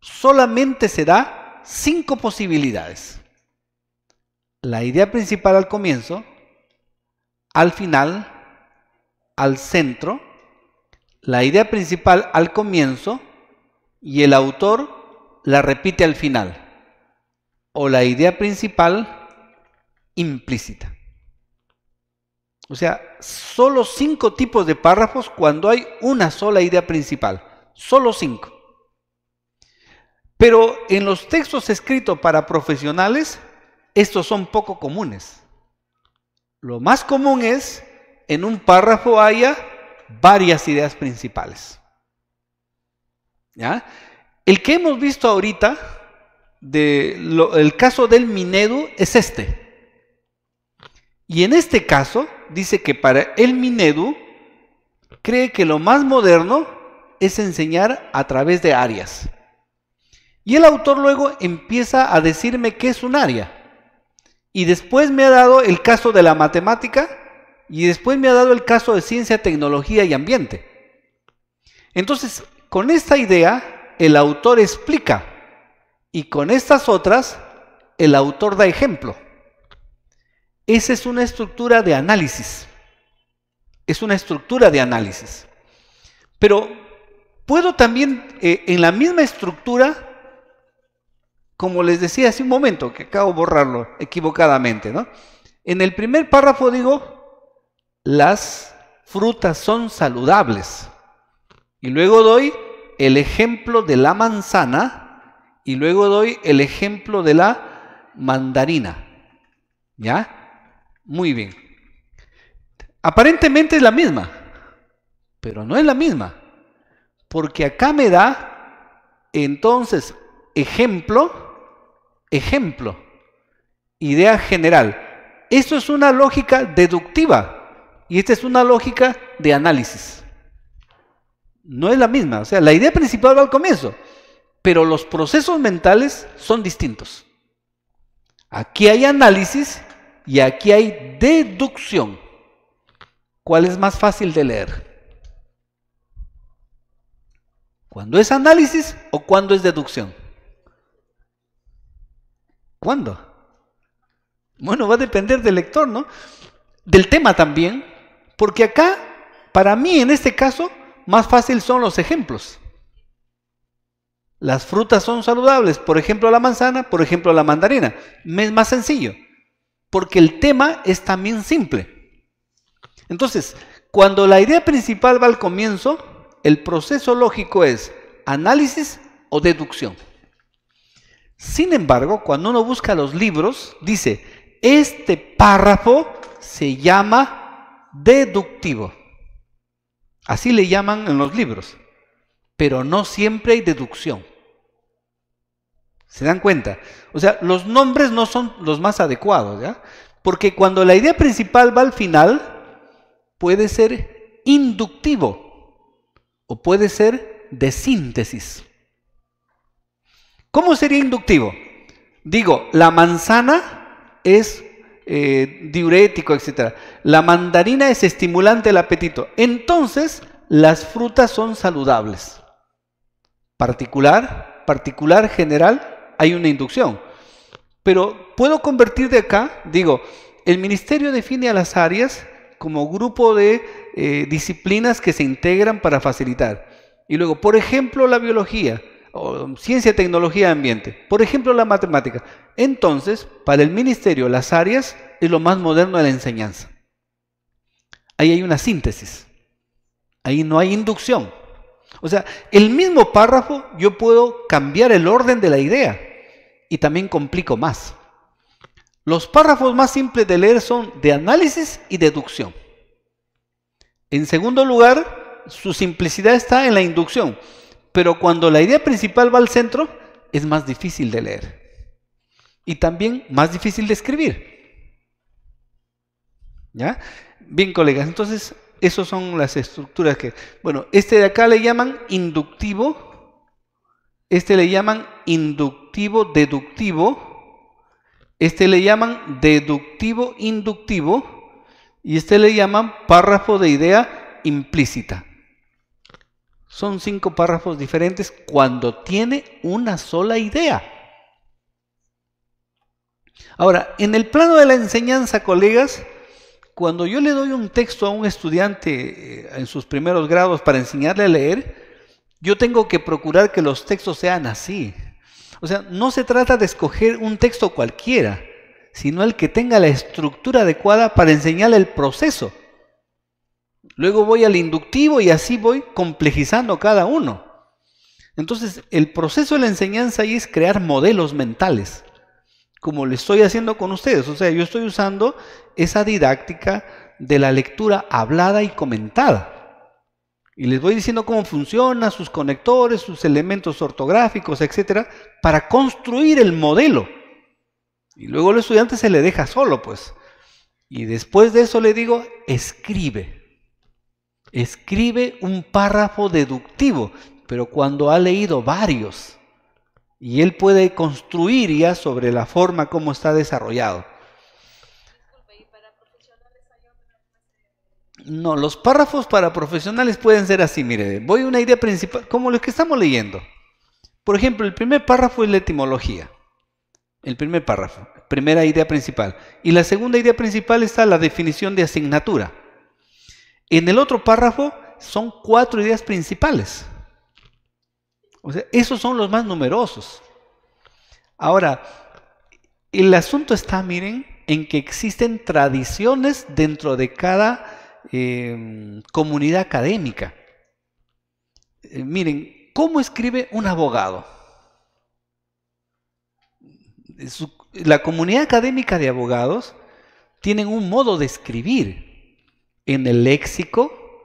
solamente se da cinco posibilidades. La idea principal al comienzo, al final, al centro, la idea principal al comienzo y el autor la repite al final, o la idea principal implícita. O sea, solo cinco tipos de párrafos cuando hay una sola idea principal, solo cinco. Pero en los textos escritos para profesionales, estos son poco comunes. Lo más común es en un párrafo haya varias ideas principales. El que hemos visto ahorita, de el caso del Minedu, es este. Y en este caso, dice que para el Minedu, cree que lo más moderno es enseñar a través de áreas. Y el autor luego empieza a decirme qué es un área. Y después me ha dado el caso de la matemática y después me ha dado el caso de ciencia, tecnología y ambiente. Entonces, con esta idea, el autor explica y con estas otras, el autor da ejemplo. Esa es una estructura de análisis. Es una estructura de análisis. Pero puedo también, eh, en la misma estructura, como les decía hace un momento, que acabo de borrarlo equivocadamente, ¿no? En el primer párrafo digo, las frutas son saludables. Y luego doy el ejemplo de la manzana y luego doy el ejemplo de la mandarina. ¿Ya? Muy bien. Aparentemente es la misma, pero no es la misma. Porque acá me da, entonces, ejemplo, ejemplo, idea general. Eso es una lógica deductiva. Y esta es una lógica de análisis. No es la misma, o sea, la idea principal va al comienzo, pero los procesos mentales son distintos. Aquí hay análisis y aquí hay deducción. ¿Cuál es más fácil de leer? ¿Cuándo es análisis o cuándo es deducción? ¿Cuándo? Bueno, va a depender del lector, ¿no? Del tema también, porque acá, para mí en este caso, más fácil son los ejemplos. Las frutas son saludables, por ejemplo la manzana, por ejemplo la mandarina. Es más sencillo, porque el tema es también simple. Entonces, cuando la idea principal va al comienzo, el proceso lógico es análisis o deducción. Sin embargo, cuando uno busca los libros, dice, este párrafo se llama deductivo. Así le llaman en los libros. Pero no siempre hay deducción. ¿Se dan cuenta? O sea, los nombres no son los más adecuados, ¿ya? Porque cuando la idea principal va al final, puede ser inductivo o puede ser de síntesis. ¿Cómo sería inductivo? Digo, la manzana es eh, diurético, etc. La mandarina es estimulante el apetito. Entonces, las frutas son saludables. Particular, particular, general, hay una inducción. Pero puedo convertir de acá, digo, el ministerio define a las áreas como grupo de eh, disciplinas que se integran para facilitar. Y luego, por ejemplo, la biología ciencia, tecnología, ambiente. Por ejemplo, la matemática. Entonces, para el ministerio, las áreas es lo más moderno de la enseñanza. Ahí hay una síntesis. Ahí no hay inducción. O sea, el mismo párrafo yo puedo cambiar el orden de la idea y también complico más. Los párrafos más simples de leer son de análisis y deducción. En segundo lugar, su simplicidad está en la inducción pero cuando la idea principal va al centro, es más difícil de leer. Y también más difícil de escribir. ¿Ya? Bien, colegas, entonces, esas son las estructuras que... Bueno, este de acá le llaman inductivo, este le llaman inductivo deductivo, este le llaman deductivo inductivo y este le llaman párrafo de idea implícita son cinco párrafos diferentes cuando tiene una sola idea. Ahora, en el plano de la enseñanza, colegas, cuando yo le doy un texto a un estudiante eh, en sus primeros grados para enseñarle a leer, yo tengo que procurar que los textos sean así. O sea, no se trata de escoger un texto cualquiera, sino el que tenga la estructura adecuada para enseñarle el proceso. Luego voy al inductivo y así voy complejizando cada uno. Entonces, el proceso de la enseñanza ahí es crear modelos mentales, como lo estoy haciendo con ustedes. O sea, yo estoy usando esa didáctica de la lectura hablada y comentada. Y les voy diciendo cómo funciona, sus conectores, sus elementos ortográficos, etcétera, para construir el modelo. Y luego al estudiante se le deja solo, pues. Y después de eso le digo, escribe escribe un párrafo deductivo, pero cuando ha leído varios, y él puede construir ya sobre la forma como está desarrollado. No, los párrafos para profesionales pueden ser así, mire, voy a una idea principal, como los que estamos leyendo. Por ejemplo, el primer párrafo es la etimología. El primer párrafo, primera idea principal. Y la segunda idea principal está la definición de asignatura. En el otro párrafo son cuatro ideas principales. esos son los más numerosos. Ahora, el asunto está, miren, en que existen tradiciones dentro de cada em, comunidad académica. Eh, miren, ¿cómo escribe un abogado? la comunidad académica de abogados tienen un modo de escribir en el léxico,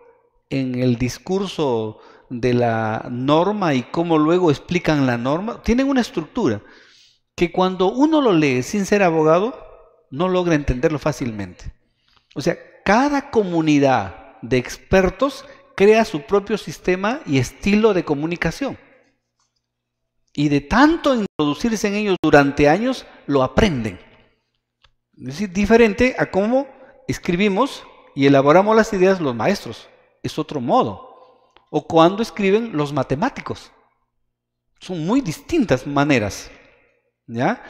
en el discurso de la norma y cómo luego explican la norma, tienen una estructura que cuando uno lo lee sin ser abogado, no logra entenderlo fácilmente. O sea, cada comunidad de expertos crea su propio sistema y estilo de comunicación. Y de tanto introducirse en ellos durante años, lo aprenden. Es decir, diferente a cómo escribimos y elaboramos las ideas los maestros. Es otro modo. O cuando escriben los matemáticos. Son muy distintas maneras. ¿Ya?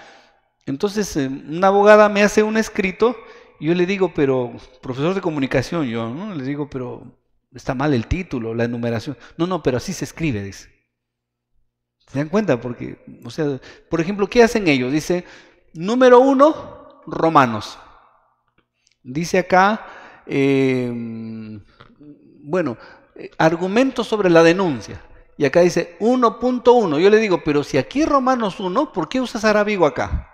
Entonces, eh, una abogada me hace un escrito y yo le digo, pero, profesor de comunicación, yo ¿no? le digo, pero está mal el título, la enumeración. No, no, pero así se escribe, dice. ¿Se dan cuenta? Porque, o sea, por ejemplo, ¿qué hacen ellos? Dice, número uno, romanos. Dice acá, Em, bueno, eh, argumentos sobre la denuncia. Y acá dice 1.1. Yo le digo, pero si aquí Romanos 1, ¿por qué usas arábigo acá?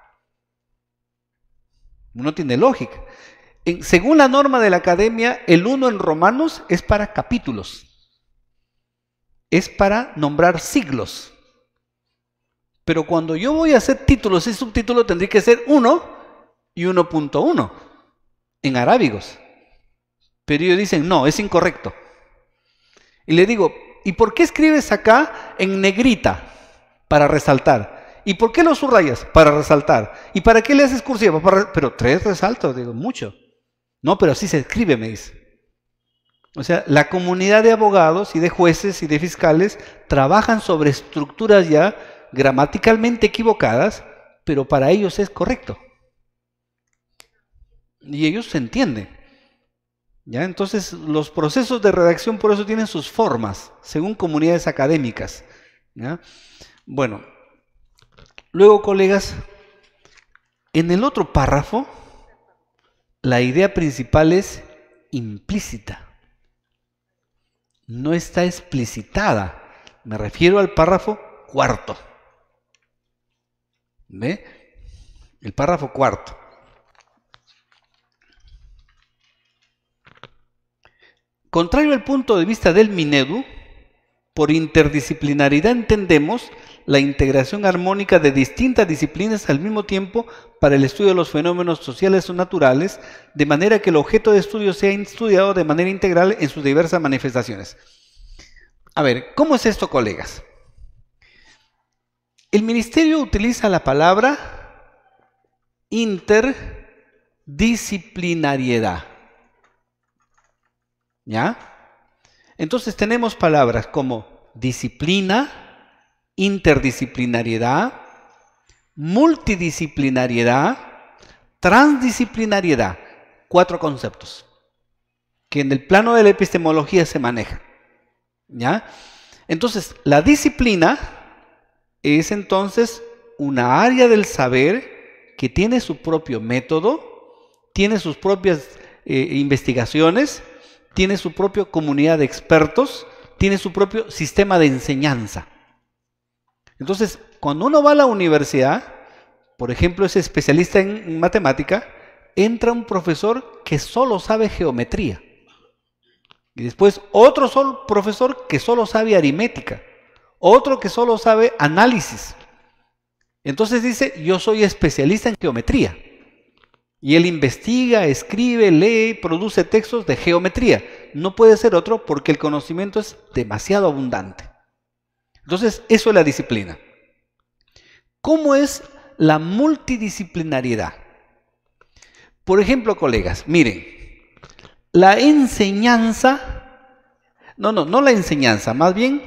No tiene lógica. según la norma de la academia, el 1 en Romanos es para capítulos. Es para nombrar siglos. Pero cuando yo voy a hacer títulos y subtítulos, tendría que ser 1 y 1.1 en arábigos. Pero ellos dicen, no, es incorrecto. Y le digo, ¿y por qué escribes acá en negrita? Para resaltar. ¿Y por qué lo subrayas? Para resaltar. ¿Y para qué le haces cursiva? Pero tres resaltos, digo, mucho. No, pero así se escribe, me dice. O sea, la comunidad de abogados y de jueces y de fiscales trabajan sobre estructuras ya gramaticalmente equivocadas, pero para ellos es correcto. Y ellos se entienden. ¿Ya? Entonces, los procesos de redacción por eso tienen sus formas, según comunidades académicas. Bueno, luego, colegas, en el otro párrafo, la idea principal es implícita. No está explicitada. Me refiero al párrafo cuarto. ¿Ve? El párrafo cuarto. Contrario al punto de vista del Minedu, por interdisciplinaridad entendemos la integración armónica de distintas disciplinas al mismo tiempo para el estudio de los fenómenos sociales o naturales, de manera que el objeto de estudio sea estudiado de manera integral en sus diversas manifestaciones. A ver, ¿cómo es esto, colegas? El ministerio utiliza la palabra interdisciplinariedad. ¿Ya? Entonces tenemos palabras como disciplina, interdisciplinariedad, multidisciplinariedad, transdisciplinariedad. Cuatro conceptos que en el plano de la epistemología se manejan. ¿Ya? Entonces, la disciplina es entonces una área del saber que tiene su propio método, tiene sus propias eh, investigaciones, tiene su propia comunidad de expertos, tiene su propio sistema de enseñanza. Entonces, cuando uno va a la universidad, por ejemplo, es especialista en matemática, entra un profesor que solo sabe geometría. Y después otro solo profesor que solo sabe aritmética. Otro que solo sabe análisis. Entonces dice, yo soy especialista en geometría. Y él investiga, escribe, lee, produce textos de geometría. No puede ser otro porque el conocimiento es demasiado abundante. Entonces, eso es la disciplina. ¿Cómo es la multidisciplinariedad? Por ejemplo, colegas, miren, la enseñanza, no, no, no la enseñanza, más bien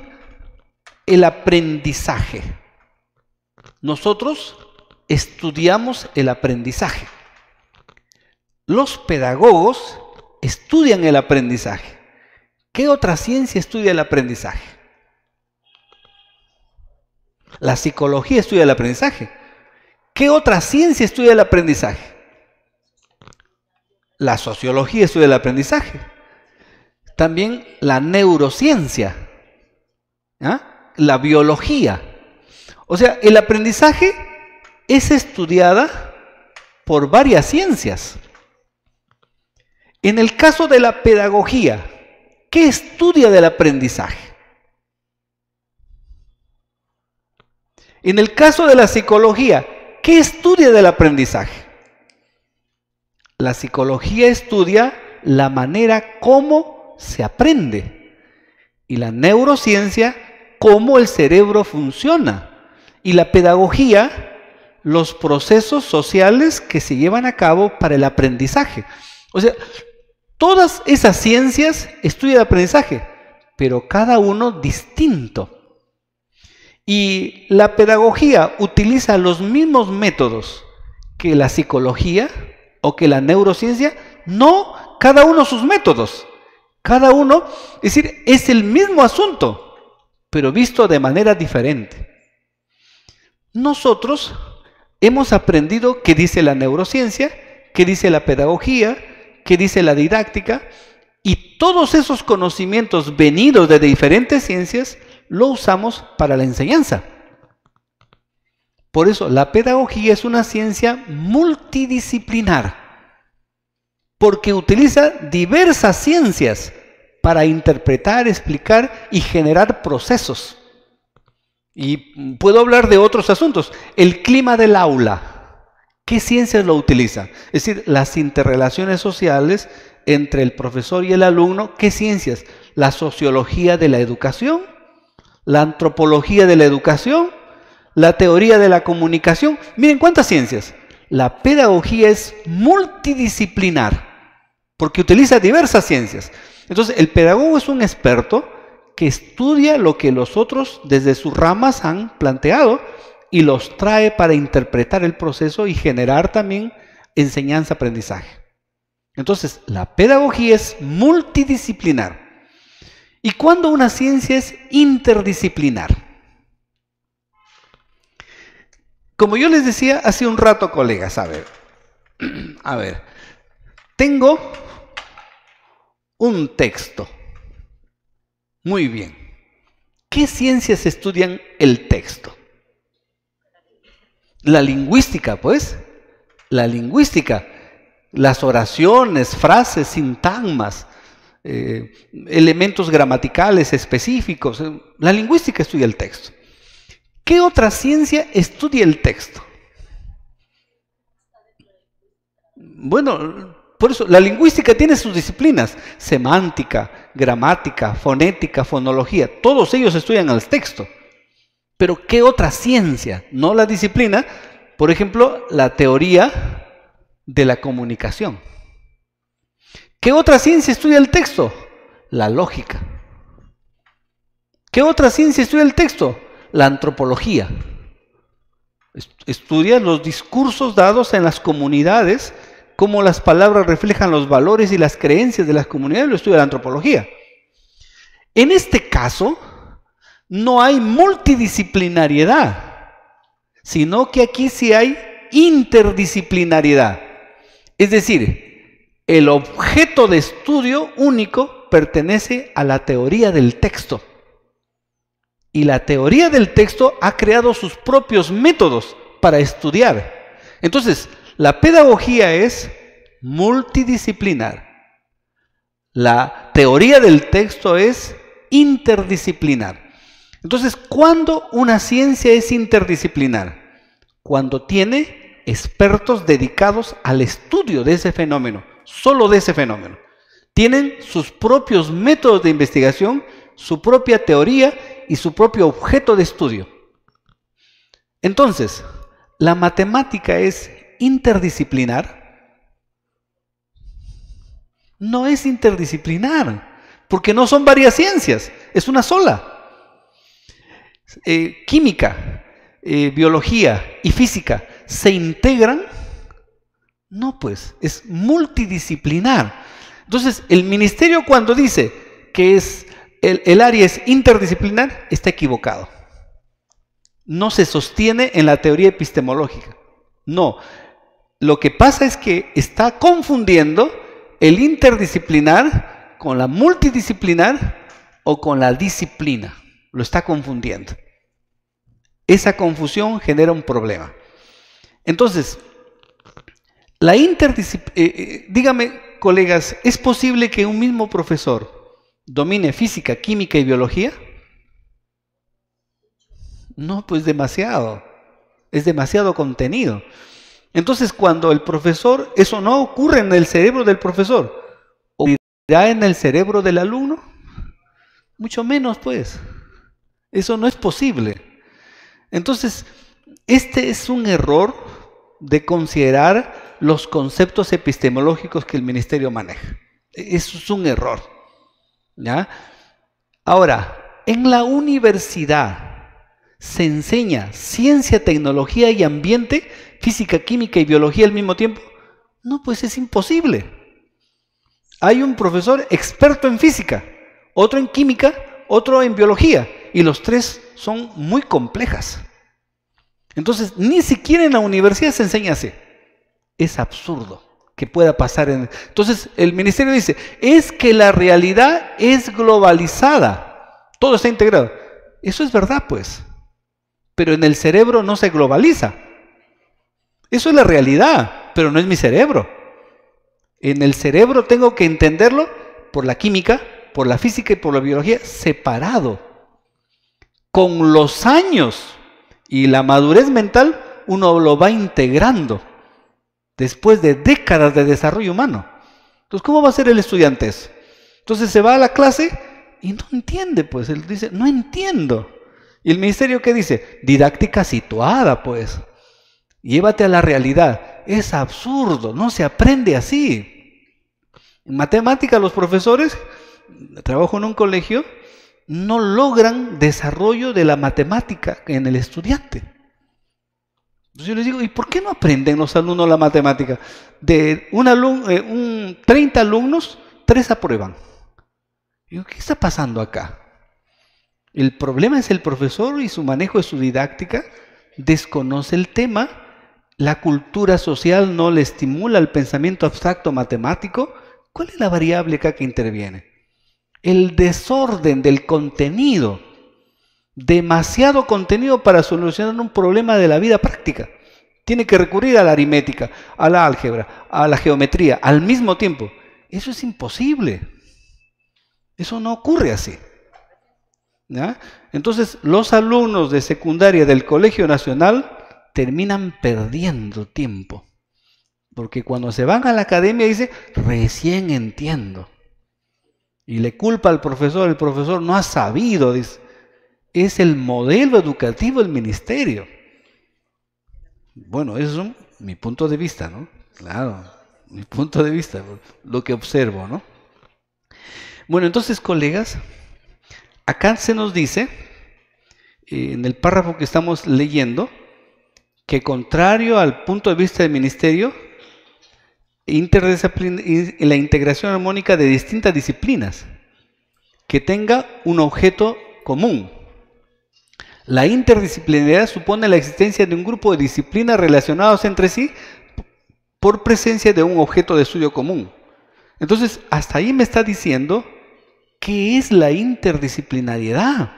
el aprendizaje. Nosotros estudiamos el aprendizaje los pedagogos estudian el aprendizaje. ¿Qué otra ciencia estudia el aprendizaje? La psicología estudia el aprendizaje. ¿Qué otra ciencia estudia el aprendizaje? La sociología estudia el aprendizaje. También la neurociencia, ¿ah? la biología. O sea, el aprendizaje es estudiada por varias ciencias. En el caso de la pedagogía, ¿qué estudia del aprendizaje? En el caso de la psicología, ¿qué estudia del aprendizaje? La psicología estudia la manera como se aprende y la neurociencia cómo el cerebro funciona y la pedagogía los procesos sociales que se llevan a cabo para el aprendizaje. O sea, Todas esas ciencias estudian el aprendizaje, pero cada uno distinto. Y la pedagogía utiliza los mismos métodos que la psicología o que la neurociencia, no cada uno sus métodos. Cada uno, es decir, es el mismo asunto, pero visto de manera diferente. Nosotros hemos aprendido qué dice la neurociencia, qué dice la pedagogía, dice la didáctica, y todos esos conocimientos venidos de diferentes ciencias lo usamos para la enseñanza. Por eso la pedagogía es una ciencia multidisciplinar, porque utiliza diversas ciencias para interpretar, explicar y generar procesos. Y puedo hablar de otros asuntos. El clima del aula. ¿Qué ciencias lo utilizan? Es decir, las interrelaciones sociales entre el profesor y el alumno, ¿qué ciencias? La sociología de la educación, la antropología de la educación, la teoría de la comunicación. Miren cuántas ciencias. La pedagogía es multidisciplinar porque utiliza diversas ciencias. Entonces, el pedagogo es un experto que estudia lo que los otros desde sus ramas han planteado y los trae para interpretar el proceso y generar también enseñanza-aprendizaje. Entonces, la pedagogía es multidisciplinar. ¿Y cuando una ciencia es interdisciplinar? Como yo les decía hace un rato, colegas, a ver, a ver, tengo un texto. Muy bien. ¿Qué ciencias estudian el texto? la lingüística, pues, la lingüística, las oraciones, frases, sintagmas, eh, elementos gramaticales específicos. Eh, la lingüística estudia el texto. ¿Qué otra ciencia estudia el texto? Bueno, por eso, la lingüística tiene sus disciplinas, semántica, gramática, fonética, fonología, todos ellos estudian el texto. Pero ¿qué otra ciencia? No la disciplina, por ejemplo, la teoría de la comunicación. ¿Qué otra ciencia estudia el texto? La lógica. ¿Qué otra ciencia estudia el texto? La antropología. Estudia los discursos dados en las comunidades, cómo las palabras reflejan los valores y las creencias de las comunidades, lo estudia la antropología. En este caso, no hay multidisciplinariedad, sino que aquí sí hay interdisciplinariedad. Es decir, el objeto de estudio único pertenece a la teoría del texto. Y la teoría del texto ha creado sus propios métodos para estudiar. Entonces, la pedagogía es multidisciplinar. La teoría del texto es interdisciplinar. Entonces, ¿cuándo una ciencia es interdisciplinar? Cuando tiene expertos dedicados al estudio de ese fenómeno, solo de ese fenómeno. Tienen sus propios métodos de investigación, su propia teoría y su propio objeto de estudio. Entonces, la matemática es interdisciplinar. No es interdisciplinar, porque no son varias ciencias, es una sola. Eh, química, eh, biología y física se integran, no pues, es multidisciplinar. Entonces, el ministerio cuando dice que es el área es interdisciplinar, está equivocado. No se sostiene en la teoría epistemológica. No, lo que pasa es que está confundiendo el interdisciplinar con la multidisciplinar o con la disciplina. Lo está confundiendo. Esa confusión genera un problema. Entonces, la interdisciplina, eh, eh, dígame colegas, ¿es posible que un mismo profesor domine física, química y biología? No, pues demasiado. Es demasiado contenido. Entonces, cuando el profesor, eso no ocurre en el cerebro del profesor, ¿ocurrirá en el cerebro del alumno? Mucho menos, pues. Eso no es posible. Entonces, este es un error de considerar los conceptos epistemológicos que el ministerio maneja. E-, eso es un error. Ahora, en la universidad se enseña ciencia, tecnología y ambiente, física, química y biología al mismo tiempo. No, pues es imposible. Hay un profesor experto en física, otro en química, otro en biología y los tres son muy complejas. Entonces, ni siquiera en la universidad se enseña así. Es absurdo que pueda pasar. En... Entonces, el ministerio dice, es que la realidad es globalizada. Todo está integrado. Eso es verdad, pues. Pero en el cerebro no se globaliza. Eso es la realidad, pero no es mi cerebro. En el cerebro tengo que entenderlo por la química, por la física y por la biología separado con los años y la madurez mental, uno lo va integrando después de décadas de desarrollo humano. Entonces, ¿cómo va a ser el estudiante Entonces se va a la clase y no entiende, pues él dice, no entiendo. ¿Y el ministerio qué dice? Didáctica situada, pues. Llévate a la realidad. Es absurdo, no se aprende así. En matemática los profesores, trabajo en un colegio, no logran desarrollo de la matemática en el estudiante. Entonces yo les digo, ¿y por qué no aprenden los alumnos la matemática? De un 30 eh, alumnos, 3 aprueban. ¿qué está pasando acá? El problema es el profesor y su manejo de su didáctica desconoce el tema, la cultura social no le estimula el pensamiento abstracto matemático. ¿Cuál es la variable acá que interviene? el desorden del contenido, demasiado contenido para solucionar un problema de la vida práctica. Tiene que recurrir a la aritmética, a la álgebra, a la geometría, al mismo tiempo. Eso es imposible. Eso no ocurre así. Entonces, los alumnos de secundaria del Colegio Nacional terminan perdiendo tiempo. Porque cuando se van a la academia dice, recién entiendo. Y le culpa al profesor, el profesor no ha sabido, dice. Es el modelo educativo del ministerio. Bueno, eso es mi punto de vista, ¿no? Claro, mi punto de vista, lo que observo, ¿no? Bueno, entonces, colegas, acá se nos dice, eh, en el párrafo que estamos leyendo, que contrario al punto de vista del ministerio, la integración armónica de distintas disciplinas que tenga un objeto común. La interdisciplinaridad supone la existencia de un grupo de disciplinas relacionadas entre sí por presencia de un objeto de estudio común. Entonces, hasta ahí me está diciendo qué es la interdisciplinariedad.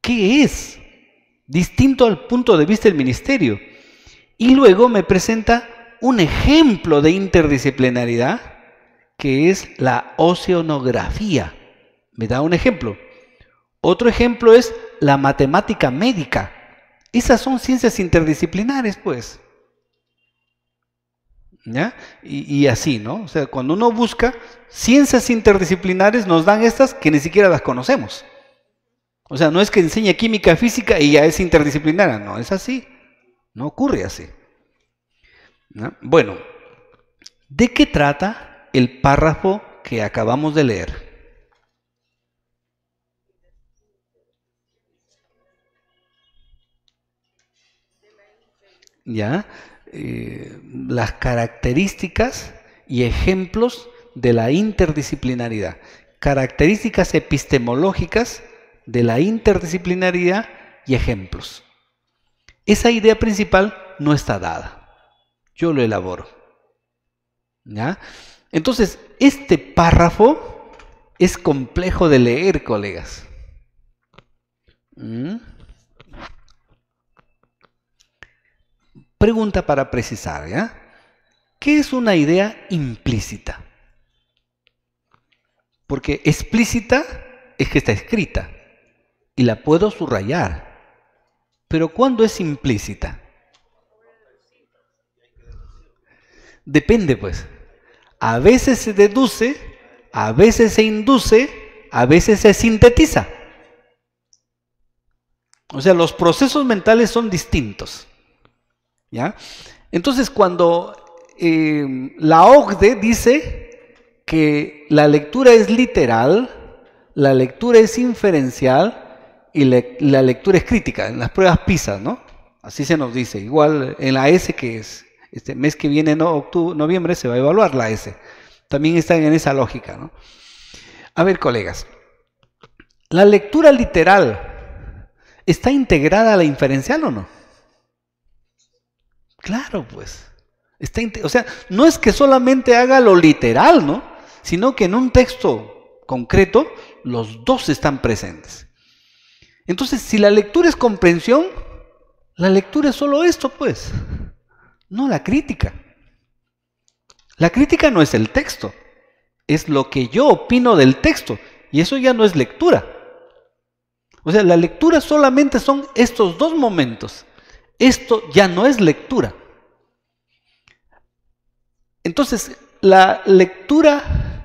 ¿Qué es? Distinto al punto de vista del ministerio. Y luego me presenta un ejemplo de interdisciplinaridad que es la oceanografía. Me da un ejemplo. Otro ejemplo es la matemática médica. Esas son ciencias interdisciplinares, pues. ¿Ya? Y, así, ¿no? O sea, cuando uno busca ciencias interdisciplinares, nos dan estas que ni siquiera las conocemos. O sea, no es que enseñe química, física y ya es interdisciplinaria, no, es así. No ocurre así. Bueno, ¿de qué trata el párrafo que acabamos de leer? ¿Ya? Eh, las características y ejemplos de la interdisciplinaridad. Características epistemológicas de la interdisciplinaridad y ejemplos. Esa idea principal no está dada yo lo elaboro. ¿Ya? Entonces, este párrafo es complejo de leer, colegas. ¿Mm? Pregunta para precisar, ¿ya? ¿Qué es una idea implícita? Porque explícita es que está escrita y la puedo subrayar. Pero ¿cuándo es implícita? Depende, pues. A veces se deduce, a veces se induce, a veces se sintetiza. O sea, los procesos mentales son distintos. ¿Ya? Entonces, cuando eh, la OCDE dice que la lectura es literal, la lectura es inferencial y la lectura es crítica, en las pruebas PISA, ¿no? Así se nos dice, igual en la S que es este mes que viene, octubre, noviembre, se va a evaluar la S. También están en esa lógica, ¿no? A ver, colegas, ¿la lectura literal está integrada a la inferencial o no? Claro, pues. Está, o sea, no es que solamente haga lo literal, ¿no? Sino que en un texto concreto los dos están presentes. Entonces, si la lectura es comprensión, la lectura es solo esto, pues. No la crítica. La crítica no es el texto, es lo que yo opino del texto. Y eso ya no es lectura. O sea, la lectura solamente son estos dos momentos. Esto ya no es lectura. Entonces, la lectura,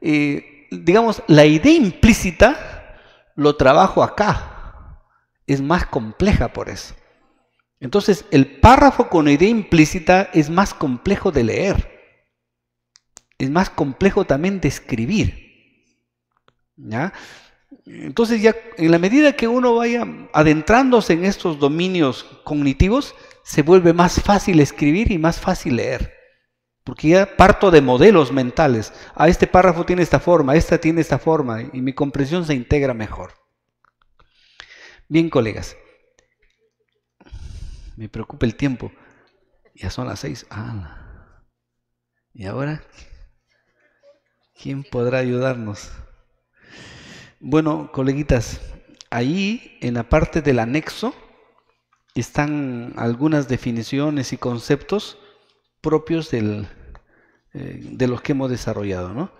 eh, digamos, la idea implícita, lo trabajo acá. Es más compleja por eso. Entonces, el párrafo con idea implícita es más complejo de leer. Es más complejo también de escribir. Entonces, ya en la medida que uno vaya adentrándose en estos dominios cognitivos, se vuelve más fácil escribir y más fácil leer. Porque ya parto de modelos mentales. Ah, este párrafo tiene esta forma, esta tiene esta forma, y mi comprensión se integra mejor. Bien, colegas me preocupa el tiempo. Ya son las seis. Ah, y ahora, ¿quién podrá ayudarnos? Bueno, coleguitas, ahí en la parte del anexo están algunas definiciones y conceptos propios del, eh, de los que hemos desarrollado, ¿no?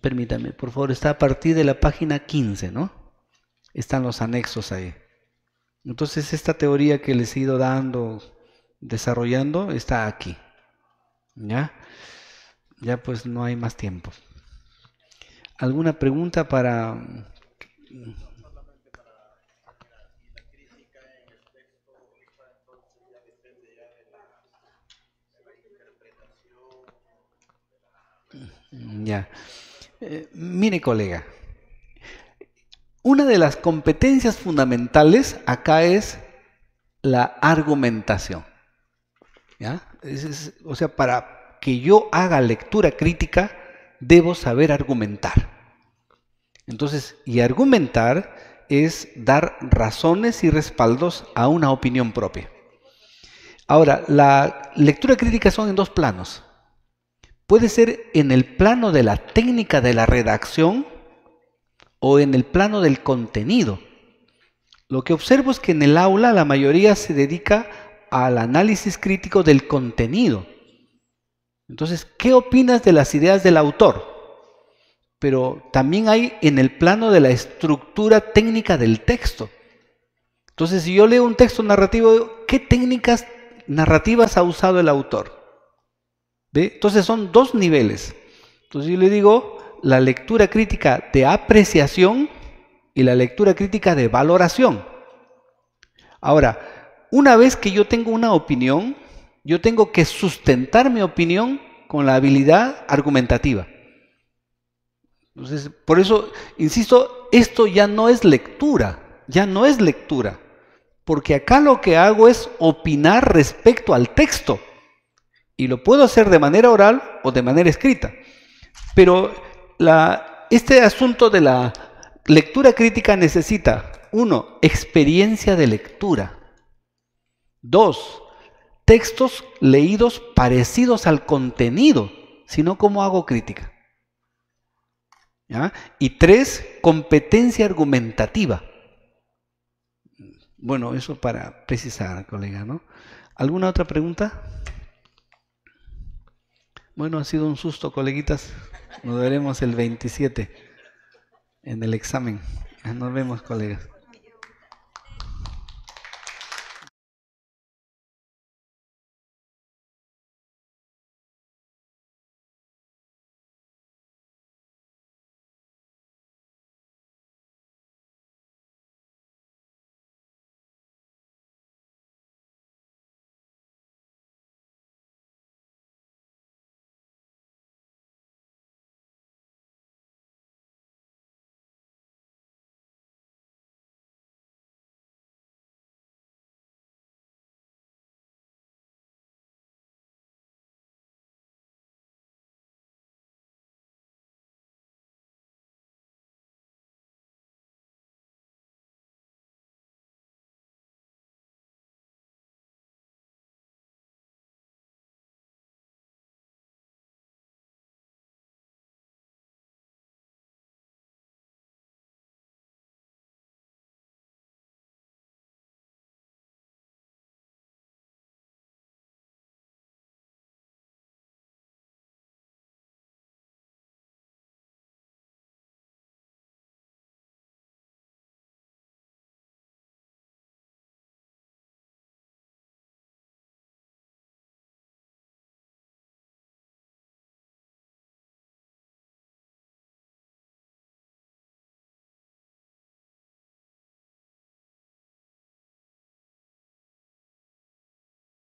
Permítame, por favor, está a partir de la página 15, ¿no? Están los anexos ahí. Entonces esta teoría que les he ido dando, desarrollando, está aquí. ¿Ya? Ya pues no hay más tiempo. ¿Alguna pregunta para... Ya. Eh, mire, colega, una de las competencias fundamentales acá es la argumentación. o sea, para que yo haga lectura crítica, debo saber argumentar. Entonces, y argumentar es dar razones y respaldos a una opinión propia. Ahora, la lectura crítica son en dos planos. Puede ser en el plano de la técnica de la redacción, o en el plano del contenido. Lo que observo es que en el aula la mayoría se dedica al análisis crítico del contenido. Entonces, ¿qué opinas de las ideas del autor? Pero también hay en el plano de la estructura técnica del texto. Entonces, si yo leo un texto narrativo, ¿qué técnicas narrativas ha usado el autor? Entonces son dos niveles. Entonces yo le digo, la lectura crítica de apreciación y la lectura crítica de valoración. Ahora, una vez que yo tengo una opinión, yo tengo que sustentar mi opinión con la habilidad argumentativa. Entonces, por eso, insisto, esto ya no es lectura, ya no es lectura, porque acá lo que hago es opinar respecto al texto, y lo puedo hacer de manera oral o de manera escrita, pero este asunto de la lectura crítica necesita, uno, experiencia de lectura. Dos, textos leídos parecidos al contenido, sino cómo hago crítica. Y tres, competencia argumentativa. Bueno, eso para precisar, colega, ¿Alguna otra pregunta? Bueno, ha sido un susto, coleguitas. Nos veremos el 27 en el examen. Nos vemos, colegas.